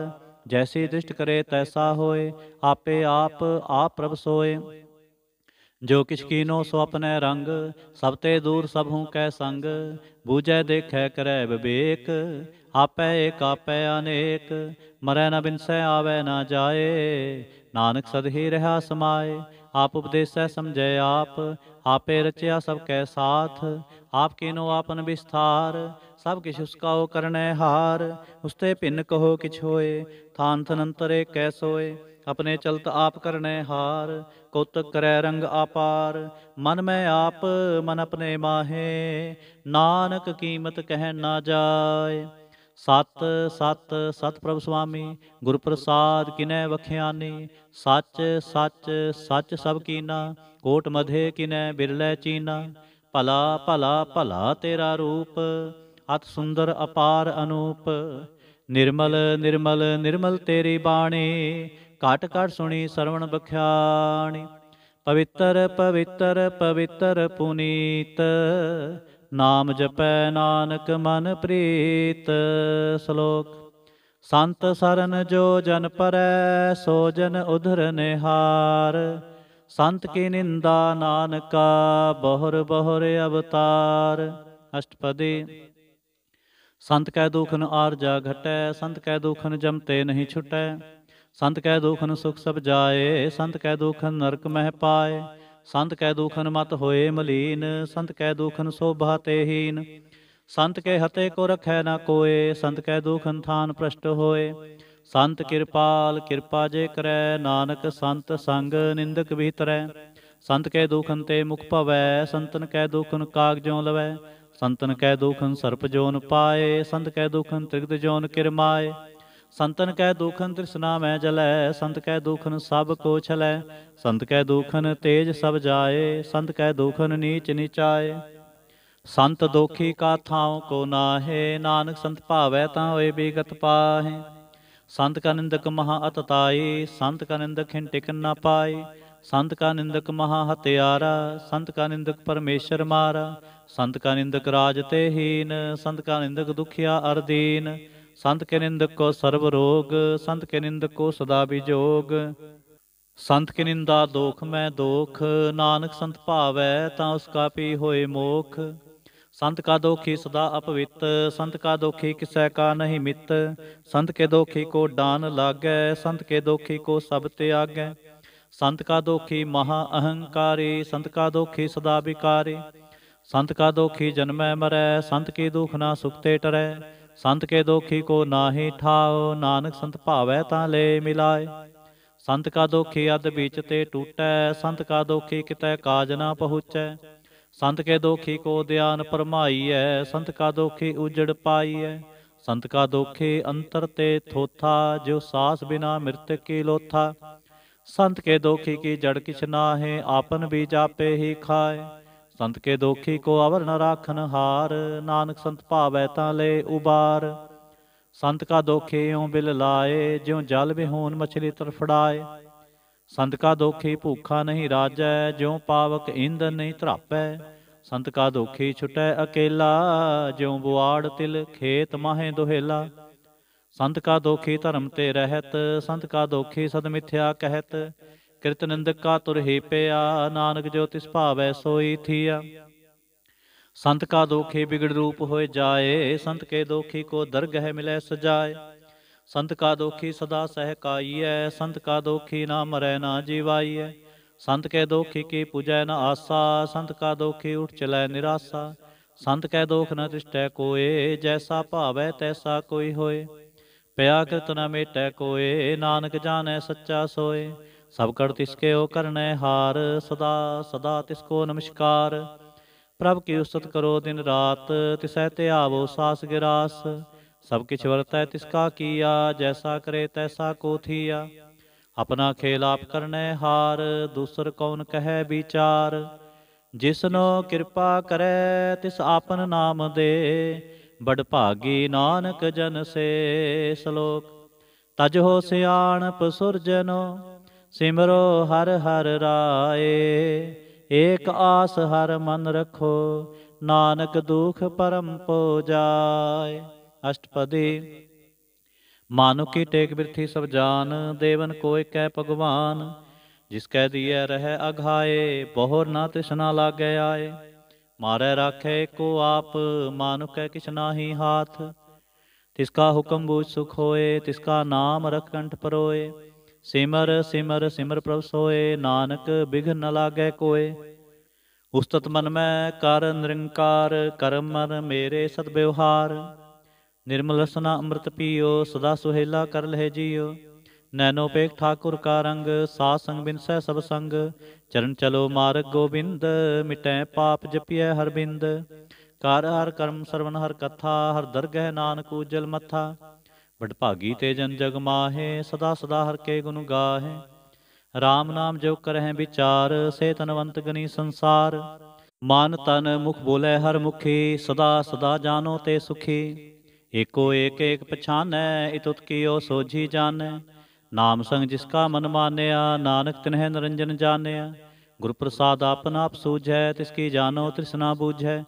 ਜੈਸੀ ਦ੍ਰਿਸ਼ਟ ਕਰੇ ਤੈਸਾ ਹੋਏ ਆਪੇ ਆਪ ਆਪ ਪ੍ਰਭ ਸੋਏ ਜੋ ਕਿਛ ਕੀਨੋ ਸੋ ਆਪਣੇ ਰੰਗ ਸਭ ਤੇ ਦੂਰ ਸਭ ਹੂੰ ਕੈ ਸੰਗ ਬੂਝੈ ਦੇਖੈ ਕਰੈ ਵਿਵੇਕ ਆਪੈ ਏਕ ਆਪੈ ਅਨੇਕ ਮਰੈ ਨ ਬਿਨਸੈ ਆਵੈ ਨ ਜਾਏ ਨਾਨਕ ਸਦ ਹੀ ਰਹਾ ਸਮਾਏ ਆਪ ਉਪਦੇਸੈ ਸਮਝੈ ਆਪ ਆਪੇ ਰਚਿਆ ਸਭ ਕੈ ਸਾਥ ਆਪ ਕੀਨੋ ਆਪਨ ਵਿਸਥਾਰ ਸਭ ਕਿਛ ਉਸਕਾਉ ਕਰਨੈ ਹਾਰ ਉਸਤੇ ਭਿੰਨ ਕਹੋ ਕਿਛ ਹੋਏ ਥਾਨ ਥਨੰਤਰੇ ਕੈ ਸੋਏ ਆਪਣੇ ਚਲਤ ਆਪ ਕਰਨੇ ਹਾਰ ਕੋਤ ਕਰੈ ਰੰਗ ਆਪਾਰ ਮਨ ਮੈਂ ਆਪ ਮਨ ਆਪਣੇ ਮਾਹੇ ਨਾਨਕ ਕੀਮਤ ਕਹਿ ਨਾ ਜਾਏ ਸਤ ਸਤ ਸਤ ਪ੍ਰਭ ਸੁਆਮੀ ਗੁਰ ਪ੍ਰਸਾਦ ਕਿਨੈ ਵਖਿਆਨੀ ਸੱਚ ਸੱਚ ਸੱਚ ਸਭ ਕੀਨਾ ਕੋਟ ਮਧੇ ਕਿਨੈ ਬਿਰਲੇ ਚੀਨਾ ਭਲਾ ਭਲਾ ਭਲਾ ਤੇਰਾ ਰੂਪ ਅਤ ਸੁੰਦਰ ਅਪਾਰ ਅਨੂਪ ਨਿਰਮਲ ਨਿਰਮਲ ਨਿਰਮਲ ਤੇਰੀ ਬਾਣੀ ਘਟ ਘਟ ਸੁਣੀ ਸਰਵਣ ਬਖਿਆਣੀ ਪਵਿੱਤਰ ਪਵਿੱਤਰ ਪਵਿੱਤਰ ਪੁਨੀਤ ਨਾਮ ਜਪੈ ਨਾਨਕ ਮਨ ਪ੍ਰੀਤ ਸ਼ਲੋਕ ਸੰਤ ਸਰਨ ਜੋ ਜਨ ਪਰੈ ਸੋ ਜਨ ਉਧਰ ਨਿਹਾਰ ਸੰਤ ਕੀ ਨਿੰਦਾ ਨਾਨਕਾ ਬਹੁਰ ਬਹੁਰ ਅਵਤਾਰ ਅਸ਼ਟਪਦੀ ਸੰਤ ਕੈ ਦੁਖਨ ਆਰ ਜਾ ਘਟੈ ਸੰਤ ਕੈ ਦੁਖਨ ਜਮਤੇ ਨਹੀਂ ਛੁਟੈ ਸੰਤ ਕਹਿ ਦੁਖਨ ਸੁਖ ਸਭ ਜਾਏ ਸੰਤ ਕਹਿ ਦੁਖਨ ਨਰਕ ਮਹਿ ਪਾਏ ਸੰਤ ਕਹਿ ਦੁਖਨ ਮਤ ਹੋਏ ਮਲੀਨ ਸੰਤ ਕਹਿ ਦੁਖਨ ਸੋਭਾ ਤੇ ਹੀਨ ਸੰਤ ਕੇ ਹਤੇ ਕੋ ਰਖੈ ਨਾ ਕੋਏ ਸੰਤ ਕਹਿ ਦੁਖਨ ਥਾਨ ਪ੍ਰਸ਼ਟ ਹੋਏ ਸੰਤ ਕਿਰਪਾਲ ਕਿਰਪਾ ਜੇ ਕਰੈ ਨਾਨਕ ਸੰਤ ਸੰਗ ਨਿੰਦਕ ਬੀਤਰੈ ਸੰਤ ਕੈ ਦੁਖਨ ਤੇ ਮੁਖ ਭਵੈ ਸੰਤਨ ਕਹਿ ਦੁਖਨ ਕਾਗ ਜਿਉ ਲਵੈ ਸੰਤਨ ਕਹਿ ਦੁਖਨ ਸਰਪ ਜੋਨ ਪਾਏ ਸੰਤ ਕਹਿ ਦੁਖਨ ਤ੍ਰਿਗਤ ਜੋਨ ਕਿਰਮਾਏ ਸੰਤਨ ਕਹਿ ਦੁਖਨ ਤ੍ਰਿਸ਼ਨਾ ਮੈਂ ਜਲੈ ਸੰਤ ਕਹਿ ਦੁਖਨ ਸਭ ਕੋ ਛਲੈ ਸੰਤ ਕਹਿ ਦੁਖਨ ਤੇਜ ਸਭ ਜਾਏ ਸੰਤ ਕਹਿ ਦੁਖਨ ਨੀਚ ਨਿਚਾਏ ਸੰਤ ਦੋਖੀ ਕਾ ਥਾਉ ਕੋ ਨਾਹੇ ਨਾਨਕ ਸੰਤ ਭਾਵੈ ਤਾਂ ਹੋਏ ਬੇਗਤ ਪਾਹੇ ਸੰਤ ਕਾ ਨਿੰਦਕ ਮਹਾ ਅਤਤਾਈ ਸੰਤ ਕਾ ਨਿੰਦਕ ਹਿੰਟਿਕ ਨਾ ਪਾਈ ਸੰਤ ਕਾ ਨਿੰਦਕ ਮਹਾ ਹਤਿਆਰਾ ਸੰਤ ਕਾ ਨਿੰਦਕ ਪਰਮੇਸ਼ਰ ਮਾਰਾ ਸੰਤ ਕਾ ਨਿੰਦਕ ਰਾਜ ਤੇ ਹੀਨ ਸੰਤ ਕਾ ਨਿੰਦਕ ਦੁਖਿਆ ਅਰਦੀਨ ਸੰਤ ਕੇ ਨਿੰਦਕੋ ਕੋ ਸਰਬ ਰੋਗ ਸੰਤ ਕੇ ਨਿੰਦਕੋ ਕੋ ਸਦਾ ਵਿਜੋਗ ਸੰਤ ਕੇ ਨਿੰਦਾ ਦੋਖ ਮੈਂ ਦੋਖ ਨਾਨਕ ਸੰਤ ਭਾਵੈ ਤਾਂ ਉਸ ਕਾ ਪੀ ਹੋਏ ਮੋਖ ਸੰਤ ਕਾ ਦੋਖੀ ਸਦਾ ਅਪਵਿੱਤ ਸੰਤ ਕਾ ਦੋਖੀ ਕਿਸੈ ਕਾ ਨਹੀਂ ਮਿੱਤ ਸੰਤ ਕੇ ਦੋਖੀ ਕੋ ਡਾਨ ਲਾਗੈ ਸੰਤ ਕੇ ਦੋਖੀ ਕੋ ਸਭ ਤਿਆਗੈ ਸੰਤ ਕਾ ਦੋਖੀ ਮਹਾ ਅਹੰਕਾਰੀ ਸੰਤ ਕਾ ਦੋਖੀ ਸਦਾ ਵਿਕਾਰੀ ਸੰਤ ਕਾ ਦੋਖੀ ਜਨਮੈ ਮਰੈ ਸੰਤ ਕੀ ਦੁਖ ਨਾ ਸੁਖ ਤੇ ਟਰੈ ਸੰਤ ਕੇ ਦੋਖੀ ਕੋ ਨਾਹੀ ਠਾਓ ਨਾਨਕ ਸੰਤ ਭਾਵੈ ਤਾਂ ਲੈ ਮਿਲਾਏ ਸੰਤ ਕਾ ਦੋਖੀ ਅਦ ਵਿੱਚ ਤੇ ਟੂਟੈ ਸੰਤ ਕਾ ਦੋਖੀ ਕਿਤੈ ਕਾਜ ਨਾ ਪਹੁੰਚੈ ਸੰਤ ਕੇ ਦੋਖੀ ਕੋ ਧਿਆਨ ਪਰਮਾਈਐ ਸੰਤ ਕਾ ਦੋਖੀ ਉਜੜ ਪਾਈਐ ਸੰਤ ਕਾ ਦੋਖੀ ਅੰਤਰ ਤੇ ਥੋਥਾ ਜੋ ਸਾਸ ਬਿਨਾ ਮਿਰਤ ਕੀ ਲੋਥਾ ਸੰਤ ਕੇ ਦੋਖੀ ਕੀ ਜੜ ਕਿਛ ਨਾ ਹੈ ਆਪਨ ਵੀ ਜਾਪੇ ਹੀ ਖਾਏ ਸੰਤ ਕੇ ਦੋਖੀ ਕੋ ਅਵਰ ਨ ਰਾਖਨ ਹਾਰ ਨਾਨਕ ਸੰਤ ਭਾਵੈ ਤਾਂ ਲੈ ਉਬਾਰ ਸੰਤ ਕਾ ਦੋਖੇ ਓ ਬਿਲ ਲਾਏ ਜਿਉ ਜਲ ਬਿਹੋਨ ਮਛਲੀ ਤਰਫੜਾਏ ਸੰਤ ਕਾ ਦੋਖੀ ਭੁੱਖਾ ਨਹੀਂ ਰਾਜੈ ਜਿਉ ਪਾਵਕ ਇੰਦਨ ਨਹੀਂ ਧਰਾਪੈ ਸੰਤ ਕਾ ਦੋਖੀ ਛਟੈ ਅਕੇਲਾ ਜਿਉ ਬੁਆੜ ਤਿਲ ਖੇਤ ਮਾਹੇ ਦੁਹੇਲਾ ਸੰਤ ਕਾ ਦੋਖੀ ਧਰਮ ਤੇ ਰਹਿਤ ਸੰਤ ਕਾ ਦੋਖੀ ਸਦ ਮਿਥਿਆ ਕਹਿਤ ਕਿਰਤ ਨਿੰਦਕਾ ਤੁਰ ਹੀ ਪਿਆ ਨਾਨਕ ਜੋ ਤਿਸ ਭਾਵੈ ਸੋਈ ਥੀਆ ਸੰਤ ਕਾ ਦੋਖੇ ਵਿਗੜ ਰੂਪ ਹੋਏ ਜਾਏ ਸੰਤ ਕੇ ਦੋਖੀ ਕੋ ਦਰਗਹਿ ਮਿਲੇ ਸਜਾਏ ਸੰਤ ਕਾ ਦੋਖੀ ਸਦਾ ਸਹਿ ਕਾਈਐ ਸੰਤ ਕਾ ਦੋਖੀ ਨਾ ਮਰੈ ਨਾ ਜੀਵਾਈਐ ਸੰਤ ਕੇ ਦੋਖੀ ਕੀ ਪੁਜੈ ਨ ਆਸਾ ਸੰਤ ਕਾ ਦੋਖੀ ਉਠ ਚਲੈ ਨਿਰਾਸਾ ਸੰਤ ਕੈ ਦੋਖ ਨ ਤਿਸਟੈ ਕੋਏ ਜੈਸਾ ਭਾਵੈ ਤੈਸਾ ਕੋਈ ਹੋਏ ਪਿਆ ਕਿਰਤ ਨ ਮੇਟੈ ਕੋਏ ਨਾਨਕ ਜਾਣੈ ਸੱਚਾ ਸੋਏ ਸਭ ਕੜ ਤਿਸ ਕੇ ਓ ਕਰਨੈ ਹਾਰ ਸਦਾ ਸਦਾ ਤਿਸ ਕੋ ਨਮਸਕਾਰ ਪ੍ਰਭ ਕੀ ਉਸਤ ਕਰੋ ਦਿਨ ਰਾਤ ਤਿਸੈ ਤੇ ਆਵੋ ਸਾਸ ਗਿਰਾਸ ਸਭ ਕਿਛ ਵਰਤੈ ਤਿਸ ਕਾ ਕੀਆ ਜੈਸਾ ਕਰੇ ਤੈਸਾ ਕੋ ਥੀਆ ਆਪਣਾ ਖੇਲ ਆਪ ਕਰਨੈ ਹਾਰ ਦੂਸਰ ਕੌਣ ਕਹੈ ਵਿਚਾਰ ਜਿਸਨੋ ਕਿਰਪਾ ਕਰੈ ਤਿਸ ਆਪਨ ਨਾਮ ਦੇ ਬੜ ਭਾਗੀ ਨਾਨਕ ਜਨ ਸੇ ਸ਼ਲੋਕ ਤਜ ਹੋ ਸਿਆਣਪ ਸੁਰਜਨੋ ਸਿਮਰੋ ਹਰ ਹਰ ਰਾਏ ਏਕ ਆਸ ਹਰ ਮਨ ਰੱਖੋ ਨਾਨਕ ਦੁਖ ਪਰਮ ਪੋ ਜਾਏ ਅਸ਼ਟਪਦੀ ਮਾਨੁ ਕੀ ਟੇਕ ਬਿਰਥੀ ਸਭ ਜਾਨ ਦੇਵਨ ਕੋਇ ਕੈ ਭਗਵਾਨ ਜਿਸ ਕੈ ਦੀਐ ਰਹਿ ਅਘਾਏ ਬਹੁਰ ਨਾ ਤਿਸਨਾ ਲਾਗੈ ਆਏ ਮਾਰੇ ਰਾਖੇ ਕੋ ਆਪ ਮਾਨੁ ਕੈ ਕਿਛ ਨਾਹੀ ਹਾਥ ਤਿਸ ਕਾ ਹੁਕਮ ਬੂਝ ਸੁਖ ਹੋਏ ਤਿਸ ਕਾ ਨਾਮ ਰਖ ਕੰਠ ਪਰੋਏ ਸਿਮਰ ਸਿਮਰ ਸਿਮਰ ਪ੍ਰਭ ਸੋਏ ਨਾਨਕ ਬਿਘਨ ਨ ਲਾਗੇ ਕੋਏ ਉਸਤਤ ਮਨ ਮੈਂ ਕਰ ਨਿਰੰਕਾਰ ਕਰਮ ਮਨ ਮੇਰੇ ਸਤ ਬਿਵਹਾਰ ਨਿਰਮਲ ਰਸਨਾ ਅੰਮ੍ਰਿਤ ਪੀਓ ਸਦਾ ਸੁਹੇਲਾ ਕਰ ਲਹਿ ਜੀਓ ਨੈਨੋ ਪੇਖ ਠਾਕੁਰ ਕਾ ਰੰਗ ਸਾਧ ਸੰਗ ਬਿਨ ਸਹਿ ਸਭ ਸੰਗ ਚਰਨ ਚਲੋ ਮਾਰਗ ਗੋਬਿੰਦ ਮਿਟੈ ਪਾਪ ਜਪਿਐ ਹਰਬਿੰਦ ਕਰ ਹਰ ਕਰਮ ਸਰਵਨ ਹਰ ਕਥਾ ਹਰ ਦਰਗਹਿ ਨਾਨਕ ਉਜਲ ਮੱਥਾ ਵਡਭਾਗੀ ਭਾਗੀ ਤੇ ਜਨ ਜਗ ਮਾਹੇ ਸਦਾ ਸਦਾ ਹਰ ਕੇ ਗੁਣ ਗਾਹੇ RAM ਨਾਮ ਜੋ ਕਰਹਿ ਵਿਚਾਰ ਸੇ ਤਨਵੰਤ ਗਨੀ ਸੰਸਾਰ ਮਨ ਤਨ ਮੁਖ ਬੋਲੇ ਹਰ ਮੁਖੀ ਸਦਾ ਸਦਾ ਜਾਨੋ ਤੇ ਸੁਖੀ ਏਕੋ ਏਕ ਏਕ ਪਛਾਨੈ ਇਤੁਤ ਕੀਓ ਸੋਝੀ ਜਾਣੈ ਨਾਮ ਸੰਗ ਜਿਸ ਕਾ ਮਨ ਮਾਨਿਆ ਨਾਨਕ ਤਿਨਹਿ ਨਰੰਜਨ ਜਾਣਿਆ ਗੁਰ ਪ੍ਰਸਾਦ ਆਪਨ ਆਪ ਸੂਝੈ ਤਿਸ ਕੀ ਜਾਨੋ ਤ੍ਰਿਸ਼ਨਾ ਬੂਝੈ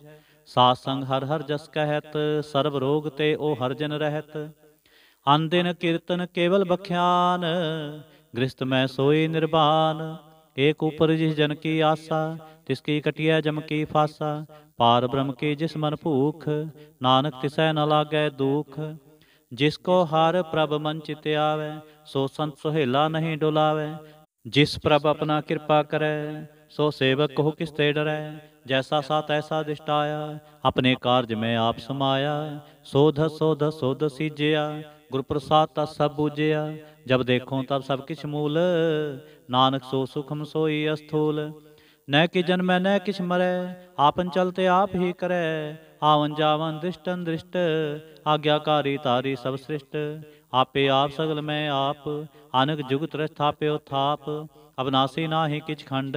ਸਾਧ ਸੰਗ ਹਰ ਹਰ ਜਸ ਕਹਿਤ ਸਰਬ ਰੋਗ ਤੇ ਉਹ ਹਰ ਜਨ ਰਹਿਤ ਅੰਦਿਨ ਕੀਰਤਨ ਕੇਵਲ ਬਖਿਆਨ ਗ੍ਰਸਤ ਮੈਂ ਸੋਈ ਨਿਰਵਾਨ ਏਕ ਉਪਰ ਜਿਸ ਜਨ ਕੀ ਆਸਾ ਤਿਸ ਕੀ ਕਟਿਆ ਜਮ ਕੀ ਫਾਸਾ ਪਾਰ ਬ੍ਰਹਮ ਕੀ ਜਿਸ ਮਨ ਭੂਖ ਨਾਨਕ ਤਿਸੈ ਨ ਲਾਗੈ ਦੁਖ ਜਿਸ ਕੋ ਹਰ ਪ੍ਰਭ ਮਨ ਚਿਤ ਆਵੇ ਸੋ ਸੰਤ ਸੁਹੇਲਾ ਨਹੀਂ ਡੁਲਾਵੇ ਜਿਸ ਪ੍ਰਭ ਆਪਣਾ ਕਿਰਪਾ ਕਰੇ ਸੋ ਸੇਵਕ ਕੋ ਕਿਸ ਤੇ ਡਰੈ ਜੈਸਾ ਸਾ ਤੈਸਾ ਦਿਸ਼ਟਾਇਆ ਆਪਣੇ ਕਾਰਜ ਮੈਂ ਆਪ ਸਮਾਇਆ ਸੋਧ ਸੋਧ ਸੋਧ ਸੀਜਿਆ ਗੁਰ ਪ੍ਰਸਾਦ ਤਾਂ ਸਭ ਬੂਝਿਆ ਜਬ ਦੇਖੋ ਤਬ ਸਭ ਕਿਛ ਮੂਲ ਨਾਨਕ ਸੋ ਸੁਖਮ ਸੋਈ ਅਸਥੂਲ ਨਾ ਕਿ ਜਨਮੈ ਨਾ ਕਿਛ ਮਰੈ ਆਪਨ ਚਲਤੇ ਆਪ ਹੀ ਕਰੈ ਆਵਨ ਜਾਵਨ ਦ੍ਰਿਸ਼ਟਨ ਦ੍ਰਿਸ਼ਟ ਆਗਿਆਕਾਰੀ ਤਾਰੀ ਸਭ ਸ੍ਰਿਸ਼ਟ ਆਪੇ ਆਪ ਸਗਲ ਮੈਂ ਆਪ ਅਨਕ ਜੁਗਤ ਰਸਥਾਪਿਓ ਥਾਪ ਅਬਨਾਸੀ ਨਾਹੀ ਕਿਛ ਖੰਡ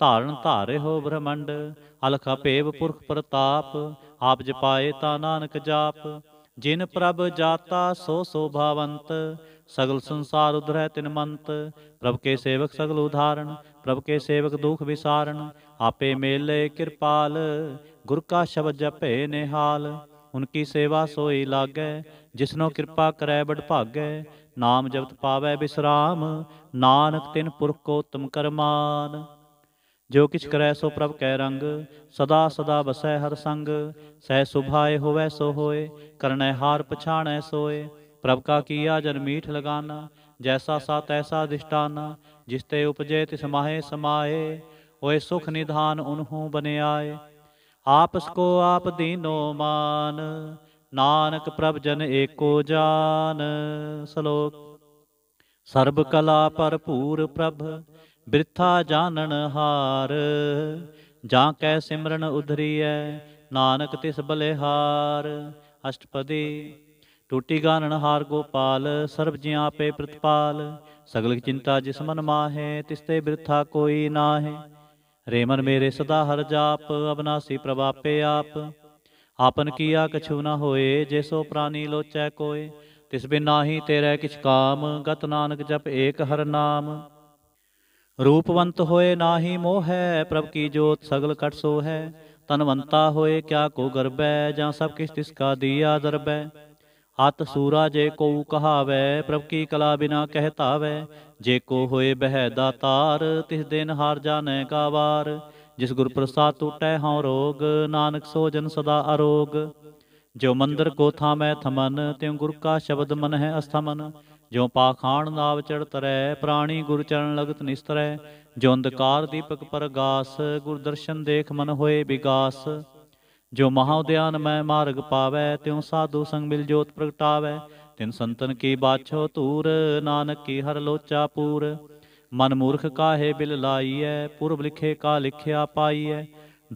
ਧਾਰਨ ਧਾਰੇ ਹੋ ਬ੍ਰਹਮੰਡ ਅਲਖ ਭੇਵ ਪੁਰਖ ਪ੍ਰਤਾਪ ਆਪ ਜਪਾਏ ਤਾ ਨਾਨਕ ਜਾਪ ਜਿਨ ਪ੍ਰਭ ਜਾਤਾ ਸੋ ਸੋਭਾਵੰਤ ਸਗਲ ਸੰਸਾਰ ਉਧਰੈ ਤਿਨ ਮੰਤ ਪ੍ਰਭ ਕੇ ਸੇਵਕ ਸਗਲ ਉਧਾਰਣ ਪ੍ਰਭ ਕੇ ਸੇਵਕ ਦੁਖ ਵਿਸਾਰਣ ਆਪੇ ਮੇਲੇ ਕਿਰਪਾਲ ਗੁਰ ਕਾ ਸ਼ਬਦ ਜਪੇ ਨਿਹਾਲ ਉਨਕੀ ਸੇਵਾ ਸੋਈ ਲਾਗੈ ਜਿਸਨੋ ਕਿਰਪਾ ਕਰੈ ਬੜ ਭਾਗੈ ਨਾਮ ਜਪਤ ਪਾਵੈ ਬਿਸਰਾਮ ਨਾਨਕ ਤਿਨ ਪੁਰਖ ਕੋ ਉਤਮ ਕਰਮਾਨ ਜੋ ਕਿਛ ਕਰੈ ਸੋ ਪ੍ਰਭ ਕੈ ਰੰਗ ਸਦਾ ਸਦਾ ਬਸੈ ਹਰ ਸੰਗ ਸਹਿ ਸੁਭਾਏ ਹੋਵੈ ਸੋ ਹੋਏ ਕਰਨੈ ਹਾਰ ਪਛਾਣੈ ਸੋਏ ਪ੍ਰਭ ਕਾ ਕੀਆ ਜਨ ਮੀਠ ਲਗਾਨਾ ਜੈਸਾ ਸਾ ਤੈਸਾ ਦਿਸ਼ਟਾਨਾ ਜਿਸ ਤੇ ਉਪਜੇ ਤਿਸ ਮਾਹੇ ਸਮਾਏ ਓਏ ਸੁਖ ਨਿਧਾਨ ਉਨਹੂ ਬਨਿਆਏ ਆਪਸ ਕੋ ਆਪ ਦੀਨੋ ਮਾਨ ਨਾਨਕ ਪ੍ਰਭ ਜਨ ਏਕੋ ਜਾਨ ਸ਼ਲੋਕ ਸਰਬ ਕਲਾ ਭਰਪੂਰ ਪ੍ਰਭ ਬ੍ਰਿਥਾ ਜਾਣਨ ਹਾਰ ਜਾਂ ਕੈ ਸਿਮਰਨ ਉਧਰੀਐ ਨਾਨਕ ਤਿਸ ਬਲਿਹਾਰ ਅਸ਼ਟਪਦੀ ਟੂਟੀ ਗਾਨਣ ਹਾਰ ਗੋਪਾਲ ਸਰਬ ਜਿ ਆਪੇ ਪ੍ਰਤਪਾਲ ਸਗਲ ਚਿੰਤਾ ਜਿਸ ਮਨ ਮਾਹੇ ਤਿਸ ਤੇ ਬ੍ਰਿਥਾ ਕੋਈ ਨਾਹੇ ਰੇ ਮਨ ਮੇਰੇ ਸਦਾ ਹਰ ਜਾਪ ਅਬਨਾਸੀ ਪ੍ਰਭ ਆਪੇ ਆਪ ਆਪਨ ਕੀਆ ਕਛੂ ਨਾ ਹੋਏ ਜੇਸੋ ਪ੍ਰਾਨੀ ਲੋਚੈ ਕੋਏ ਤਿਸ ਬਿਨ ਨਾਹੀ ਤੇਰੇ ਕਿਛ ਕਾਮ ਗਤ ਨਾਨਕ ਜਪ ਏਕ ਹਰ ਨਾਮ ਰੂਪਵੰਤ ਹੋਏ ਨਾਹੀ ਮੋਹੈ ਪ੍ਰਭ ਕੀ ਜੋਤ ਸਗਲ ਕਟ ਸੋ ਹੈ ਤਨਵੰਤਾ ਹੋਏ ਕਿਆ ਕੋ ਗਰਬੈ ਜਾਂ ਸਭ ਕਿਛ ਤਿਸ ਕਾ ਦੀਆ ਦਰਬੈ ਹੱਤ ਸੂਰਾ ਜੇ ਕੋ ਕਹਾਵੇ ਪ੍ਰਭ ਕੀ ਕਲਾ ਬਿਨਾ ਕਹਿਤਾਵੇ ਜੇ ਕੋ ਹੋਏ ਬਹਿ ਦਾਤਾਰ ਤਿਸ ਦਿਨ ਹਾਰ ਜਾਣੈ ਕਾਵਾਰ ਜਿਸ ਗੁਰ ਪ੍ਰਸਾਦ ਟੂਟੈ ਹਉ ਰੋਗ ਨਾਨਕ ਸੋ ਜਨ ਸਦਾ ਅਰੋਗ ਜੋ ਮੰਦਰ ਕੋ ਥਾਮੈ ਥਮਨ ਤਿਉ ਗੁਰ ਕਾ ਸ਼ਬਦ ਮਨ ਹੈ ਅਸਥਮਨ ਜਿਉ ਪਾਖਾਨ ਨਾਵ ਚੜ ਤਰੈ ਪ੍ਰਾਣੀ ਗੁਰ ਚਰਨ ਲਗਤ ਨਿਸਤਰੈ ਜੋ ਅੰਧਕਾਰ ਦੀਪਕ ਪਰਗਾਸ ਗੁਰ ਦਰਸ਼ਨ ਦੇਖ ਮਨ ਹੋਏ ਵਿਗਾਸ ਜੋ ਉਦਿਆਨ ਮੈਂ ਮਾਰਗ ਪਾਵੈ ਤਿਉ ਸਾਧੂ ਸੰਗ ਮਿਲ ਜੋਤ ਪ੍ਰਗਟਾਵੈ ਤਿਨ ਸੰਤਨ ਕੀ ਬਾਛੋ ਤੂਰ ਨਾਨਕ ਕੀ ਹਰ ਲੋਚਾ ਪੂਰ ਮਨ ਮੂਰਖ ਕਾਹੇ ਬਿਲ ਲਾਈਐ ਪੁਰਬ ਲਿਖੇ ਕਾ ਲਿਖਿਆ ਪਾਈਐ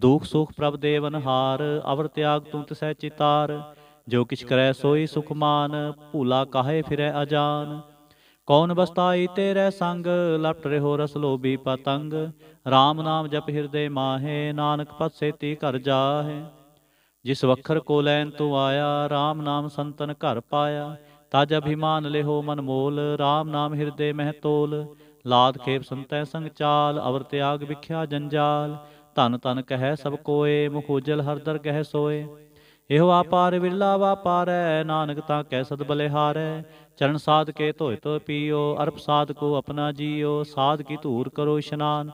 ਦੁਖ ਸੁਖ ਪ੍ਰਭ ਦੇਵਨ ਹਾਰ ਅਵਰ ਤਿਆਗ ਤੂੰ ਤਸੈ ਚਿਤਾਰ ਜੋ ਕਿਛ ਕਰੈ ਸੋਈ ਸੁਖਮਾਨ ਭੂਲਾ ਕਾਹੇ ਫਿਰੈ ਅਜਾਨ ਕੌਣ ਬਸਤਾਈ ਤੇਰੇ ਸੰਗ ਲਪਟ ਰਹਿਓ ਰਸ ਲੋਭੀ ਪਤੰਗ RAM ਨਾਮ ਜਪ ਹਿਰਦੇ ਮਾਹੇ ਨਾਨਕ ਪਸੇ ਤੀ ਘਰ ਜਾਹੇ ਜਿਸ ਵਖਰ ਕੋ ਲੈਨ ਤੂੰ ਆਇਆ RAM ਨਾਮ ਸੰਤਨ ਘਰ ਪਾਇਆ ਤਜ ਅਭਿਮਾਨ ਲਿਹੋ ਮਨ ਮੋਲ RAM ਨਾਮ ਹਿਰਦੇ ਮਹਿ ਤੋਲ ਲਾਦ ਖੇਪ ਸੰਤੈ ਸੰਗ ਚਾਲ ਅਵਰ ਤਿਆਗ ਵਿਖਿਆ ਜੰਜਾਲ ਤਨ ਤਨ ਕਹੈ ਸਭ ਕੋਏ ਮੁਖੋਜਲ ਹਰਦਰ ਹਰ ਸੋਏ ਇਹੋ ਆਪਾਰ ਵਿਰਲਾ ਵਾਪਾਰੈ ਨਾਨਕ ਤਾਂ ਕੈ ਸਦ ਬਲਿਹਾਰੈ ਚਰਨ ਸਾਧ ਕੇ ਧੋਇ ਤੋ ਪੀਓ ਅਰਪ ਸਾਧ ਕੋ ਆਪਣਾ ਜੀਓ ਸਾਧ ਕੀ ਧੂਰ ਕਰੋ ਇਸ਼ਨਾਨ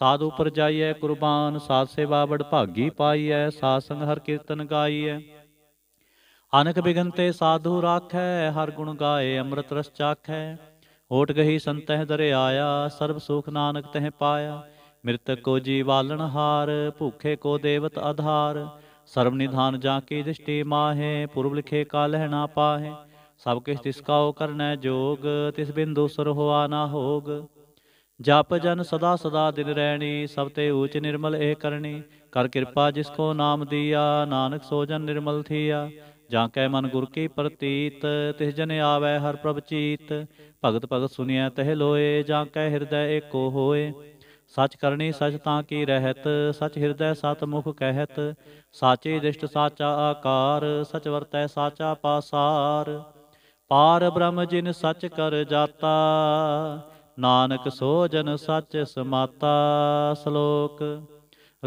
ਸਾਧ ਉਪਰ ਜਾਈਐ ਕੁਰਬਾਨ ਸਾਧ ਸੇਵਾ ਬੜ ਭਾਗੀ ਪਾਈਐ ਸਾਧ ਸੰਗ ਹਰ ਕੀਰਤਨ ਗਾਈਐ ਅਨਕ ਬਿਗੰਤੇ ਸਾਧੂ ਰਾਖੈ ਹਰ ਗੁਣ ਗਾਏ ਅੰਮ੍ਰਿਤ ਰਸ ਚਾਖੈ ਓਟ ਗਹੀ ਸੰਤਹਿ ਦਰਿਆਇਆ ਸਰਬ ਸੁਖ ਨਾਨਕ ਤਹਿ ਪਾਇਆ ਮਿਰਤ ਕੋ ਜੀਵਾਲਣ ਹਾਰ ਭੁਖੇ ਕੋ ਦੇਵਤ ਆਧਾਰ ਸਰਬ ਨਿਧਾਨ ਜਾ ਕੇ ਦਿਸ਼ਟੇ ਮਾਹੇ ਪੁਰਬ ਲਿਖੇ ਕਾ ਲਹਿ ਨਾ ਪਾਹੇ ਸਭ ਕਿਸ ਤਿਸ ਕਾਉ ਕਰਨੈ ਜੋਗ ਤਿਸ ਬਿੰਦੂ ਸੁਰ ਹੋਆ ਨਾ ਹੋਗ ਜਪ ਜਨ ਸਦਾ ਸਦਾ ਦਿਨ ਰਹਿਣੀ ਸਭ ਤੇ ਊਚ ਨਿਰਮਲ ਇਹ ਕਰਨੀ ਕਰ ਕਿਰਪਾ ਜਿਸ ਕੋ ਨਾਮ ਦੀਆ ਨਾਨਕ ਸੋ ਜਨ ਨਿਰਮਲ ਥੀਆ ਜਾਂ ਕੈ ਮਨ ਗੁਰ ਕੀ ਪ੍ਰਤੀਤ ਤਿਸ ਜਨ ਆਵੈ ਹਰ ਪ੍ਰਭ ਚੀਤ ਭਗਤ ਭਗਤ ਸੁਨਿਆ ਤਹਿ ਲੋਏ ਜਾਂ ਕੈ ਹਿਰਦੈ ਏਕੋ ਹੋਏ ਸਚ ਕਰਨੀ ਸਚ ਤਾਂ ਕੀ ਰਹਿਤ ਸਚ ਹਿਰਦੈ ਸਤ ਮੁਖ ਕਹਿਤ ਸਾਚੇ ਦਿਸ਼ਟ ਸਾਚਾ ਆਕਾਰ ਸਚ ਵਰਤੈ ਸਾਚਾ ਪਾਸਾਰ ਪਾਰ ਬ੍ਰਹਮ ਜਿਨ ਸਚ ਕਰ ਜਾਤਾ ਨਾਨਕ ਸੋ ਜਨ ਸਚ ਸਮਾਤਾ ਸ਼ਲੋਕ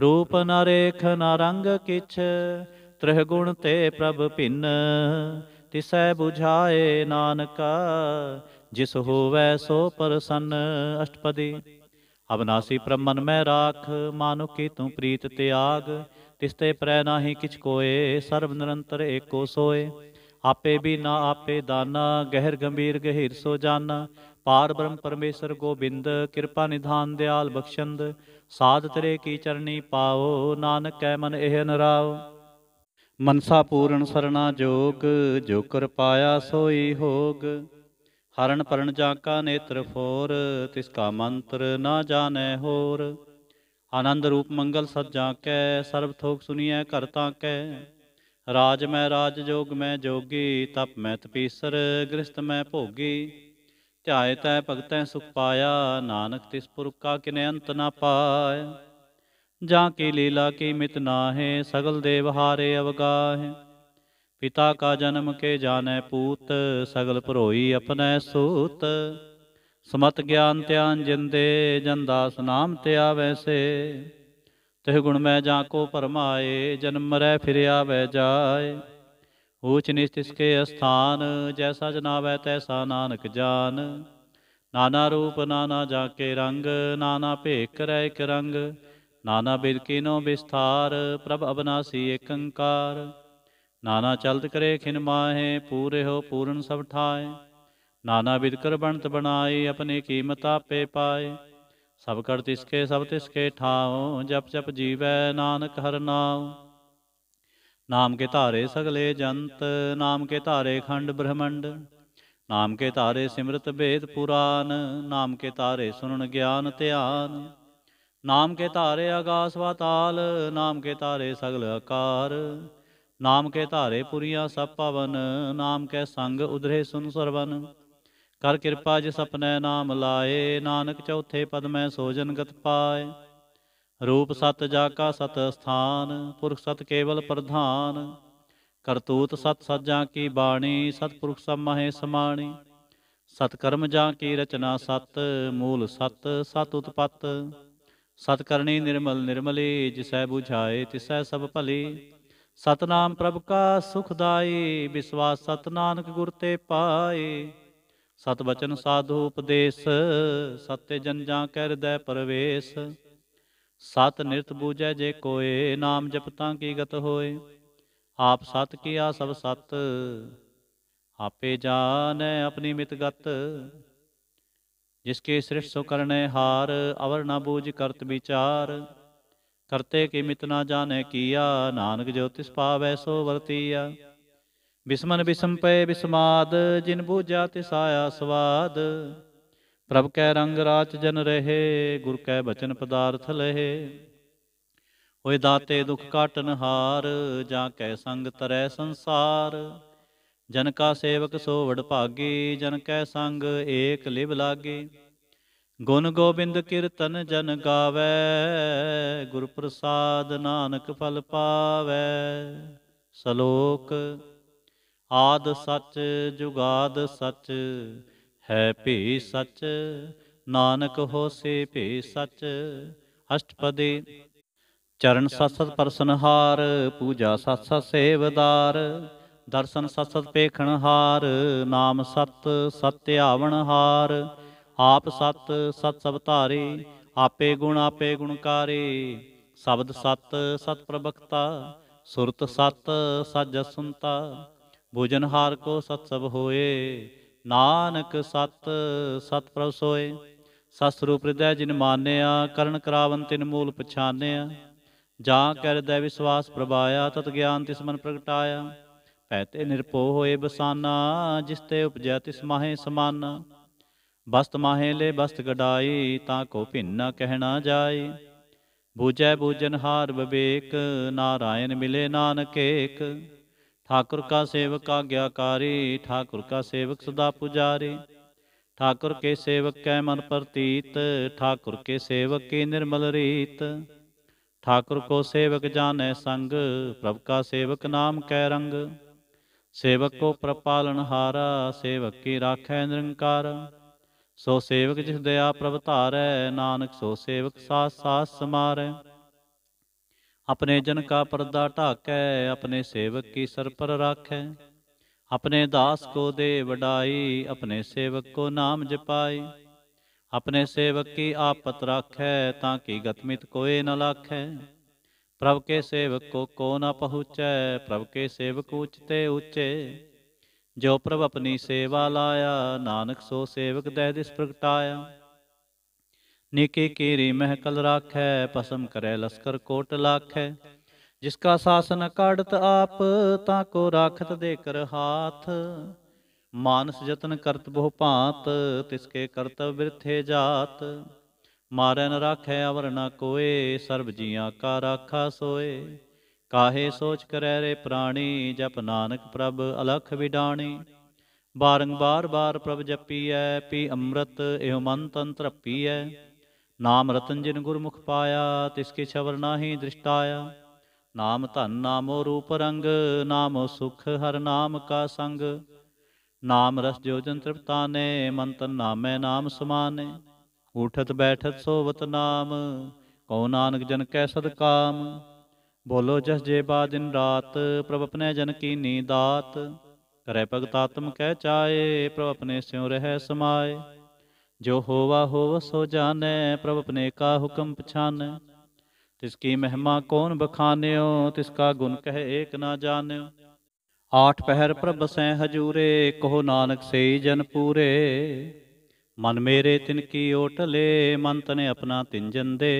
ਰੂਪ ਨ ਰੇਖ ਨ ਰੰਗ ਕਿਛ ਤ੍ਰਿਹ ਗੁਣ ਤੇ ਪ੍ਰਭ ਭਿੰਨ ਤਿਸੈ 부ਝਾਏ ਨਾਨਕਾ ਜਿਸ ਹੋਵੈ ਸੋ ਪਰਸਨ ਅਸ਼ਟਪਦੀ ਅਬਨਾਸੀ ਪ੍ਰਮਨ ਮੈਂ ਰਾਖ ਮਾਨੁ ਕੀ ਤੂੰ ਪ੍ਰੀਤ ਤਿਆਗ ਤਿਸ ਤੇ ਪ੍ਰੈ ਨਾਹੀ ਕਿਛ ਕੋਏ ਸਰਬ ਨਿਰੰਤਰ ਏਕੋ ਸੋਏ ਆਪੇ ਵੀ ਨਾ ਆਪੇ ਦਾਨਾ ਗਹਿਰ ਗੰਭੀਰ ਗਹਿਰ ਸੋ ਜਾਣਾ ਪਾਰ ਬ੍ਰਹਮ ਪਰਮੇਸ਼ਰ ਗੋਬਿੰਦ ਕਿਰਪਾ ਨਿਧਾਨ ਦਿਆਲ ਬਖਸ਼ੰਦ ਸਾਧ ਤਰੇ ਕੀ ਚਰਨੀ ਪਾਓ ਨਾਨਕ ਕੈ ਮਨ ਇਹ ਨਰਾਉ ਮਨਸਾ ਪੂਰਨ ਸਰਣਾ ਜੋਗ ਜੋ ਕਰ ਪਾਇਆ ਸੋਈ ਹੋਗ ਹਰਨ ਪਰਣ ਜਾਕਾ ਨੇਤਰ ਫੋਰ ਤਿਸ ਕਾ ਮੰਤਰ ਨਾ ਜਾਣੈ ਹੋਰ ਆਨੰਦ ਰੂਪ ਮੰਗਲ ਸਤ ਜਾ ਕੈ ਸਰਬ ਥੋਕ ਸੁਨੀਐ ਕਰਤਾ ਕੈ ਰਾਜ ਮੈਂ ਰਾਜ ਜੋਗ ਮੈਂ ਜੋਗੀ ਤਪ ਮੈਂ ਤਪੀਸਰ ਗ੍ਰਸਤ ਮੈਂ ਭੋਗੀ ਧਿਆਇ ਤੈ ਭਗਤੈ ਸੁਖ ਪਾਇਆ ਨਾਨਕ ਤਿਸ ਪੁਰਖ ਕਾ ਕਿਨੇ ਅੰਤ ਨਾ ਪਾਇ ਜਾਂ ਕੀ ਲੀਲਾ ਕੀ ਮਿਤ ਨਾਹੇ ਸਗਲ ਦੇਵ ਹਾਰੇ ਅਵਗਾਹੇ ਪਿਤਾ ਕਾ ਜਨਮ ਕੇ ਜਾਣੈ ਪੂਤ ਸਗਲ ਭਰੋਈ ਆਪਣੈ ਸੂਤ ਸਮਤ ਗਿਆਨ ਧਿਆਨ ਜਿੰਦੇ ਜਨ ਦਾਸ ਨਾਮ ਤੇ ਆਵੈ ਸੇ ਤਿਹ ਗੁਣ ਮੈਂ ਜਾ ਕੋ ਪਰਮਾਏ ਜਨਮ ਮਰੈ ਫਿਰ ਆਵੈ ਜਾਏ ਊਚ ਨਿਸ ਤਿਸ ਕੇ ਅਸਥਾਨ ਜੈਸਾ ਜਨਾਵੈ ਤੈਸਾ ਨਾਨਕ ਜਾਨ ਨਾਨਾ ਰੂਪ ਨਾਨਾ ਜਾ ਕੇ ਰੰਗ ਨਾਨਾ ਭੇਖ ਕਰੈ ਇਕ ਰੰਗ ਨਾਨਾ ਬਿਰਕੀਨੋ ਵਿਸਥਾਰ ਪ੍ਰਭ ਅਬਨਾਸੀ ਏਕੰਕਾਰ ਨਾਨਾ ਚਲਤ ਕਰੇ ਖਿਨ ਮਾਹੇ ਪੂਰੇ ਹੋ ਪੂਰਨ ਸਭ ਠਾਏ ਨਾਨਾ ਵਿਦ ਕਰ ਬਣਤ ਬਣਾਏ ਆਪਣੇ ਕੀਮਤ ਆਪੇ ਪਾਏ ਸਭ ਕਰ ਤਿਸਕੇ ਸਭ ਤਿਸਕੇ ਠਾਉ ਜਪ ਜਪ ਜੀਵੈ ਨਾਨਕ ਹਰ ਨਾਮ ਨਾਮ ਕੇ ਧਾਰੇ ਸਗਲੇ ਜੰਤ ਨਾਮ ਕੇ ਧਾਰੇ ਖੰਡ ਬ੍ਰਹਮੰਡ ਨਾਮ ਕੇ ਧਾਰੇ ਸਿਮਰਤ ਭੇਦ ਪੁਰਾਨ ਨਾਮ ਕੇ ਧਾਰੇ ਸੁਨਣ ਗਿਆਨ ਧਿਆਨ ਨਾਮ ਕੇ ਧਾਰੇ ਆਗਾਸ ਵਾਤਾਲ ਨਾਮ ਕੇ ਧਾਰੇ ਸਗਲ ਆਕਾਰ ਨਾਮ ਕੇ ਧਾਰੇ ਪੁਰੀਆ ਸਭ ਪਵਨ ਨਾਮ ਕੇ ਸੰਗ ਉਧਰੇ ਸੁਨ ਸਰਵਨ ਕਰ ਕਿਰਪਾ ਜਿ ਸਪਨੇ ਨਾਮ ਲਾਏ ਨਾਨਕ ਚੌਥੇ ਪਦਮੈ ਸੋਜਨ ਗਤ ਪਾਏ ਰੂਪ ਸਤ ਜਾ ਕਾ ਸਤ ਸਥਾਨ ਪੁਰਖ ਸਤ ਕੇਵਲ ਪ੍ਰਧਾਨ ਕਰਤੂਤ ਸਤ ਸੱਜਾ ਕੀ ਬਾਣੀ ਸਤ ਪੁਰਖ ਸਭ ਮਹੇ ਸਮਾਣੀ ਸਤ ਕਰਮ ਜਾ ਕੀ ਰਚਨਾ ਸਤ ਮੂਲ ਸਤ ਸਤ ਉਤਪਤ ਸਤ ਕਰਨੀ ਨਿਰਮਲ ਨਿਰਮਲੇ ਜਿਸੈ ਬੁਝਾਏ ਤਿਸੈ ਸਭ ਭਲੇ ਸਤਨਾਮ ਪ੍ਰਭ ਕਾ ਸੁਖਦਾਈ ਵਿਸਵਾਸ ਸਤ ਗੁਰ ਤੇ ਪਾਏ ਸਤ ਬਚਨ ਸਾਧੂ ਉਪਦੇਸ਼ ਸਤਿ ਜਨ ਜਾਂ ਕਹਿ ਹਿਰਦੈ ਪਰਵੇਸ਼ ਸਤ ਨਿਰਤ ਬੂਝੈ ਜੇ ਕੋਏ ਨਾਮ ਜਪ ਤਾਂ ਕੀ ਗਤ ਹੋਏ ਆਪ ਸਤ ਕੀਆ ਸਭ ਸਤ ਆਪੇ ਜਾਣੈ ਆਪਣੀ ਮਿਤ ਗਤ ਜਿਸਕੇ ਕੇ ਸ੍ਰਿਸ਼ਟ ਸੋ ਕਰਨੇ ਹਾਰ ਅਵਰ ਨਾ ਬੂਝ ਕਰਤ ਵਿਚਾਰ ਕਰਤੇ ਕੀ ਮਿਤਨਾ ਜਾਣੈ ਕੀਆ ਨਾਨਕ ਜੋ ਤਿਸ ਪਾਵੈ ਸੋ ਵਰਤੀਆ ਬਿਸਮਨ ਬਿਸਮ ਪਏ ਬਿਸਮਾਦ ਜਿਨ ਬੂਝਾ ਤਿਸ ਆਇਆ ਸਵਾਦ ਪ੍ਰਭ ਕੈ ਰੰਗ ਰਾਚ ਜਨ ਰਹੇ ਗੁਰ ਕੈ ਬਚਨ ਪਦਾਰਥ ਲਹੇ ਹੋਏ ਦਾਤੇ ਦੁਖ ਕਾਟਨ ਹਾਰ ਜਾਂ ਕੈ ਸੰਗ ਤਰੈ ਸੰਸਾਰ ਜਨ ਕਾ ਸੇਵਕ ਸੋ ਵਡ ਭਾਗੀ ਜਨ ਕੈ ਸੰਗ ਏਕ ਲਿਵ ਲਾਗੇ ਗੁਣ ਗੋਬਿੰਦ ਕੀਰਤਨ ਜਨ ਗਾਵੇ ਗੁਰ ਪ੍ਰਸਾਦ ਨਾਨਕ ਫਲ ਪਾਵੇ ਸ਼ਲੋਕ ਆਦ ਸੱਚ ਜੁਗਾਦ ਸੱਚ ਹੈ ਭੀ ਸੱਚ ਨਾਨਕ ਹੋਸੀ ਭੀ ਸੱਚ ਅਸ਼ਟਪਦੀ ਚਰਨ ਸਤਸਤ ਸਤ ਪਰਸਨਹਾਰ ਪੂਜਾ ਸਤ ਸੇਵਦਾਰ ਦਰਸ਼ਨ ਸਤਸਤ ਸਤ ਪੇਖਣਹਾਰ ਨਾਮ ਸਤ ਸਤਿ ਆਵਣਹਾਰ ਹਾਰ ਆਪ ਸਤ ਸਤ ਸਭ ਧਾਰੇ ਆਪੇ ਗੁਣ ਆਪੇ ਗੁਣਕਾਰੇ ਸ਼ਬਦ ਸਤ ਸਤ ਪ੍ਰਭਕਤਾ ਸੁਰਤ ਸਤ ਸਤ ਸੁਨਤਾ ਭੋਜਨ ਹਾਰ ਕੋ ਸਤ ਸਭ ਹੋਏ ਨਾਨਕ ਸਤ ਸਤ ਪ੍ਰਭ ਸੋਏ ਸਸਰੂਪ ਹਿਰਦੈ ਜਿਨ ਮਾਨਿਆ ਕਰਨ ਕਰਾਵਨ ਤਿਨ ਮੂਲ ਪਛਾਨਿਆ ਜਾਂ ਕਰਦੈ ਵਿਸਵਾਸ ਪ੍ਰਭਾਇਆ ਤਤ ਗਿਆਨ ਤਿਸ ਮਨ ਪ੍ਰਗਟਾਇਆ ਪੈਤੇ ਨਿਰਪੋ ਹੋਏ ਬਸਾਨਾ ਜਿਸ ਤੇ ਉਪਜੈ ਤਿਸ ਮਾਹੇ ਸਮਾਨਾ ਬਸਤ ਮਾਹੇਲੇ ਬਸਤ ਗਡਾਈ ਤਾਂ ਕੋ ਭਿੰਨਾ ਕਹਿਣਾ ਜਾਏ ਬੂਝੈ ਬੂਜਨ ਹਾਰ ਵਿਵੇਕ ਨਾਰਾਇਣ ਮਿਲੇ ਨਾਨਕ ਏਕ ਠਾਕੁਰ ਕਾ ਸੇਵਕ ਆਗਿਆਕਾਰੀ ਠਾਕੁਰ ਕਾ ਸੇਵਕ ਸਦਾ ਪੁਜਾਰੀ ਠਾਕੁਰ ਕੇ ਸੇਵਕ ਕੈ ਮਨ ਪ੍ਰਤੀਤ ਠਾਕੁਰ ਕੇ ਸੇਵਕ ਕੀ ਨਿਰਮਲ ਰੀਤ ਠਾਕੁਰ ਕੋ ਸੇਵਕ ਜਾਣੈ ਸੰਗ ਪ੍ਰਭ ਕਾ ਸੇਵਕ ਨਾਮ ਕੈ ਰੰਗ ਸੇਵਕ ਕੋ ਪ੍ਰਪਾਲਨ ਹਾਰਾ ਸੇਵਕ ਕੀ ਰਾਖੈ ਨਿਰੰਕਾਰ ਸੋ ਸੇਵਕ ਜਿਸ ਦਇਆ ਪ੍ਰਭ ਧਾਰੈ ਨਾਨਕ ਸੋ ਸੇਵਕ ਸਾਥ ਸਾਥ ਸਮਾਰੈ ਆਪਣੇ ਜਨ ਕਾ ਪਰਦਾ ਢਾਕੈ ਆਪਣੇ ਸੇਵਕ ਕੀ ਸਰ ਪਰ ਰਾਖੈ ਆਪਣੇ ਦਾਸ ਕੋ ਦੇ ਵਡਾਈ ਆਪਣੇ ਸੇਵਕ ਕੋ ਨਾਮ ਜਪਾਈ ਆਪਣੇ ਸੇਵਕ ਕੀ ਆਪਤ ਰਾਖੈ ਤਾਂ ਕੀ ਗਤਮਿਤ ਕੋਏ ਨ ਲਾਖੈ ਪ੍ਰਭ ਕੇ ਸੇਵਕ ਕੋ ਕੋ ਨ ਪਹੁੰਚੈ ਪ੍ਰਭ ਕੇ ਸੇਵਕ ਉਚਤੇ ਉਚੇ ਜੋ ਪ੍ਰਭ ਆਪਣੀ ਸੇਵਾ ਲਾਇਆ ਨਾਨਕ ਸੋ ਸੇਵਕ ਦਹਿ ਦਿਸ ਪ੍ਰਗਟਾਇਆ ਨੇਕੇ ਕੇਰੇ ਮਹਿ ਕਲ ਰਾਖੈ ਪਸਮ ਕਰੈ ਲਸਕਰ ਕੋਟ ਲਾਖੈ ਜਿਸ ਕਾ ਸਾਸਨ ਕਾੜਤ ਆਪ ਤਾਂ ਕੋ ਰਾਖਤ ਦੇ ਕਰ ਹਾਥ ਮਾਨਸ ਯਤਨ ਕਰਤ ਬਹੁ ਭਾਂਤ ਤਿਸ ਕੇ ਕਰਤਵ ਬਿਰਥੇ ਜਾਤ ਮਾਰੈ ਨ ਰਾਖੈ ਅਵਰਨਾ ਕੋਏ ਸਰਬ ਜੀਆਂ ਕਾ ਰਾਖਾ ਸੋਏ ਕਾਹੇ ਸੋਚ ਕਰੈ ਰੇ ਪ੍ਰਾਣੀ ਜਪ ਨਾਨਕ ਪ੍ਰਭ ਅਲਖ ਵਿਡਾਣੀ ਬਾਰੰਬਾਰ ਬਾਰ ਪ੍ਰਭ ਜਪੀਐ ਪੀ ਅੰਮ੍ਰਿਤ ਇਹੋ ਮਨ ਤਨ ਤ੍ਰਪੀਐ ਨਾਮ ਰਤਨ ਜਿਨ ਗੁਰਮੁਖ ਪਾਇਆ ਤਿਸ ਕੇ ਛਵਰ ਨਾਹੀ ਦ੍ਰਿਸ਼ਟਾਇਆ ਨਾਮ ਧਨ ਨਾਮੋ ਰੂਪ ਰੰਗ ਨਾਮੋ ਸੁਖ ਹਰ ਨਾਮ ਕਾ ਸੰਗ ਨਾਮ ਰਸ ਜੋ ਜਨ ਤ੍ਰਿਪਤਾਨੇ ਮਨ ਤਨ ਨਾਮੈ ਨਾਮ ਸਮਾਨੇ ਉਠਤ ਬੈਠਤ ਸੋਵਤ ਨਾਮ ਕਉ ਨਾਨਕ ਜਨ ਕੈ ਸਦ ਕਾਮ बोलो जस जे बा दिन रात प्रभ अपने जन की नी दात करे भगतात्म कह चाए प्रभ अपने स्यों रह समाए जो हो हो होव सो जाने प्रभ अपने का हुक्म पछान तिसकी महिमा कौन हो तिसका गुण कह एक ना जान्यो आठ पहर प्रभ सह हजूरे कहो नानक से जन पूरे मन मेरे तिनकी ओटले मन तने अपना तिन जन दे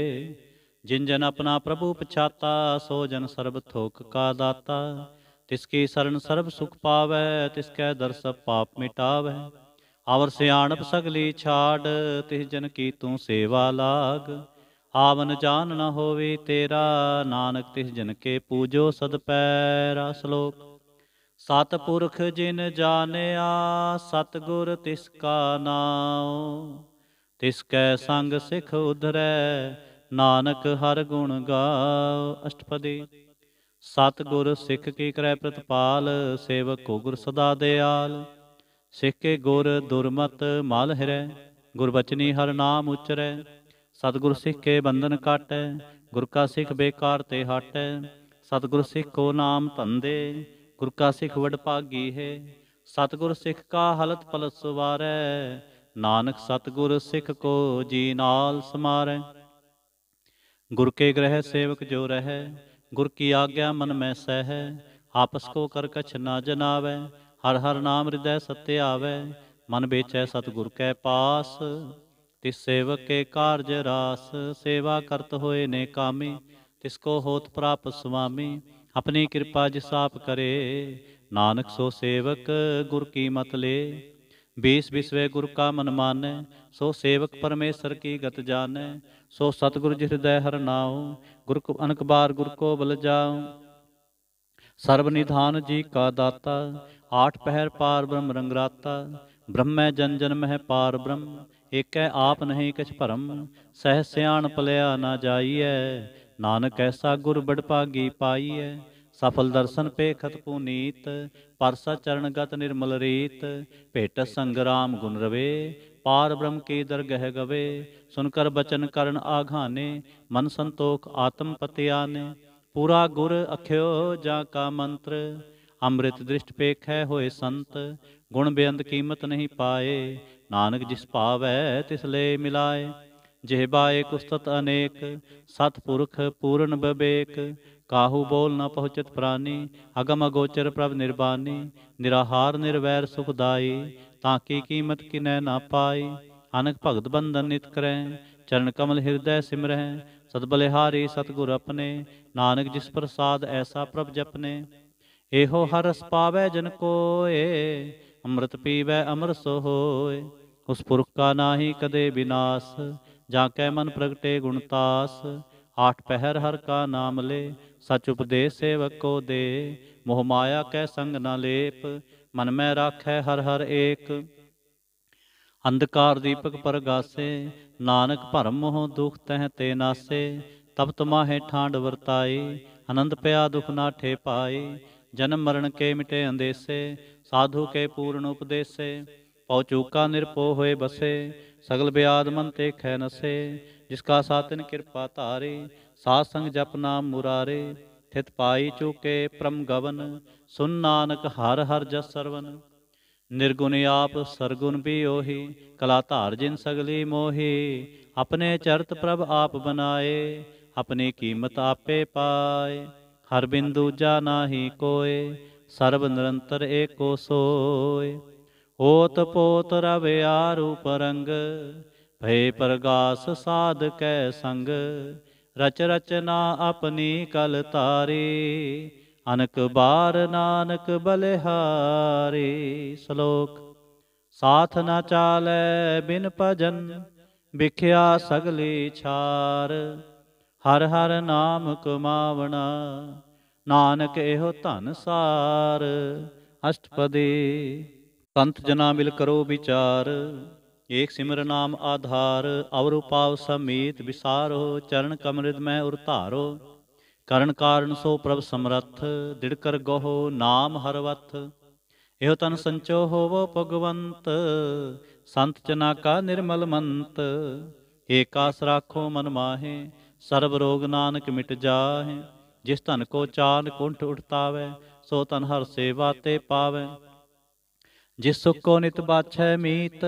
ਜਿਨ ਜਨ ਆਪਣਾ ਪ੍ਰਭੂ ਪਛਾਤਾ ਸੋ ਜਨ ਸਰਬ ਥੋਕ ਕਾ ਦਾਤਾ ਤਿਸ ਕੀ ਸਰਨ ਸਰਬ ਸੁਖ ਪਾਵੈ ਤਿਸ ਕੈ ਦਰਸ ਪਾਪ ਮਿਟਾਵੈ ਆਵਰ ਸਿਆਣਪ ਸਗਲੀ ਛਾੜ ਤਿਸ ਜਨ ਕੀ ਤੂੰ ਸੇਵਾ ਲਾਗ ਆਵਨ ਜਾਨ ਨ ਹੋਵੇ ਤੇਰਾ ਨਾਨਕ ਤਿਸ ਜਨ ਕੇ ਪੂਜੋ ਸਦ ਪੈਰਾ ਸ਼ਲੋਕ ਸਤ ਪੁਰਖ ਜਿਨ ਜਾਣਿਆ ਸਤ ਗੁਰ ਤਿਸ ਕਾ ਨਾਮ ਤਿਸ ਕੈ ਸੰਗ ਸਿਖ ਉਧਰੈ ਨਾਨਕ ਹਰ ਗੁਣ ਗਾਓ ਅਸ਼ਟਪਦੀ ਸਤ ਗੁਰ ਸਿੱਖ ਕੀ ਕਰੈ ਪ੍ਰਤਪਾਲ ਸੇਵਕ ਕੋ ਗੁਰ ਸਦਾ ਦਿਆਲ ਸਿੱਖ ਕੇ ਗੁਰ ਦੁਰਮਤ ਮਲ ਹਿਰੈ ਗੁਰਬਚਨੀ ਹਰ ਨਾਮ ਉਚਰੈ ਸਤਗੁਰ ਸਿੱਖ ਕੇ ਬੰਧਨ ਕਟੈ ਗੁਰ ਕਾ ਸਿੱਖ ਬੇਕਾਰ ਤੇ ਹਟੈ ਸਤਗੁਰ ਸਿੱਖ ਕੋ ਨਾਮ ਧੰਦੇ ਗੁਰ ਕਾ ਸਿੱਖ ਵਡ ਭਾਗੀ ਹੈ ਸਤਗੁਰ ਸਿੱਖ ਕਾ ਹਲਤ ਪਲਤ ਸੁਵਾਰੈ ਨਾਨਕ ਸਤਗੁਰ ਸਿੱਖ ਕੋ ਜੀ ਨਾਲ ਸਮਾਰੈ ਗੁਰ ਕੇ ਗ੍ਰਹਿ ਸੇਵਕ ਜੋ ਰਹੈ ਗੁਰ ਕੀ ਆਗਿਆ ਮਨ ਮੈਂ ਸਹਿ ਆਪਸ ਕੋ ਕਰ ਕਛ ਨਾ ਜਨਾਵੈ ਹਰ ਹਰ ਨਾਮ ਰਿਦੈ ਸਤਿ ਆਵੈ ਮਨ ਵੇਚੈ ਸਤ ਗੁਰ ਕੈ ਪਾਸ ਤਿਸ ਸੇਵਕ ਕੇ ਕਾਰਜ ਰਾਸ ਸੇਵਾ ਕਰਤ ਹੋਏ ਨੇ ਕਾਮੀ ਤਿਸ ਕੋ ਹੋਤ ਪ੍ਰਾਪ ਸੁਆਮੀ ਆਪਣੀ ਕਿਰਪਾ ਜਿ ਸਾਪ ਕਰੇ ਨਾਨਕ ਸੋ ਸੇਵਕ ਗੁਰ ਕੀ ਮਤ ਲੇ बीस विश्व गुरु का मन माने सो सेवक परमेश्वर की गत जाने सो सतगुरु जिस हृदय हर नाओ गुरु को अनक बार गुरु को बल जाओ सर्व निधान जी का दाता आठ पहर पार ब्रह्म रंगराता ब्रह्म जन जन मह पार ब्रह्म ਏਕੈ ਆਪ ਨਹੀਂ ਕਿਛ ਭਰਮ ਸਹਿ ਸਿਆਣ ਪਲਿਆ ਨਾ ਜਾਈਐ ਨਾਨਕ ਐਸਾ ਗੁਰ ਬੜ ਭਾਗੀ ਪਾਈਐ ਸਫਲ ਦਰਸ਼ਨ ਪੇਖਤ ਪੁਨੀਤ ਪਰਸਾ ਚਰਨ ਗਤ ਨਿਰਮਲ ਰੀਤ ਭੇਟ ਸੰਗਰਾਮ ਗੁਣ ਰਵੇ ਪਾਰ ਬ੍ਰਹਮ ਕੀ ਦਰਗਹਿ ਗਵੇ ਸੁਨ ਕਰ ਬਚਨ ਕਰਨ ਆਘਾਨੇ ਮਨ ਸੰਤੋਖ ਆਤਮ ਪਤਿਆਨੇ ਪੂਰਾ ਗੁਰ ਅਖਿਓ ਜਾ ਕਾ ਮੰਤਰ ਅੰਮ੍ਰਿਤ ਦ੍ਰਿਸ਼ਟ ਪੇਖੈ ਹੋਏ ਸੰਤ ਗੁਣ ਬੇਅੰਤ ਕੀਮਤ ਨਹੀਂ ਪਾਏ ਨਾਨਕ ਜਿਸ ਪਾਵੈ ਤਿਸ ਲੈ ਮਿਲਾਏ ਬਾਏ ਕੁਸਤਤ ਅਨੇਕ ਸਤਪੁਰਖ ਪੂਰਨ ਬਵੇਕ ਕਾਹੂ ਬੋਲ ਨਾ ਪਹੁੰਚਤ ਪ੍ਰਾਨੀ ਅਗਮ ਅਗੋਚਰ ਪ੍ਰਭ ਨਿਰਬਾਨੀ ਨਿਰਾਹਾਰ ਨਿਰਵੈਰ ਸੁਖਦਾਈ ਤਾਂ ਕੀ ਕੀਮਤ ਕਿਨੈ ਨਾ ਪਾਈ ਅਨਕ ਭਗਤ ਬੰਧਨ ਨਿਤ ਕਰੈ ਚਰਨ ਕਮਲ ਹਿਰਦੈ ਸਿਮਰੈ ਸਤ ਬਲਿਹਾਰੀ ਸਤਗੁਰ ਆਪਣੇ ਨਾਨਕ ਜਿਸ ਪ੍ਰਸਾਦ ਐਸਾ ਪ੍ਰਭ ਜਪਨੇ ਇਹੋ ਹਰ ਰਸ ਪਾਵੈ ਜਨ ਕੋਏ ਅੰਮ੍ਰਿਤ ਪੀਵੈ ਅਮਰ ਸੋ ਹੋਏ ਉਸ ਪੁਰਖ ਕਾ ਨਾਹੀ ਕਦੇ ਵਿਨਾਸ਼ ਜਾਂ ਕੈ ਮਨ ਪ੍ਰਗਟੇ ਗੁਣਤਾਸ ਆਠ ਪਹਿਰ ਹਰ ਕਾ ਨਾਮ ਲੇ ਸਚ ਉਪਦੇਸ਼ ਸੇਵਕੋ ਦੇ ਮੋਹ ਮਾਇਆ ਕੈ ਸੰਗ ਨਾ ਲੇਪ ਮਨ ਮੈਂ ਰਾਖੈ ਹਰ ਹਰ ਏਕ ਅੰਧਕਾਰ ਦੀਪਕ ਪਰਗਾਸੇ ਨਾਨਕ ਭਰਮ ਮੋਹ ਦੁਖ ਤਹਿ ਤੇ ਨਾਸੇ ਤਬ ਤਮਾਹੇ ਠਾਂਡ ਵਰਤਾਈ ਆਨੰਦ ਪਿਆ ਦੁਖ ਨਾ ਠੇ ਪਾਈ ਜਨਮ ਮਰਨ ਕੇ ਮਿਟੇ ਅੰਦੇਸੇ ਸਾਧੂ ਕੇ ਪੂਰਨ ਉਪਦੇਸੇ ਪਉ ਚੂਕਾ ਨਿਰਪੋ ਹੋਏ ਬਸੇ ਸਗਲ ਬਿਆਦ ਮਨ ਤੇ ਖੈ ਨਸੇ ਜਿਸ ਕਾ ਸਾਤਿਨ ਕਿਰਪਾ ਧਾਰੇ ਸਾਧ ਸੰਗ ਜਪ ਨਾਮ ਮੁਰਾਰੇ ਥਿਤ ਪਾਈ ਚੁਕੇ ਪ੍ਰਮ ਗਵਨ ਸੁਨ ਨਾਨਕ ਹਰ ਹਰ ਜਸ ਸਰਵਨ ਨਿਰਗੁਣ ਆਪ ਸਰਗੁਣ ਵੀ ਓਹੀ ਕਲਾ ਧਾਰ ਜਿਨ ਸਗਲੀ ਮੋਹੀ ਆਪਣੇ ਚਰਤ ਪ੍ਰਭ ਆਪ ਬਨਾਏ ਆਪਣੀ ਕੀਮਤ ਆਪੇ ਪਾਏ ਹਰ ਬਿੰਦੂ ਜਾ ਨਾਹੀ ਕੋਏ ਸਰਬ ਨਿਰੰਤਰ ਏਕੋ ਸੋਏ ਓਤ ਪੋਤ ਰਵਿਆ ਰੂਪ ਰੰਗ ਹੇ ਪ੍ਰਗਾਸ ਸਾਧ ਕੈ ਸੰਗ ਰਚ ਰਚਨਾ ਆਪਣੀ ਕਲ ਤਾਰੇ ਅਨਕ ਬਾਰ ਨਾਨਕ ਬਲਿਹਾਰੇ ਸ਼ਲੋਕ ਸਾਥ ਨਾ ਚਾਲੈ ਬਿਨ ਭਜਨ ਵਿਖਿਆ ਸਗਲੇ ਛਾਰ ਹਰ ਹਰ ਨਾਮ ਕਮਾਵਣਾ ਨਾਨਕ ਇਹੋ ਧਨ ਸਾਰ ਅਸ਼ਟਪਦੀ ਕੰਤ ਜਨਾ ਮਿਲ ਕਰੋ ਵਿਚਾਰ ਏਕ ਸਿਮਰ ਨਾਮ ਆਧਾਰ ਅਵਰ ਉਪਾਵ ਸਮੇਤ ਵਿਸਾਰੋ ਚਰਨ ਕਮਲਿਤ ਮੈਂ ਉਰ ਧਾਰੋ ਕਰਨ ਕਾਰਨ ਸੋ ਪ੍ਰਭ ਸਮਰੱਥ ਦਿੜਕਰ ਗੋਹ ਨਾਮ ਹਰਵਤ ਇਹੋ ਤਨ ਸੰਚੋ ਹੋਵੋ ਭਗਵੰਤ ਸੰਤ ਚਨਾ ਕਾ ਨਿਰਮਲ ਮੰਤ ਏਕਾਸ ਰਾਖੋ ਮਨ ਮਾਹੇ ਸਰਬ ਰੋਗ ਨਾਨਕ ਮਿਟ ਜਾਹੇ ਜਿਸ ਤਨ ਕੋ ਚਾਨ ਕੁੰਠ ਉਠਤਾਵੇ ਸੋ ਤਨ ਹਰ ਸੇਵਾ ਤੇ ਪਾਵੇ ਜਿਸ ਸੁਖ ਕੋ ਨਿਤ ਬਾਛੈ ਮੀਤ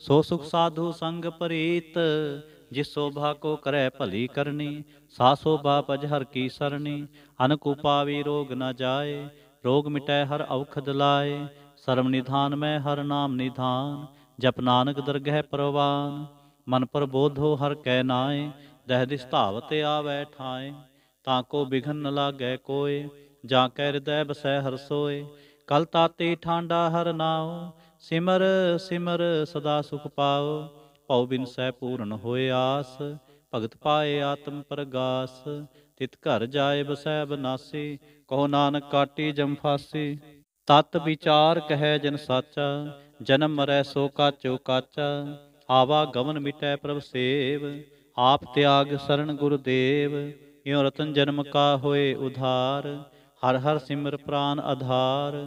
ਸੋ ਸੁਖ ਸਾਧੂ ਸੰਗ ਪ੍ਰੀਤ ਜਿਸ ਸੋਭਾ ਕੋ ਕਰੈ ਭਲੀ ਕਰਨੀ ਸਾ ਸੋਭਾ ਭਜ ਹਰ ਕੀ ਸਰਣੀ ਅਨਕੁਪਾਵੀ ਰੋਗ ਨ ਜਾਏ ਰੋਗ ਮਿਟੈ ਹਰ ਔਖਦ ਲਾਏ ਸਰਮ ਨਿਧਾਨ ਮੈਂ ਹਰ ਨਾਮ ਨਿਧਾਨ ਜਪ ਨਾਨਕ ਦਰਗਹਿ ਪ੍ਰਵਾਨ ਮਨ ਪ੍ਰਬੋਧੋ ਹਰ ਕੈ ਨਾਏ ਦਹਿ ਦਿਸ ਧਾਵਤ ਆਵੈ ਠਾਏ ਤਾਂ ਕੋ ਬਿਘਨ ਨ ਲਾਗੈ ਕੋਏ ਜਾਂ ਕੈ ਹਿਰਦੈ ਬਸੈ ਹਰ ਸੋਏ ਕਲ ਤਾਤੇ ਠਾਂਡਾ ਹਰ ਨਾਉ ਸਿਮਰ ਸਿਮਰ ਸਦਾ ਸੁਖ ਪਾਓ ਭਉ ਬਿਨ ਸਹਿ ਪੂਰਨ ਹੋਏ ਆਸ ਭਗਤ ਪਾਏ ਆਤਮ ਪ੍ਰਗਾਸ ਤਿਤ ਘਰ ਜਾਏ ਬਸੈ ਬਨਾਸੀ ਕਹੋ ਨਾਨਕ ਕਾਟੀ ਜਮ ਫਾਸੀ ਤਤ ਵਿਚਾਰ ਕਹੈ ਜਨ ਸਾਚਾ ਜਨਮ ਮਰੈ ਸੋ ਕਾਚੋ ਕਾਚਾ ਆਵਾ ਗਮਨ ਮਿਟੈ ਪ੍ਰਭ ਸੇਵ ਆਪ ਤਿਆਗ ਸਰਣ ਗੁਰਦੇਵ ਇਉ ਰਤਨ ਜਨਮ ਕਾ ਹੋਏ ਉਧਾਰ ਹਰ ਹਰ ਸਿਮਰ ਪ੍ਰਾਨ ਆਧਾਰ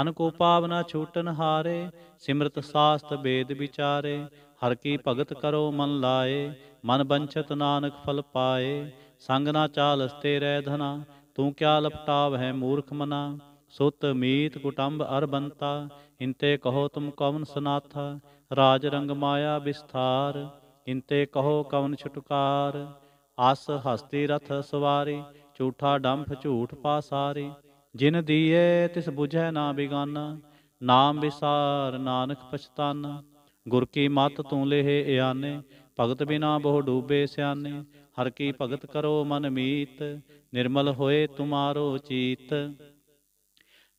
ਅਨਕੋ ਪਾਵਨਾ ਛੂਟਨ ਹਾਰੇ ਸਿਮਰਤ ਸਾਸਤ ਬੇਦ ਵਿਚਾਰੇ ਹਰ ਕੀ ਭਗਤ ਕਰੋ ਮਨ ਲਾਏ ਮਨ ਬੰਚਤ ਨਾਨਕ ਫਲ ਪਾਏ ਸੰਗ ਨਾ ਚਾਲਸਤੇ ਰਹਿ ਧਨਾ ਤੂੰ ਕਿਆ ਲਪਟਾਵ ਹੈ ਮੂਰਖ ਮਨਾ ਸੁਤ ਮੀਤ ਕੁਟੰਬ ਅਰਬੰਤਾ ਇੰਤੇ ਕਹੋ ਤੁਮ ਕਵਨ ਸਨਾਥਾ ਰਾਜ ਰੰਗ ਮਾਇਆ ਵਿਸਥਾਰ ਇੰਤੇ ਕਹੋ ਕਵਨ ਛੁਟਕਾਰ ਆਸ ਹਸਤੀ ਰਥ ਸਵਾਰੀ ਝੂਠਾ ਡੰਫ ਝੂਠ ਸਾਰੇ ਜਿਨ ਦੀਏ ਤਿਸ 부ਝੈ ਨਾ ਬਿਗਾਨਾ ਨਾਮ ਵਿਸਾਰ ਨਾਨਕ ਪਛਤਾਨਾ ਗੁਰ ਕੀ ਮਤ ਤੂੰ ਲਿਹੇ ਇਆਨੇ ਭਗਤ ਬਿਨਾ ਬਹੁ ਡੂਬੇ ਸਿਆਨੇ ਹਰ ਕੀ ਭਗਤ ਕਰੋ ਮਨ ਮੀਤ ਨਿਰਮਲ ਹੋਏ ਤੁਮਾਰੋ ਚੀਤ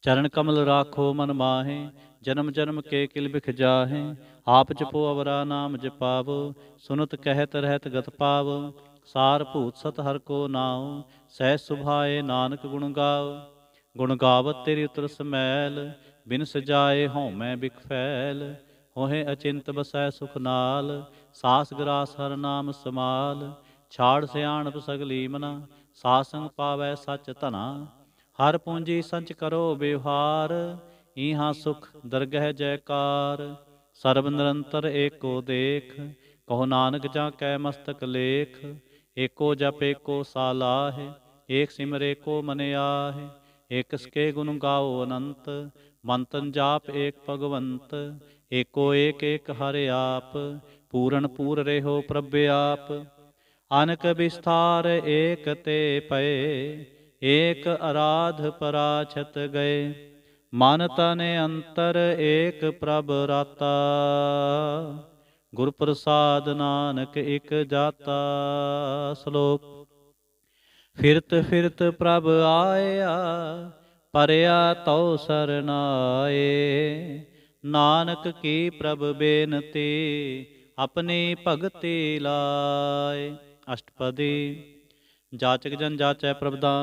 ਚਰਨ ਕਮਲ ਰਾਖੋ ਮਨ ਮਾਹੇ ਜਨਮ ਜਨਮ ਕੇ ਕਿਲ ਬਿਖ ਜਾਹੇ ਆਪ ਜਪੋ ਅਵਰਾ ਨਾਮ ਜਪਾਵੋ ਸੁਨਤ ਕਹਿਤ ਰਹਿਤ ਗਤ ਪਾਵੋ ਸਾਰ ਭੂਤ ਸਤ ਹਰ ਕੋ ਨਾਉ ਸਹਿ ਸੁਭਾਏ ਨਾਨਕ ਗੁਣ ਗਾਓ ਗੁਣ ਗਾਵਤ ਤੇਰੀ ਉਤਰ ਸਮੈਲ ਬਿਨ ਸਜਾਏ ਮੈਂ ਬਿਖ ਫੈਲ ਹੋਏ ਅਚਿੰਤ ਬਸੈ ਸੁਖ ਨਾਲ ਸਾਸ ਗਰਾਸ ਹਰ ਨਾਮ ਸਮਾਲ ਛਾੜ ਸਿਆਣਪ ਸਗਲੀ ਮਨਾ ਸਾਸੰਗ ਪਾਵੈ ਸੱਚ ਧਨਾ ਹਰ ਪੂੰਜੀ ਸੱਚ ਕਰੋ ਵਿਵਹਾਰ ਈਹਾਂ ਸੁਖ ਦਰਗਹਿ ਜੈਕਾਰ ਸਰਬ ਨਿਰੰਤਰ ਏਕੋ ਦੇਖ ਕਹੋ ਨਾਨਕ ਜਾਂ ਕੈ ਮਸਤਕ ਲੇਖ ਏਕੋ ਜਪ ਏਕੋ ਸਾਲਾਹ ਏਕ ਸਿਮਰੇ ਕੋ ਮਨ ਆਹੇ ਇਕ ਸਕੇ ਗੁਣ ਗਾਓ ਅਨੰਤ ਮੰਤਨ ਜਾਪ ਏਕ ਭਗਵੰਤ ਏਕੋ ਏਕ ਏਕ ਹਰਿ ਆਪ ਪੂਰਨ ਪੂਰ ਰਹੋ ਪ੍ਰਭ ਆਪ ਅਨਕ ਵਿਸਥਾਰ ਏਕ ਤੇ ਪਏ ਏਕ ਅਰਾਧ ਪਰਾਛਤ ਗਏ ਮਨ ਤਨੇ ਅੰਤਰ ਏਕ ਪ੍ਰਭ ਰਾਤਾ ਗੁਰ ਪ੍ਰਸਾਦ ਨਾਨਕ ਇਕ ਜਾਤਾ ਸ਼ਲੋਕ ਫਿਰਤ ਫਿਰਤ ਪ੍ਰਭ ਆਇਆ ਪਰਿਆ ਤਉ ਸਰਨਾਏ ਨਾਨਕ ਕੀ ਪ੍ਰਭ ਬੇਨਤੀ ਆਪਣੀ ਭਗਤੀ ਲਾਏ ਅਸ਼ਟਪਦੀ ਜਾਚਕ ਜਨ ਜਾਚੈ ਪ੍ਰਭ ਦਾ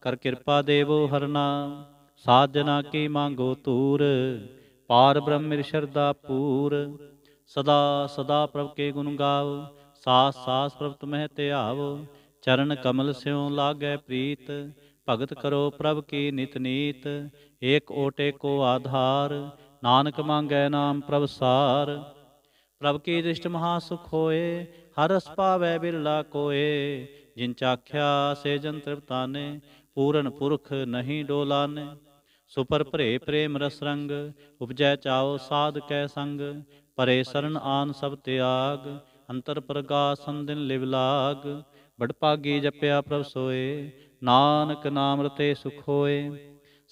ਕਰ ਕਿਰਪਾ ਦੇਵੋ ਹਰਨਾਮ ਸਾਧ ਜਨਾ ਕੀ ਮੰਗੋ ਤੂਰ ਪਾਰ ਬ੍ਰਹਮ ਮਿਰ ਸ਼ਰਦਾ ਪੂਰ ਸਦਾ ਸਦਾ ਪ੍ਰਭ ਕੇ ਗੁਣ ਗਾਵੋ ਸਾਸ ਸਾਸ ਪ੍ਰਭ ਤੁਮਹਿ ਧਿਆਵੋ ਚਰਨ ਕਮਲ ਸਿਉ ਲਾਗੈ ਪ੍ਰੀਤ ਭਗਤ ਕਰੋ ਪ੍ਰਭ ਕੀ ਨਿਤ ਨੀਤ ਏਕ ਓਟੇ ਕੋ ਆਧਾਰ ਨਾਨਕ ਮੰਗੈ ਨਾਮ ਪ੍ਰਭ ਸਾਰ ਪ੍ਰਭ ਕੀ ਦ੍ਰਿਸ਼ਟ ਮਹਾ ਸੁਖ ਹੋਏ ਹਰਸ ਪਾਵੈ ਬਿਰਲਾ ਕੋਏ ਜਿਨ ਚਾਖਿਆ ਸੇ ਜਨ ਤ੍ਰਿਪਤਾਨੇ ਪੂਰਨ ਪੁਰਖ ਨਹੀਂ ਡੋਲਾਨੇ ਸੁਪਰ ਭਰੇ ਪ੍ਰੇਮ ਰਸ ਰੰਗ ਉਪਜੈ ਚਾਉ ਸਾਧ ਕੈ ਸੰਗ ਪਰੇ ਸਰਨ ਆਨ ਸਭ ਤਿਆਗ ਅੰਤਰ ਪ੍ਰਗਾਸਨ ਦਿਨ ਲਿਵ ਲਾਗ ਬੜ ਭਾਗੀ ਜਪਿਆ ਪ੍ਰਭ ਸੋਏ ਨਾਨਕ ਨਾਮ ਰਤੇ ਸੁਖ ਹੋਏ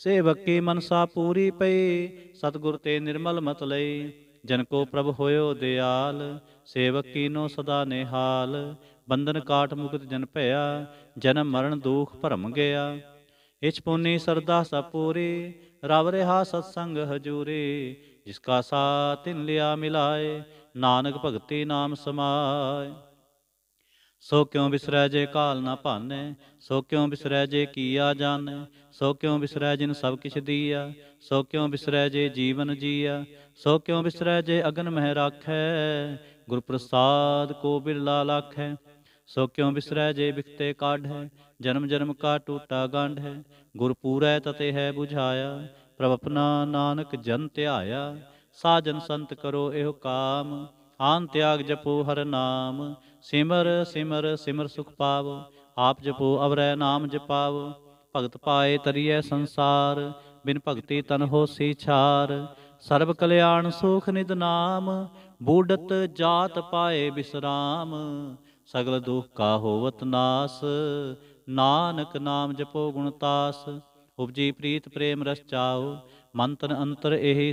ਸੇਵਕੀ ਮਨਸਾ ਪੂਰੀ ਪਈ ਸਤਗੁਰ ਤੇ ਨਿਰਮਲ ਮਤ ਲਈ ਜਨ ਕੋ ਪ੍ਰਭ ਹੋਇਓ ਦਿਆਲ ਸੇਵਕੀ ਨੋ ਸਦਾ ਨਿਹਾਲ ਬੰਧਨ ਕਾਟ ਮੁਕਤ ਜਨ ਭਇਆ ਜਨਮ ਮਰਨ ਦੁਖ ਭਰਮ ਗਿਆ ਇਚ ਪੁੰਨੀ ਸਰਦਾ ਸਭ ਪੂਰੀ ਰਵ ਰਹਾ ਸਤ ਸੰਗ ਹਜੂਰੇ ਜਿਸ ਕਾ ਸਾਥ ਤਿਨ ਲਿਆ ਮਿਲਾਏ ਨਾਨਕ ਭਗਤੀ ਨਾਮ ਸਮਾਏ ਸੋ ਕਿਉ ਬਿਸਰੈ ਜੇ ਕਾਲ ਨਾ ਭਾਨੈ ਸੋ ਕਿਉ ਬਿਸਰੈ ਜੇ ਕੀਆ ਜਾਣੈ ਸੋ ਕਿਉ ਬਿਸਰੈ ਜਿਨ ਸਭ ਕਿਛ ਦੀਆ ਸੋ ਕਿਉ ਬਿਸਰੈ ਜੇ ਜੀਵਨ ਜੀਆ ਸੋ ਕਿਉ ਬਿਸਰੈ ਜੇ ਅਗਨ ਮਹਿ ਰਾਖੈ ਗੁਰ ਪ੍ਰਸਾਦ ਕੋ ਬਿਰਲਾ ਲਖੈ ਸੋ ਕਿਉ ਬਿਸਰੈ ਜੇ ਵਿਖਤੇ ਕਾਢੈ ਜਨਮ ਜਨਮ ਕਾ ਟੂਟਾ ਗੰਢ ਹੈ ਗੁਰ ਪੂਰੈ ਤਤੇ ਹੈ 부ਝਾਇਆ ਪ੍ਰਭ ਆਪਣਾ ਨਾਨਕ ਜਨ ਧਿਆਇਆ ਸਾਜਨ ਸੰਤ ਕਰੋ ਇਹੋ ਕਾਮ ਆਨ ਤਿਆਗ ਜਪੋ ਹਰ ਨਾਮ ਸਿਮਰ ਸਿਮਰ ਸਿਮਰ ਸੁਖ ਪਾਵੋ ਆਪ ਜਪੋ ਅਵਰੈ ਨਾਮ ਜਪਾਵੋ ਭਗਤ ਪਾਏ ਤਰੀਐ ਸੰਸਾਰ ਬਿਨ ਭਗਤੀ ਤਨ ਹੋਸੀ ਛਾਰ ਸਰਬ ਕਲਿਆਣ ਸੁਖ ਨਿਦ ਨਾਮ ਬੂਡਤ ਜਾਤ ਪਾਏ ਬਿਸਰਾਮ ਸਗਲ ਦੁਖ ਕਾ ਹੋਵਤ ਨਾਸ ਨਾਨਕ ਨਾਮ ਜਪੋ ਗੁਣ ਤਾਸ ਉਪਜੀ ਪ੍ਰੀਤ ਪ੍ਰੇਮ ਰਸ ਚਾਉ ਮਨ ਤਨ ਅੰਤਰ ਇਹੀ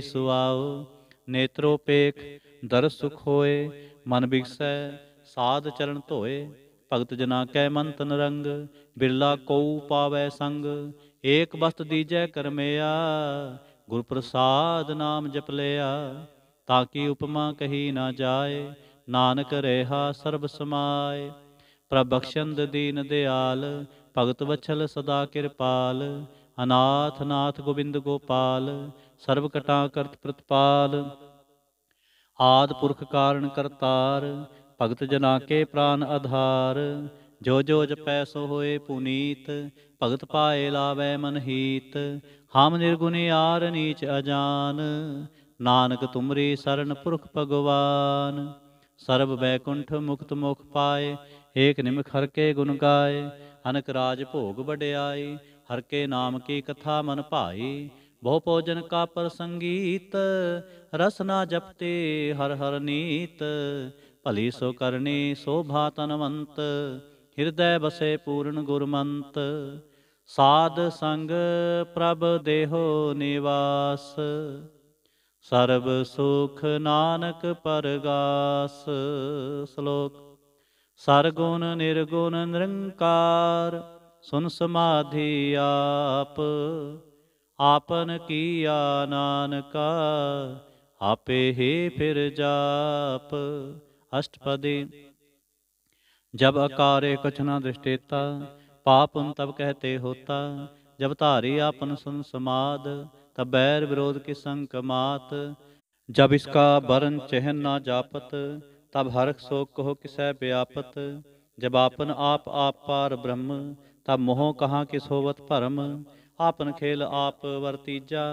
ਨੇਤਰੋ ਪੇਖ ਦਰ ਸੁਖ ਹੋਏ ਮਨ ਬਿਗਸੈ ਸਾਧ ਚਰਨ ਧੋਏ ਭਗਤ ਜਨਾ ਕੈ ਮਨ ਤਨ ਰੰਗ ਬਿਰਲਾ ਕਉ ਪਾਵੈ ਸੰਗ ਏਕ ਬਸਤ ਦੀਜੈ ਕਰਮਿਆ ਗੁਰ ਪ੍ਰਸਾਦ ਨਾਮ ਜਪ ਲਿਆ ਤਾਂ ਕੀ ਉਪਮਾ ਕਹੀ ਨਾ ਜਾਏ ਨਾਨਕ ਰਹਾ ਸਰਬ ਸਮਾਏ ਪ੍ਰਭ ਬਖਸ਼ੰਦ ਦੀਨ ਦਿਆਲ ਭਗਤ ਵਛਲ ਸਦਾ ਕਿਰਪਾਲ ਅਨਾਥ ਨਾਥ ਗੋਬਿੰਦ ਗੋਪਾਲ ਸਰਬ ਕਟਾਂ ਕਰਤ ਪ੍ਰਤਪਾਲ ਆਦ ਪੁਰਖ ਕਾਰਨ ਕਰਤਾਰ ਭਗਤ ਜਨਾ ਕੇ ਪ੍ਰਾਨ ਆਧਾਰ ਜੋ ਜੋ ਜਪੈ ਸੋ ਹੋਏ ਪੁਨੀਤ ਭਗਤ ਪਾਏ ਲਾਵੇ ਮਨਹੀਤ ਹਮ ਨਿਰਗੁਣੀ ਆਰ ਨੀਚ ਅਜਾਨ ਨਾਨਕ ਤੁਮਰੀ ਸਰਨ ਪੁਰਖ ਭਗਵਾਨ ਸਰਬ ਬੈਕੁੰਠ ਮੁਕਤ ਮੁਖ ਪਾਏ ਏਕ ਨਿਮਖ ਹਰ ਕੇ ਗੁਣ ਗਾਏ ਅਨਕ ਰਾਜ ਭੋਗ ਵਡਿਆਈ ਹਰ ਕੇ ਨਾਮ ਕੀ ਕਥਾ ਮਨ ਭਾਈ ਬਹੁ ਭੋਜਨ ਕਾ ਪਰ ਸੰਗੀਤ ਰਸਨਾ ਜਪਤੇ ਹਰ ਹਰ ਨੀਤ ਭਲੀ ਸੋ ਕਰਨੀ ਸੋਭਾ ਤਨਵੰਤ ਹਿਰਦੈ ਬਸੇ ਪੂਰਨ ਗੁਰਮੰਤ ਸਾਧ ਸੰਗ ਪ੍ਰਭ ਦੇਹੋ ਨਿਵਾਸ ਸਰਬ ਸੁਖ ਨਾਨਕ ਪਰਗਾਸ ਸ਼ਲੋਕ ਸਰਗੁਣ ਨਿਰਗੁਣ ਨਿਰੰਕਾਰ ਸੁਨ ਸਮਾਧੀ ਆਪ ਆਪਨ ਕੀਆ ਨਾਨਕਾ ਆਪੇ ਹੀ ਫਿਰ ਜਾਪ ਅਸ਼ਟਪਦੀ ਜਬ ਅਕਾਰੇ ਕਛਨਾ ਦ੍ਰਿਸ਼ਟੇਤਾ ਪਾਪਨ ਤਬ ਕਹਤੇ ਹੋਤਾ ਜਬ ਧਾਰੀ ਆਪਨ ਸੁਨ ਸਮਾਦ ਤਬ ਬੈਰ ਵਿਰੋਧ ਕੇ ਸੰਗ ਕਮਾਤ ਜਬ ਇਸਕਾ ਬਰਨ ਚਹਿਨ ਨਾ ਜਾਪਤ ਤਬ ਹਰਖ ਸੋ ਕਹੋ ਕਿਸੈ ਬਿਆਪਤ ਜਬ ਆਪਨ ਆਪ ਆਪ ਪਾਰ ਬ੍ਰਹਮ ਤਬ ਮੋਹ ਕਹਾ ਕਿਸ ਹੋਵਤ ਭਰਮ ਆਪਨ ਖੇਲ ਆਪ ਵਰਤੀਜਾ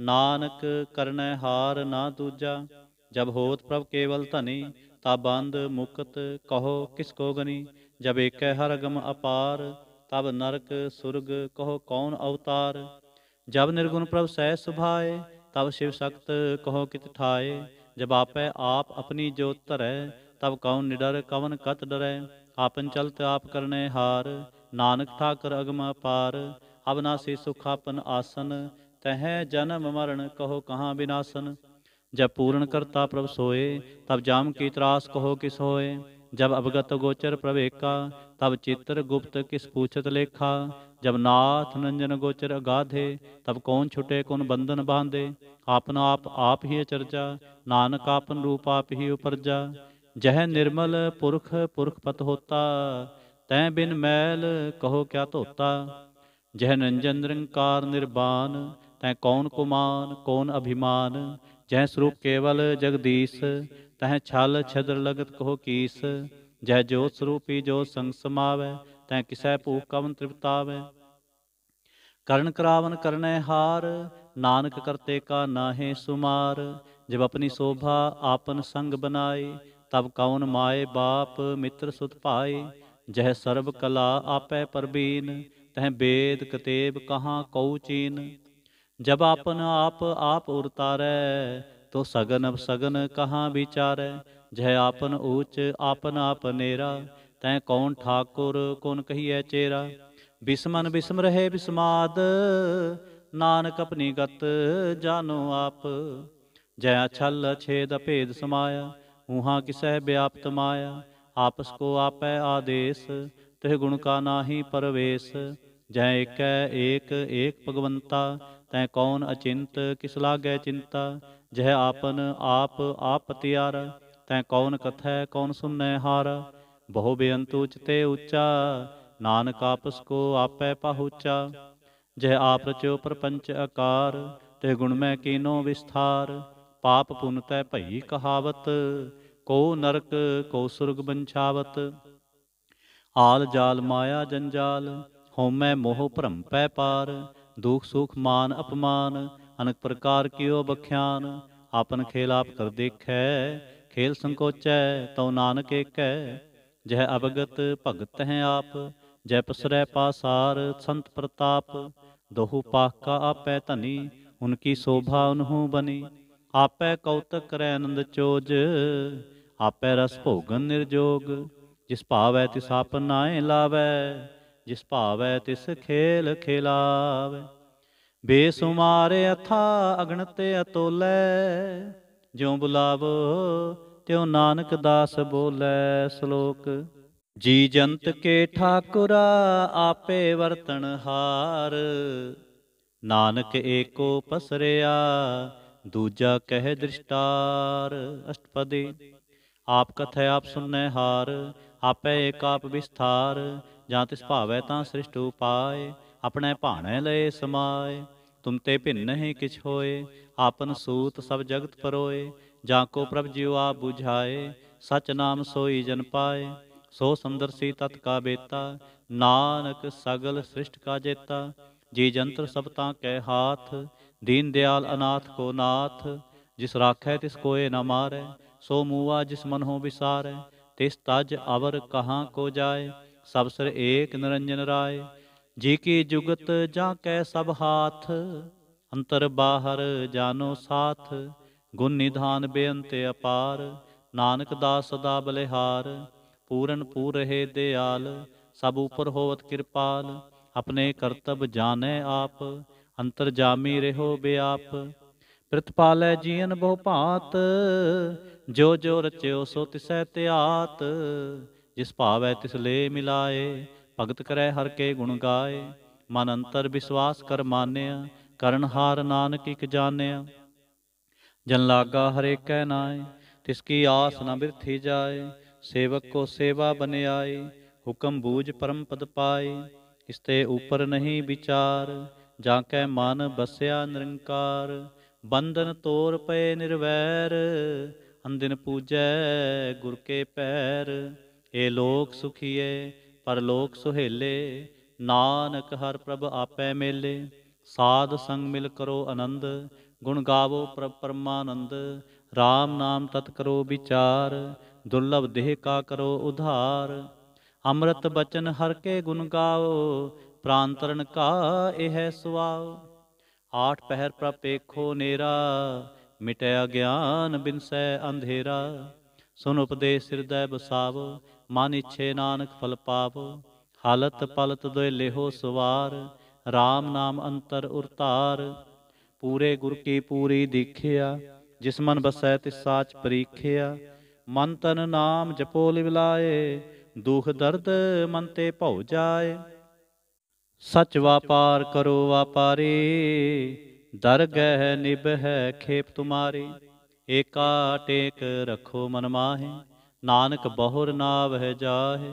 ਨਾਨਕ ਕਰਨੈ ਹਾਰ ਨਾ ਦੂਜਾ ਜਬ ਹੋਤ ਪ੍ਰਭ ਕੇਵਲ ਧਨੀ ਤਾਬੰਦ ਮੁਕਤ ਕਹੋ ਕਿਸ ਕੋ ਗਨੀ ਜਬ ਏਕੈ ਹਰ ਅਗਮ ਅਪਾਰ ਤਬ ਨਰਕ ਸੁਰਗ ਕਹੋ ਕੌਣ ਅਵਤਾਰ ਜਬ ਨਿਰਗੁਣ ਪ੍ਰਭ ਸਹਿ ਸੁਭਾਏ ਤਬ ਸ਼ਿਵ ਸਖਤ ਕਹੋ ਕਿਤ ਠਾਏ ਜਬ ਆਪੈ ਆਪ ਆਪਣੀ ਜੋਤ ਧਰੈ ਤਬ ਕੌਣ ਨਿਡਰ ਕਵਨ ਕਤ ਡਰੈ ਆਪਨ ਚਲਤ ਆਪ ਕਰਨੇ ਹਾਰ ਨਾਨਕ ਠਾਕਰ ਅਗਮ ਅਪਾਰ ਅਬਨਾਸੀ ਸੁਖ ਆਪਨ ਆਸਨ ਤਹ ਜਨਮ ਮਰਨ ਕਹੋ ਕਹਾਂ ਬਿਨਾਸਨ ਜਬ ਪੂਰਨ ਕਰਤਾ ਪ੍ਰਭ ਸੋਏ ਤਬ ਜਾਮ ਕੀ ਤਰਾਸ ਕਹੋ ਕਿਸ ਹੋਏ ਜਬ ਅਭਗਤ ਗੋਚਰ ਪ੍ਰਵੇਕਾ ਤਬ ਚਿੱਤਰ ਗੁਪਤ ਕਿਸ ਪੂਛਤ ਲੇਖਾ ਜਬ ਨਾਥ ਨੰਜਨ ਗੋਚਰ ਅਗਾਧੇ ਤਬ ਕੌਣ ਛੁਟੇ ਕੌਣ ਬੰਧਨ ਬਾਂਦੇ ਆਪਨ ਆਪ ਆਪ ਹੀ ਅਚਰਜਾ ਨਾਨਕ ਆਪਨ ਰੂਪ ਆਪ ਹੀ ਉਪਰਜਾ ਜਹ ਨਿਰਮਲ ਪੁਰਖ ਪੁਰਖ ਪਤ ਹੋਤਾ ਤੈ ਬਿਨ ਮੈਲ ਕਹੋ ਕਿਆ ਧੋਤਾ ਜਹ ਨੰਜਨ ਨਿਰੰਕਾਰ ਨਿਰਬਾਨ ਤੈ ਕੌਣ ਕੁਮਾਨ ਕੌਣ ਅਭਿਮਾਨ ਜਹ ਸਰੂਪ ਕੇਵਲ ਜਗਦੀਸ਼ ਤਹ ਛਲ ਛਦਰ ਲਗਤ ਕੋ ਕੀਸ ਜਹ ਜੋਤ ਸਰੂਪੀ ਜੋ ਸੰਗ ਸਮਾਵੈ ਤੈ ਕਿਸੈ ਭੂਖ ਕਵਨ ਤ੍ਰਿਪਤਾਵੈ ਕਰਨ ਕਰਾਵਨ ਕਰਨੈ ਹਾਰ ਨਾਨਕ ਕਰਤੇ ਕਾ ਨਾਹੇ ਸੁਮਾਰ ਜਬ ਆਪਣੀ ਸੋਭਾ ਆਪਨ ਸੰਗ ਬਨਾਏ ਤਬ ਕੌਣ ਮਾਏ ਬਾਪ ਮਿੱਤਰ ਸੁਤ ਭਾਏ ਜਹ ਸਰਬ ਕਲਾ ਆਪੈ ਪਰਬੀਨ ਤਹ ਬੇਦ ਕਤੇਬ ਕਹਾ ਕਉ ਚੀਨ ਜਬ ਆਪਨ ਆਪ ਆਪ ਉਰਤਾਰੈ ਤੋ ਸਗਨ ਅਬ ਸਗਨ ਕਹਾਂ ਵਿਚਾਰੈ ਜਹ ਆਪਨ ਊਚ ਆਪਨ ਆਪ ਨੇਰਾ ਤੈ ਕੌਣ ਠਾਕੁਰ ਕੋਨ ਕਹੀਐ ਚੇਰਾ ਬਿਸਮਨ ਬਿਸਮ ਰਹੇ ਬਿਸਮਾਦ ਨਾਨਕ ਆਪਣੀ ਗਤ ਜਾਨੋ ਆਪ ਜੈ ਅਛਲ ਛੇਦ ਭੇਦ ਸਮਾਇਆ ਊਹਾ ਕਿਸੈ ਵਿਆਪਤ ਮਾਇਆ ਆਪਸ ਕੋ ਆਪੈ ਆਦੇਸ ਤਿਹ ਗੁਣ ਕਾ ਨਾਹੀ ਪਰਵੇਸ ਜੈ ਏਕੈ ਏਕ ਏਕ ਭਗਵੰਤਾ ਤੈ ਕੌਣ ਅਚਿੰਤ ਕਿਸ ਲਾਗੈ ਚਿੰਤਾ ਜਹ ਆਪਨ ਆਪ ਆਪ ਤਿਆਰ ਤੈ ਕੌਣ ਕਥੈ ਕੌਣ ਸੁਨੈ ਹਾਰ ਬਹੁ ਬੇਅੰਤੁ ਉਚਤੇ ਉਚਾ ਨਾਨਕ ਆਪਸ ਕੋ ਆਪੈ ਪਹੁਚਾ ਜਹ ਆਪ ਰਚਿਓ ਪਰਪੰਚ ਆਕਾਰ ਤੇ ਗੁਣ ਮੈਂ ਕੀਨੋ ਵਿਸਥਾਰ ਪਾਪ ਪੁੰਨ ਤੈ ਭਈ ਕਹਾਵਤ ਕੋ ਨਰਕ ਕੋ ਸੁਰਗ ਬੰਛਾਵਤ ਆਲ ਜਾਲ ਮਾਇਆ ਜੰਜਾਲ ਹਉਮੈ ਮੋਹ ਭ੍ਰਮ ਪੈ ਪਾਰ ਦੁਖ ਸੁਖ ਮਾਨ ਅਪਮਾਨ ਅਨਕ ਪ੍ਰਕਾਰ ਕਿਉ ਬਖਿਆਨ ਆਪਨ ਖੇਲ ਆਪ ਕਰ ਦੇਖੈ ਖੇਲ ਸੰਕੋਚੈ ਤਉ ਨਾਨਕ ਏਕੈ ਜਹ ਅਵਗਤ ਭਗਤ ਹੈ ਆਪ ਜੈ ਪਸਰੈ ਪਾਸਾਰ ਸੰਤ ਪ੍ਰਤਾਪ ਦੋਹੁ ਪਾਖ ਕਾ ਆਪੈ ਧਨੀ ਉਨਕੀ ਸੋਭਾ ਉਨਹੂ ਬਨੀ ਆਪੈ ਕੌਤਕ ਕਰੈ ਆਨੰਦ ਚੋਜ ਆਪੈ ਰਸ ਭੋਗਨ ਨਿਰਜੋਗ ਜਿਸ ਭਾਵੈ ਤਿਸ ਆਪਨ ਨਾਏ ਲਾਵੈ ਜਿਸ ਭਾਵੈ ਤਿਸ ਖੇਲ ਖਿਲਾਵੇ ਬੇਸੁਮਾਰ ਅਥਾ ਤੇ ਅਤੋਲੇ ਜਿਉ ਬੁਲਾਵੋ ਤਿਉ ਨਾਨਕ ਦਾਸ ਬੋਲੇ ਸ਼ਲੋਕ ਜੀ ਜੰਤ ਕੇ ਠਾਕੁਰਾ ਆਪੇ ਵਰਤਨ ਹਾਰ ਨਾਨਕ ਏਕੋ ਪਸਰਿਆ ਦੂਜਾ ਕਹਿ ਦ੍ਰਿਸ਼ਟਾਰ ਅਸ਼ਟਪਦੀ ਆਪ ਕਥੈ ਆਪ ਸੁਨੈ ਹਾਰ ਆਪੇ ਏਕ ਆਪ ਵਿਸਥਾਰ ਜਾਂ ਤਿਸ ਭਾਵੈ ਤਾਂ ਸ੍ਰਿਸ਼ਟ ਉਪਾਏ ਆਪਣੇ ਭਾਣੇ ਲਏ ਸਮਾਏ ਤੁਮ ਤੇ ਭਿੰਨ ਹੈ ਕਿਛ ਹੋਏ ਆਪਨ ਸੂਤ ਸਭ ਜਗਤ ਪਰੋਏ ਜਾਂ ਕੋ ਪ੍ਰਭ ਜੀ ਆ 부ਝਾਏ ਸਚ ਨਾਮ ਸੋਈ ਜਨ ਪਾਏ ਸੋ ਸੁੰਦਰ ਸੀ ਤਤ ਕਾ ਬੇਤਾ ਨਾਨਕ ਸਗਲ ਸ੍ਰਿਸ਼ਟ ਕਾ ਜੇਤਾ ਜੀ ਜੰਤਰ ਸਭ ਤਾਂ ਕੈ ਹਾਥ ਦੀਨ ਦਿਆਲ ਅਨਾਥ ਕੋ ਨਾਥ ਜਿਸ ਰਾਖੈ ਤਿਸ ਕੋਏ ਨਾ ਮਾਰੈ ਸੋ ਮੂਆ ਜਿਸ ਮਨ ਹੋ ਵਿਸਾਰੈ ਤਿਸ ਤਜ ਅਵਰ ਕਹਾ ਕੋ ਜਾਏ ਸਭ ਸਰ ਏਕ ਨਿਰੰਜਨ ਰਾਏ ਜੀ ਕੀ ਜੁਗਤ ਜਾਂ ਕੈ ਸਭ ਹਾਥ ਅੰਤਰ ਬਾਹਰ ਜਾਨੋ ਸਾਥ ਗੁਣ ਨਿਧਾਨ ਬੇਅੰਤ ਅਪਾਰ ਨਾਨਕ ਦਾਸ ਸਦਾ ਬਲਿਹਾਰ ਪੂਰਨ ਪੂਰ ਰਹੇ ਦਿਆਲ ਸਭ ਉਪਰ ਹੋਵਤ ਕਿਰਪਾਲ ਆਪਣੇ ਕਰਤਬ ਜਾਣੈ ਆਪ ਅੰਤਰ ਜਾਮੀ ਰਹੋ ਬਿਆਪ ਪ੍ਰਤਪਾਲੈ ਜੀਨ ਬਹੁ ਭਾਤ ਜੋ ਜੋ ਰਚਿਓ ਸੋ ਤਿਸੈ ਤਿਆਤ ਜਿਸ ਭਾਵੈ ਤਿਸ ਲੈ ਮਿਲਾਏ ਭਗਤ ਕਰੈ ਹਰ ਕੇ ਗੁਣ ਗਾਏ ਮਨ ਅੰਤਰ ਵਿਸ਼ਵਾਸ ਕਰ ਮਾਨਿਆ ਕਰਨ ਹਾਰ ਨਾਨਕ ਇਕ ਜਾਣਿਆ ਜਨ ਲਾਗਾ ਹਰੇ ਕੈ ਨਾਏ ਤਿਸ ਕੀ ਆਸ ਨਾ ਬਿਰਥੀ ਜਾਏ ਸੇਵਕ ਕੋ ਸੇਵਾ ਆਏ ਹੁਕਮ ਬੂਝ ਪਰਮ ਪਦ ਪਾਏ ਇਸਤੇ ਉਪਰ ਨਹੀਂ ਵਿਚਾਰ ਜਾਂ ਕੈ ਮਨ ਬਸਿਆ ਨਿਰੰਕਾਰ ਬੰਧਨ ਤੋਰ ਪਏ ਨਿਰਵੈਰ ਅੰਦਿਨ ਪੂਜੈ ਗੁਰ ਕੇ ਪੈਰ ਏ ਲੋਕ ਸੁਖੀਏ ਪਰਲੋਕ ਸੁਹੇਲੇ ਨਾਨਕ ਹਰ ਪ੍ਰਭ ਆਪੇ ਮੇਲੇ ਸਾਧ ਸੰਗ ਮਿਲ ਕਰੋ ਆਨੰਦ ਗੁਣ ਗਾਵੋ ਪ੍ਰਭ ਪਰਮਾਨੰਦ RAM ਨਾਮ ਤਤ ਕਰੋ ਵਿਚਾਰ ਦੁਰਲਭ ਦੇਹ ਕਾ ਕਰੋ ਉਧਾਰ ਅੰਮ੍ਰਿਤ ਬਚਨ ਹਰ ਕੇ ਗੁਣ ਗਾਵੋ ਪ੍ਰਾਂਤਰਨ ਕਾ ਇਹੈ ਸੁਆਓ ਆਠ ਪਹਿਰ ਪ੍ਰਪੇਖੋ ਨੇਰਾ ਮਿਟਿਆ ਗਿਆਨ ਬਿਨਸੈ ਅੰਧੇਰਾ ਸੁਨ ਉਪਦੇਸ ਹਿਰਦੈ ਬਸਾਵੋ ਮਨ ਇਛੇ ਨਾਨਕ ਫਲ ਪਾਪ ਹਾਲਤ ਪਲਤ ਦੋਇ ਲੇਹੋ ਸਵਾਰ RAM ਨਾਮ ਅੰਤਰ ਉਰਤਾਰ ਪੂਰੇ ਗੁਰ ਕੀ ਪੂਰੀ ਦੇਖਿਆ ਜਿਸ ਮਨ ਬਸੈ ਤਿਸ ਸਾਚ ਪਰੀਖਿਆ ਮਨ ਤਨ ਨਾਮ ਜਪੋ ਲਿਵਲਾਏ ਦੁਖ ਦਰਦ ਮਨ ਤੇ ਭਉ ਜਾਏ ਸਚ ਵਾਪਾਰ ਕਰੋ ਵਪਾਰੀ ਦਰਗਹਿ ਨਿਭਹਿ ਖੇਪ ਤੁਮਾਰੀ ਏਕਾ ਟੇਕ ਰੱਖੋ ਮਨ ਮਾਹੇ ਨਾਨਕ ਬਹੁਰ ਨਾਵ ਜਾਹੇ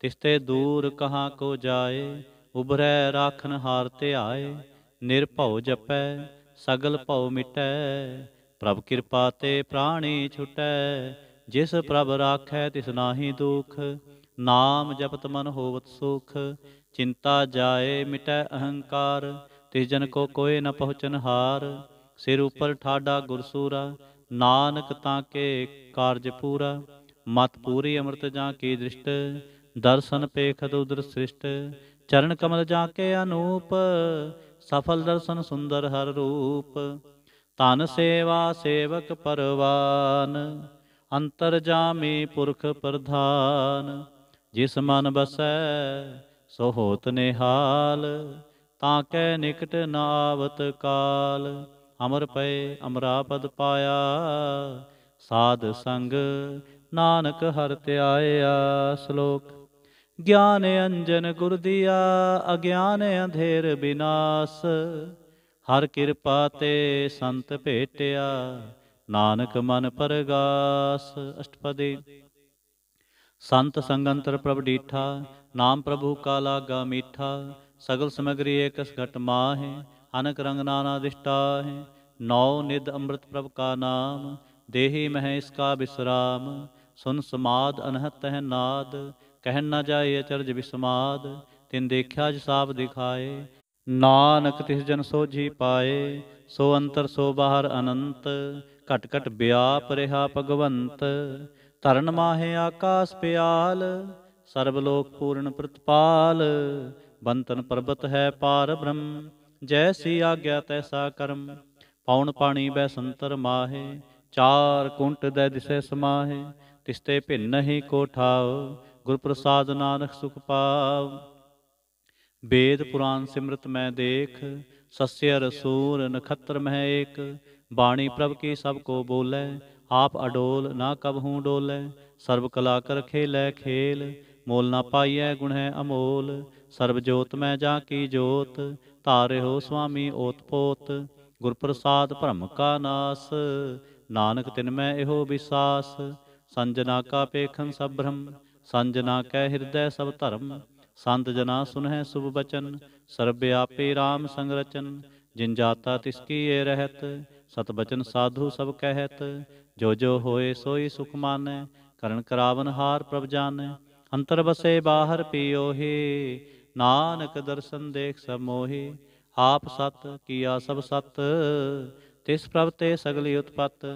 ਤਿਸਤੇ ਦੂਰ ਕਹਾਂ ਕੋ ਜਾਏ ਉਭਰੈ ਰਾਖਨ ਹਾਰ ਤੇ ਆਏ ਨਿਰਭਉ ਜਪੈ ਸਗਲ ਭਉ ਮਿਟੈ ਪ੍ਰਭ ਕਿਰਪਾ ਤੇ ਪ੍ਰਾਣੀ ਛੁਟੈ ਜਿਸ ਪ੍ਰਭ ਰਾਖੈ ਤਿਸ ਨਾਹੀ ਦੁਖ ਨਾਮ ਜਪਤ ਮਨ ਹੋਵਤ ਸੁਖ ਚਿੰਤਾ ਜਾਏ ਮਿਟੈ ਅਹੰਕਾਰ ਤਿਸ ਜਨ ਕੋ ਕੋਏ ਨ ਪਹੁੰਚਨ ਹਾਰ ਸਿਰ ਉਪਰ ਠਾਡਾ ਗੁਰਸੂਰਾ ਨਾਨਕ ਤਾਂ ਕੇ ਕਾਰਜ ਪੂਰਾ ਮਤ ਪੂਰੀ ਅੰਮ੍ਰਿਤ ਜਾਂ ਕੀ ਦ੍ਰਿਸ਼ਟ ਦਰਸ਼ਨ ਪੇਖਤ ਉਦਰ ਸ੍ਰਿਸ਼ਟ ਚਰਨ ਕਮਲ ਜਾਂ ਕੇ ਅਨੂਪ ਸਫਲ ਦਰਸ਼ਨ ਸੁੰਦਰ ਹਰ ਰੂਪ ਤਨ ਸੇਵਾ ਸੇਵਕ ਪਰਵਾਨ ਅੰਤਰ ਜਾਮੀ ਪੁਰਖ ਪ੍ਰਧਾਨ ਜਿਸ ਮਨ ਬਸੈ ਸੋ ਹੋਤ ਨਿਹਾਲ ਤਾਂ ਕੈ ਨਿਕਟ ਨਾਵਤ ਕਾਲ ਅਮਰ ਪਏ ਅਮਰਾ ਪਦ ਪਾਇਆ ਸਾਧ ਸੰਗ नानक हर ਧਿਆਇਆ श्लोक ज्ञान अंजन गुर दिया अज्ञान अंधेर विनाश हर कृपा ते संत भेटिया नानक मन ਪਰਗਾਸ ਅਸ਼ਟਪਦੀ संत संगंत्र प्रभ डीठा नाम प्रभु का लागा मीठा सगल समग्री एक घट माह अनक रंग नाना दिष्टा है नौ निद अमृत प्रभ का नाम देही मह इसका विश्राम ਸੁਨ ਸਮਾਦ ਅਨਹਤ ਹੈ ਨਾਦ ਕਹਿਣ ਨਾ ਜਾਏ ਅਚਰਜ ਵਿਸਮਾਦ ਤਿਨ ਦੇਖਿਆ ਸਾਬ ਦਿਖਾਏ ਨਾਨਕ ਤਿਸ ਜਨ ਸੋਝੀ ਪਾਏ ਸੋ ਅੰਤਰ ਸੋ ਬਾਹਰ ਅਨੰਤ ਘਟ ਘਟ ਵਿਆਪ ਰਿਹਾ ਭਗਵੰਤ ਤਰਨ ਮਾਹੇ ਆਕਾਸ ਪਿਆਲ ਸਰਬ ਲੋਕ ਪੂਰਨ ਪ੍ਰਤਪਾਲ ਬੰਤਨ ਪਰਬਤ ਹੈ ਪਾਰ ਬ੍ਰਹਮ ਜੈਸੀ ਆਗਿਆ ਤੈਸਾ ਕਰਮ ਪਾਉਣ ਪਾਣੀ ਬੈ ਸੰਤਰ ਮਾਹੇ ਚਾਰ ਕੁੰਟ ਦੇ ਦਿਸੇ ਸਮਾਹੇ ਤੇ ਭਿੰਨ ਹੀ ਕੋ ਠਾਉ ਗੁਰ ਪ੍ਰਸਾਦ ਨਾਨਕ ਸੁਖ ਪਾਵ ਵੇਦ ਪੁਰਾਨ ਸਿਮਰਤ ਮੈਂ ਦੇਖ ਸਸਿਆ ਰਸੂਰ ਨਖਤਰ ਮਹਿ ਏਕ ਬਾਣੀ ਪ੍ਰਭ ਕੀ ਸਭ ਕੋ ਬੋਲੇ ਆਪ ਅਡੋਲ ਨਾ ਹੂੰ ਡੋਲੇ ਸਰਬ ਕਲਾ ਕਰ ਖੇਲੇ ਖੇਲ ਮੋਲ ਨਾ ਪਾਈਐ ਗੁਣ ਹੈ ਅਮੋਲ ਸਰਬ ਜੋਤ ਮੈਂ ਜਾ ਕੀ ਜੋਤ ਹੋ ਸੁਆਮੀ ਓਤ ਪੋਤ ਗੁਰ ਪ੍ਰਸਾਦ ਭ੍ਰਮ ਕਾ ਨਾਸ ਨਾਨਕ ਤਿਨ ਮੈਂ ਇਹੋ ਵਿਸਾਸ ਸੰਜਨਾ ਕਾ ਪੇਖਨ ਸਭ ਬ੍ਰਹਮ ਸੰਜਨਾ ਕੈ ਹਿਰਦੈ ਸਭ ਧਰਮ ਸੰਤ ਜਨਾ ਸੁਨਹਿ ਸੁਭ ਬਚਨ ਸਰਬ ਆਪੇ RAM ਸੰਗ ਰਚਨ ਜਿਨ ਜਾਤਾ ਤਿਸ ਕੀ ਏ ਰਹਿਤ ਸਤ ਬਚਨ ਸਾਧੂ ਸਭ ਕਹਿਤ ਜੋ ਜੋ ਹੋਏ ਸੋਈ ਸੁਖ ਮਾਨੈ ਕਰਨ ਕਰਾਵਨ ਹਾਰ ਪ੍ਰਭ ਜਾਣੈ ਅੰਤਰ ਬਸੇ ਬਾਹਰ ਪੀਓ ਹੀ ਨਾਨਕ ਦਰਸ਼ਨ ਦੇਖ ਸਭ ਮੋਹੀ ਆਪ ਸਤ ਕੀਆ ਸਭ ਸਤ ਤਿਸ ਪ੍ਰਭ ਤੇ ਸਗਲੀ ਉਤਪਤ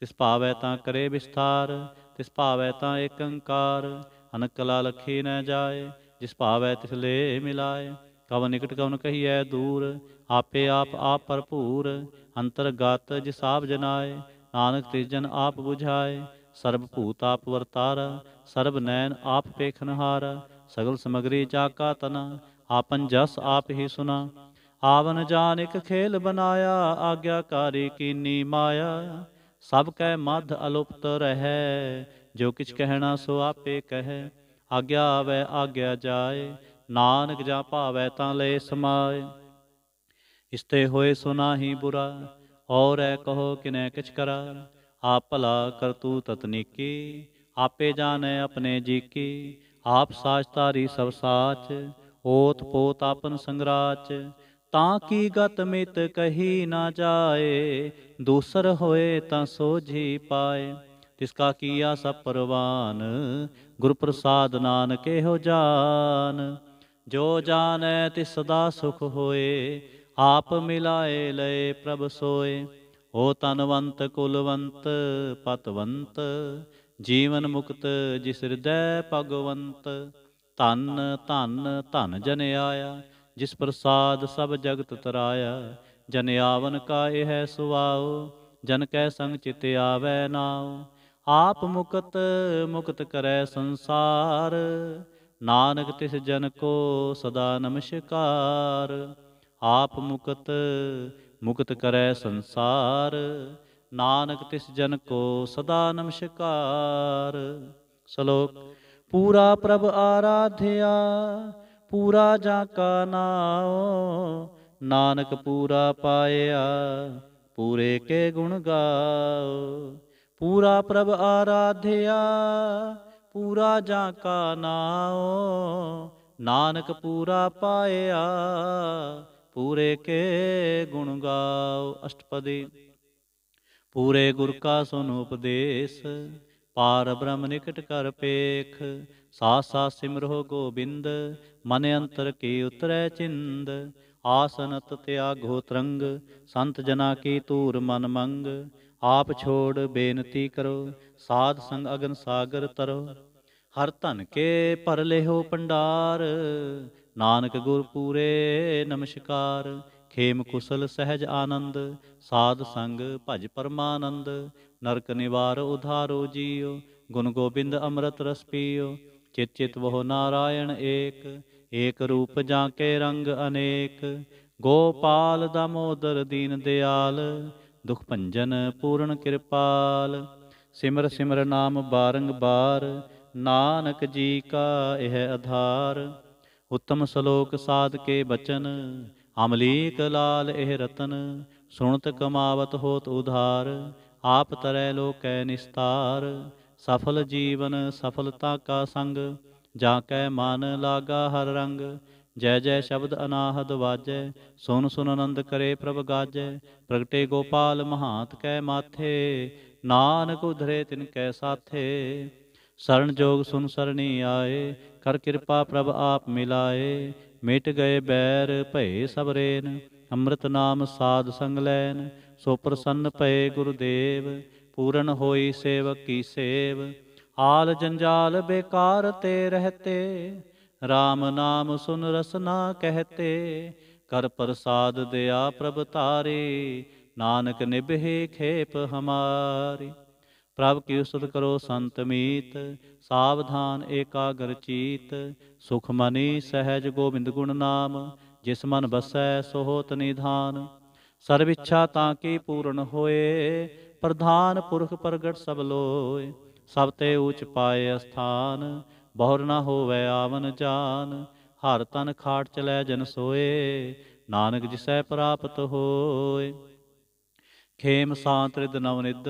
ਤਿਸ ਭਾਵੈ ਤਾਂ ਕਰੇ ਵਿਸਥਾਰ ਤਿਸ ਭਾਵੈ ਤਾਂ ਏਕ ਅੰਕਾਰ ਅਨਕ ਕਲਾ ਲਖੇ ਨ ਜਾਏ ਜਿਸ ਭਾਵੈ ਤਿਸ ਲੈ ਮਿਲਾਏ ਕਵ ਨਿਕਟ ਕਵਨ ਕਹੀਐ ਦੂਰ ਆਪੇ ਆਪ ਆਪ ਭਰਪੂਰ ਅੰਤਰਗਤ ਜਿਸ ਆਪ ਜਨਾਏ ਨਾਨਕ ਤੇਜਨ ਆਪ 부ਝਾਏ ਸਰਬ ਭੂਤ ਆਪ ਵਰਤਾਰ ਸਰਬ ਨੈਣ ਆਪ ਪੇਖਨਹਾਰ ਸਗਲ ਸਮਗਰੀ ਚਾਕਾ ਤਨ ਆਪਨ ਜਸ ਆਪ ਹੀ ਸੁਨਾ ਆਵਨ ਜਾਨ ਇੱਕ ਖੇਲ ਬਨਾਇਆ ਆਗਿਆਕਾਰੀ ਕੀਨੀ ਮਾਇਆ ਸਭ ਕੈ ਮਧ ਅਲੁਪਤ ਰਹੈ ਜੋ ਕਿਛ ਕਹਿਣਾ ਸੋ ਆਪੇ ਕਹੈ ਆਗਿਆ ਆਵੇ ਆਗਿਆ ਜਾਏ ਨਾਨਕ ਜਾ ਭਾਵੈ ਤਾਂ ਲੈ ਸਮਾਏ ਇਸਤੇ ਹੋਏ ਸੁਨਾਹੀ ਬੁਰਾ ਔਰ ਐ ਕਹੋ ਕਿਨੈ ਕਿਛ ਕਰਾ ਆਪ ਭਲਾ ਕਰ ਤੂ ਤਤਨੀਕੀ ਆਪੇ ਜਾਣੈ ਆਪਣੇ ਜੀ ਕੀ ਆਪ ਤਾਰੀ ਸਭ ਸਾਚ ਓਤ ਪੋਤ ਆਪਨ ਸੰਗਰਾਚ ਤਾਂ ਕੀ ਗਤ ਮਿਤ ਕਹੀ ਨਾ ਜਾਏ ਦੂਸਰ ਹੋਏ ਤਾਂ ਸੋਝੀ ਪਾਏ ਤਿਸ ਕਾ ਕੀਆ ਸਭ ਪਰਵਾਨ ਗੁਰ ਪ੍ਰਸਾਦ ਨਾਨਕ ਇਹੋ ਜਾਨ ਜੋ ਜਾਣੈ ਤਿਸ ਦਾ ਸੁਖ ਹੋਏ ਆਪ ਮਿਲਾਏ ਲਏ ਪ੍ਰਭ ਸੋਏ ਓ ਤਨਵੰਤ ਕੁਲਵੰਤ ਪਤਵੰਤ ਜੀਵਨ ਮੁਕਤ ਜਿਸ ਹਿਰਦੈ ਭਗਵੰਤ ਤਨ ਤਨ ਧਨ ਜਨ ਆਇਆ ਜਿਸ ਪ੍ਰਸਾਦ ਸਭ ਜਗਤ ਤਰਾਇਆ ਜਨ ਆਵਨ ਕਾ ਇਹ ਹੈ ਸੁਆਉ ਜਨ ਕੈ ਸੰਗ ਚਿਤ ਆਵੈ ਨਾਉ ਆਪ ਮੁਕਤ ਮੁਕਤ ਕਰੈ ਸੰਸਾਰ ਨਾਨਕ ਤਿਸ ਜਨ ਕੋ ਸਦਾ ਨਮਸਕਾਰ ਆਪ ਮੁਕਤ ਮੁਕਤ ਕਰੈ ਸੰਸਾਰ ਨਾਨਕ ਤਿਸ ਜਨ ਕੋ ਸਦਾ ਨਮਸਕਾਰ ਸ਼ਲੋਕ ਪੂਰਾ ਪ੍ਰਭ ਆਰਾਧਿਆ ਪੂਰਾ ਜਾ ਕਾ ਨਾਉ ਨਾਨਕ ਪੂਰਾ ਪਾਇਆ ਪੂਰੇ ਕੇ ਗੁਣ ਗਾਉ ਪੂਰਾ ਪ੍ਰਭ ਆਰਾਧਿਆ ਪੂਰਾ ਜਾ ਕਾ ਨਾਉ ਨਾਨਕ ਪੂਰਾ ਪਾਇਆ ਪੂਰੇ ਕੇ ਗੁਣ ਗਾਉ ਅਸ਼ਟਪਦੀ ਪੂਰੇ ਗੁਰ ਕਾ ਸੁਨ ਉਪਦੇਸ਼ ਪਾਰ ਬ੍ਰਹਮ ਨਿਕਟ ਕਰ ਪੇਖ ਸਾਥ ਸਾ ਸਿਮਰੋ ਗੋਬਿੰਦ ਮਨ ਅੰਤਰ ਕੀ ਉਤਰੈ ਚਿੰਦ ਆਸਨਤ ਤਿਆਗੋ ਤਰੰਗ ਸੰਤ ਜਨਾ ਕੀ ਤੂਰ ਮਨ ਮੰਗ ਆਪ ਛੋੜ ਬੇਨਤੀ ਕਰੋ ਸਾਧ ਸੰਗ ਅਗਨ ਸਾਗਰ ਤਰੋ ਹਰ ਧਨ ਕੇ ਭਰ ਲਿਓ ਪੰਡਾਰ ਨਾਨਕ ਗੁਰ ਪੂਰੇ ਨਮਸਕਾਰ ਖੇਮ ਕੁਸਲ ਸਹਿਜ ਆਨੰਦ ਸਾਧ ਸੰਗ ਭਜ ਪਰਮਾਨੰਦ ਨਰਕ ਨਿਵਾਰ ਉਧਾਰੋ ਜੀਓ ਗੁਣ ਗੋਬਿੰਦ ਅੰਮ੍ਰਿਤ ਰਸ ਪੀਓ ਚਿਤ ਚਿਤ ਵੋ ਨਾਰਾਇਣ ਏਕ ਏਕ ਰੂਪ ਜਾਂ ਕੇ ਰੰਗ ਅਨੇਕ ਗੋਪਾਲ ਦਮੋਦਰ ਦੀਨ ਦਿਆਲ ਦੁਖ ਭੰਜਨ ਪੂਰਨ ਕਿਰਪਾਲ ਸਿਮਰ ਸਿਮਰ ਨਾਮ ਬਾਰੰਬਾਰ ਨਾਨਕ ਜੀ ਕਾ ਇਹ ਆਧਾਰ ਉਤਮ ਸ਼ਲੋਕ ਸਾਧ ਕੇ ਬਚਨ ਅਮਲੀਕ ਲਾਲ ਇਹ ਰਤਨ ਸੁਣਤ ਕਮਾਵਤ ਹੋਤ ਉਧਾਰ ਆਪ ਤਰੈ ਲੋਕੈ ਨਿਸਤਾਰ ਸਫਲ ਜੀਵਨ ਸਫਲਤਾ ਕਾ ਸੰਗ ਜਾ ਕੈ ਮਨ ਲਾਗਾ ਹਰ ਰੰਗ ਜੈ ਜੈ ਸ਼ਬਦ ਅਨਾਹਦ ਵਾਜੈ ਸੁਨ ਸੁਨ ਆਨੰਦ ਕਰੇ ਪ੍ਰਭ ਗਾਜੈ ਪ੍ਰਗਟੇ ਗੋਪਾਲ ਮਹਾਤ ਕੈ ਮਾਥੇ ਨਾਨਕ ਉਧਰੇ ਤਿਨ ਕੈ ਸਾਥੇ ਸਰਣ ਜੋਗ ਸੁਨ ਸਰਣੀ ਆਏ ਕਰ ਕਿਰਪਾ ਪ੍ਰਭ ਆਪ ਮਿਲਾਏ ਮਿਟ ਗਏ ਬੈਰ ਭਏ ਸਭ ਰੇਨ ਅੰਮ੍ਰਿਤ ਨਾਮ ਸਾਧ ਸੰਗ ਲੈਨ ਸੋ ਪ੍ਰਸੰਨ ਪਏ ਗੁਰਦੇਵ ਪੂਰਨ ਹੋਈ ਸੇਵ ਕੀ ਸੇਵ ਹਾਲ ਜੰਜਾਲ ਬੇਕਾਰ ਤੇ ਰਹਤੇ RAM ਨਾਮ ਸੁਨ ਰਸਨਾ ਕਹਤੇ ਕਰ ਪ੍ਰਸਾਦ ਦਿਆ ਪ੍ਰਭ ਤਾਰੇ ਨਾਨਕ ਨਿਭੇ ਖੇਪ ਹਮਾਰੀ ਪ੍ਰਭ ਕੀ ਉਸਤ ਕਰੋ ਸੰਤ ਮੀਤ ਸਾਵਧਾਨ ਏਕਾਗਰ ਚੀਤ ਸੁਖ ਮਨੀ ਸਹਿਜ ਗੋਬਿੰਦ ਗੁਣ ਨਾਮ ਜਿਸ ਮਨ ਬਸੈ ਸੋ ਹੋਤ ਨਿਧਾਨ ਸਰਬ ਇੱਛਾ ਤਾਂ ਕੀ ਪੂਰਨ ਹੋਏ ਪ੍ਰਧਾਨ ਪੁਰਖ ਪ੍ਰਗਟ ਸਭ ਲੋਏ ਸਭ ਤੇ ਊਚ ਪਾਏ ਅਸਥਾਨ ਬਹੁਰ ਨਾ ਹੋਵੇ ਆਵਨ ਜਾਨ ਹਰ ਤਨ ਖਾਟ ਲੈ ਜਨ ਸੋਏ ਨਾਨਕ ਜਿਸੈ ਪ੍ਰਾਪਤ ਹੋਏ ਖੇਮ ਸਾਂਤ ਰਿਦ ਨਿਦ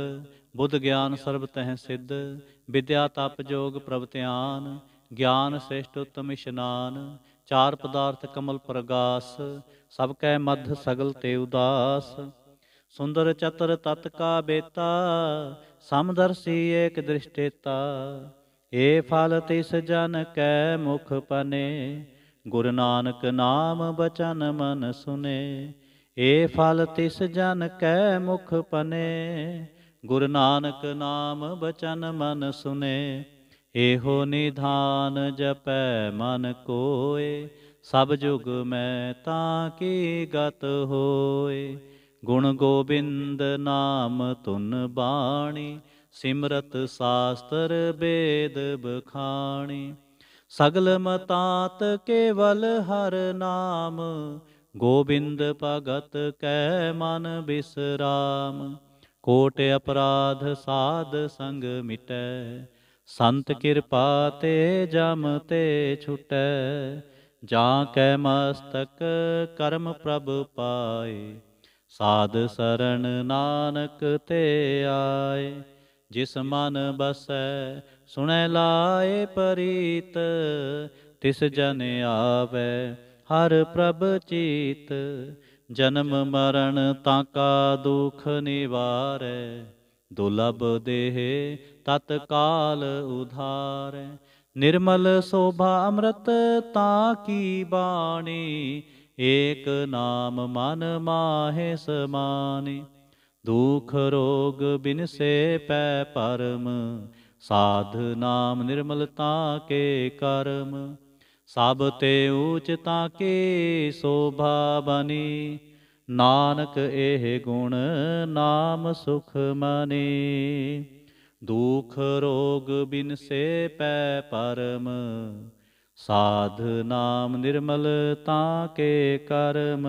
ਬੁੱਧ ਗਿਆਨ ਸਰਬ ਤਹਿ ਸਿੱਧ ਵਿਦਿਆ ਤਪ ਜੋਗ ਪ੍ਰਭ ਧਿਆਨ ਗਿਆਨ ਸ੍ਰੇਸ਼ਟ ਉਤਮ ਇਸ਼ਨਾਨ ਚਾਰ ਪਦਾਰਥ ਕਮਲ ਪ੍ਰਗਾਸ ਸਭ ਕੈ ਮਧ ਸਗਲ ਤੇ ਉਦਾਸ ਸੁੰਦਰ ਚਤਰ ਤਤ ਕਾ ਬੇਤਾ ਸਮਦਰਸੀ ਏਕ ਦ੍ਰਿਸ਼ਟੇਤਾ ਏ ਫਲ ਤਿਸ ਜਨ ਕੈ ਮੁਖ ਪਨੇ ਗੁਰ ਨਾਨਕ ਨਾਮ ਬਚਨ ਮਨ ਸੁਨੇ ਏ ਫਲ ਤਿਸ ਜਨ ਕੈ ਮੁਖ ਪਨੇ ਗੁਰ ਨਾਨਕ ਨਾਮ ਬਚਨ ਮਨ ਸੁਨੇ ਇਹੋ ਨਿਧਾਨ ਜਪੈ ਮਨ ਕੋਏ ਸਭ ਜੁਗ ਮੈਂ ਤਾਂ ਕੀ ਗਤ ਹੋਏ ਗੁਣ ਗੋਬਿੰਦ ਨਾਮ ਤੁਨ ਬਾਣੀ ਸਿਮਰਤ ਸਾਸਤਰ ਬੇਦ ਬਖਾਣੀ ਸਗਲ ਮਤਾਤ ਕੇਵਲ ਹਰ ਨਾਮ ਗੋਬਿੰਦ ਭਗਤ ਕੈ ਮਨ ਬਿਸਰਾਮ ਕੋਟ ਅਪਰਾਧ ਸਾਧ ਸੰਗ ਮਿਟੈ ਸੰਤ ਕਿਰਪਾ ਤੇ ਜਮ ਤੇ ਛੁਟੈ ਜਾਂ ਕੈ ਮਸਤਕ ਕਰਮ ਪ੍ਰਭ ਪਾਏ ਸਾਧ ਸਰਣ ਨਾਨਕ ਤੇ ਆਏ ਜਿਸ ਮਨ ਬਸੈ ਸੁਣੈ ਲਾਏ ਪਰੀਤ ਤਿਸ ਜਨ ਆਵੇ ਹਰ ਪ੍ਰਭ ਚੀਤ ਜਨਮ ਮਰਨ ਤਾਂ ਕਾ ਦੁਖ ਨਿਵਾਰੈ ਦੁਲਬ ਦੇਹ ਤਤ ਕਾਲ ਉਧਾਰੈ ਨਿਰਮਲ ਸੋਭਾ ਅੰਮ੍ਰਿਤ ਤਾਂ ਕੀ ਬਾਣੀ ਏਕ ਨਾਮ ਮਨ ਮਾਹੇ ਸਮਾਨੇ ਦੁਖ ਰੋਗ ਬਿਨ ਸੇ ਪੈ ਪਰਮ ਸਾਧ ਨਾਮ ਨਿਰਮਲਤਾ ਕੇ ਕਰਮ ਸਭ ਤੇ ਊਚ ਤਾਂ ਕੀ ਸੋਭਾ ਬਨੀ ਨਾਨਕ ਇਹ ਗੁਣ ਨਾਮ ਸੁਖ ਮਨੀ ਦੁਖ ਰੋਗ ਬਿਨ ਸੇ ਪੈ ਪਰਮ ਸਾਧ ਨਾਮ ਨਿਰਮਲ ਤਾਂ ਕੇ ਕਰਮ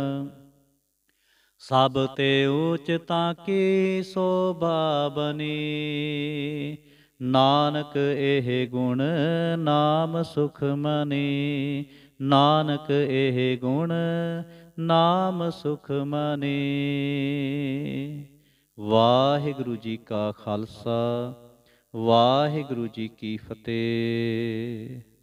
ਸਭ ਤੇ ਉਚ ਤਾਂ ਕੀ ਸੋਭਾ ਬਨੀ ਨਾਨਕ ਇਹ ਗੁਣ ਨਾਮ ਸੁਖ ਮਨੀ ਨਾਨਕ ਇਹ ਗੁਣ ਨਾਮ ਸੁਖ ਮਨੀ ਵਾਹਿਗੁਰੂ ਜੀ ਕਾ ਖਾਲਸਾ ਵਾਹਿਗੁਰੂ ਜੀ ਕੀ ਫਤਿਹ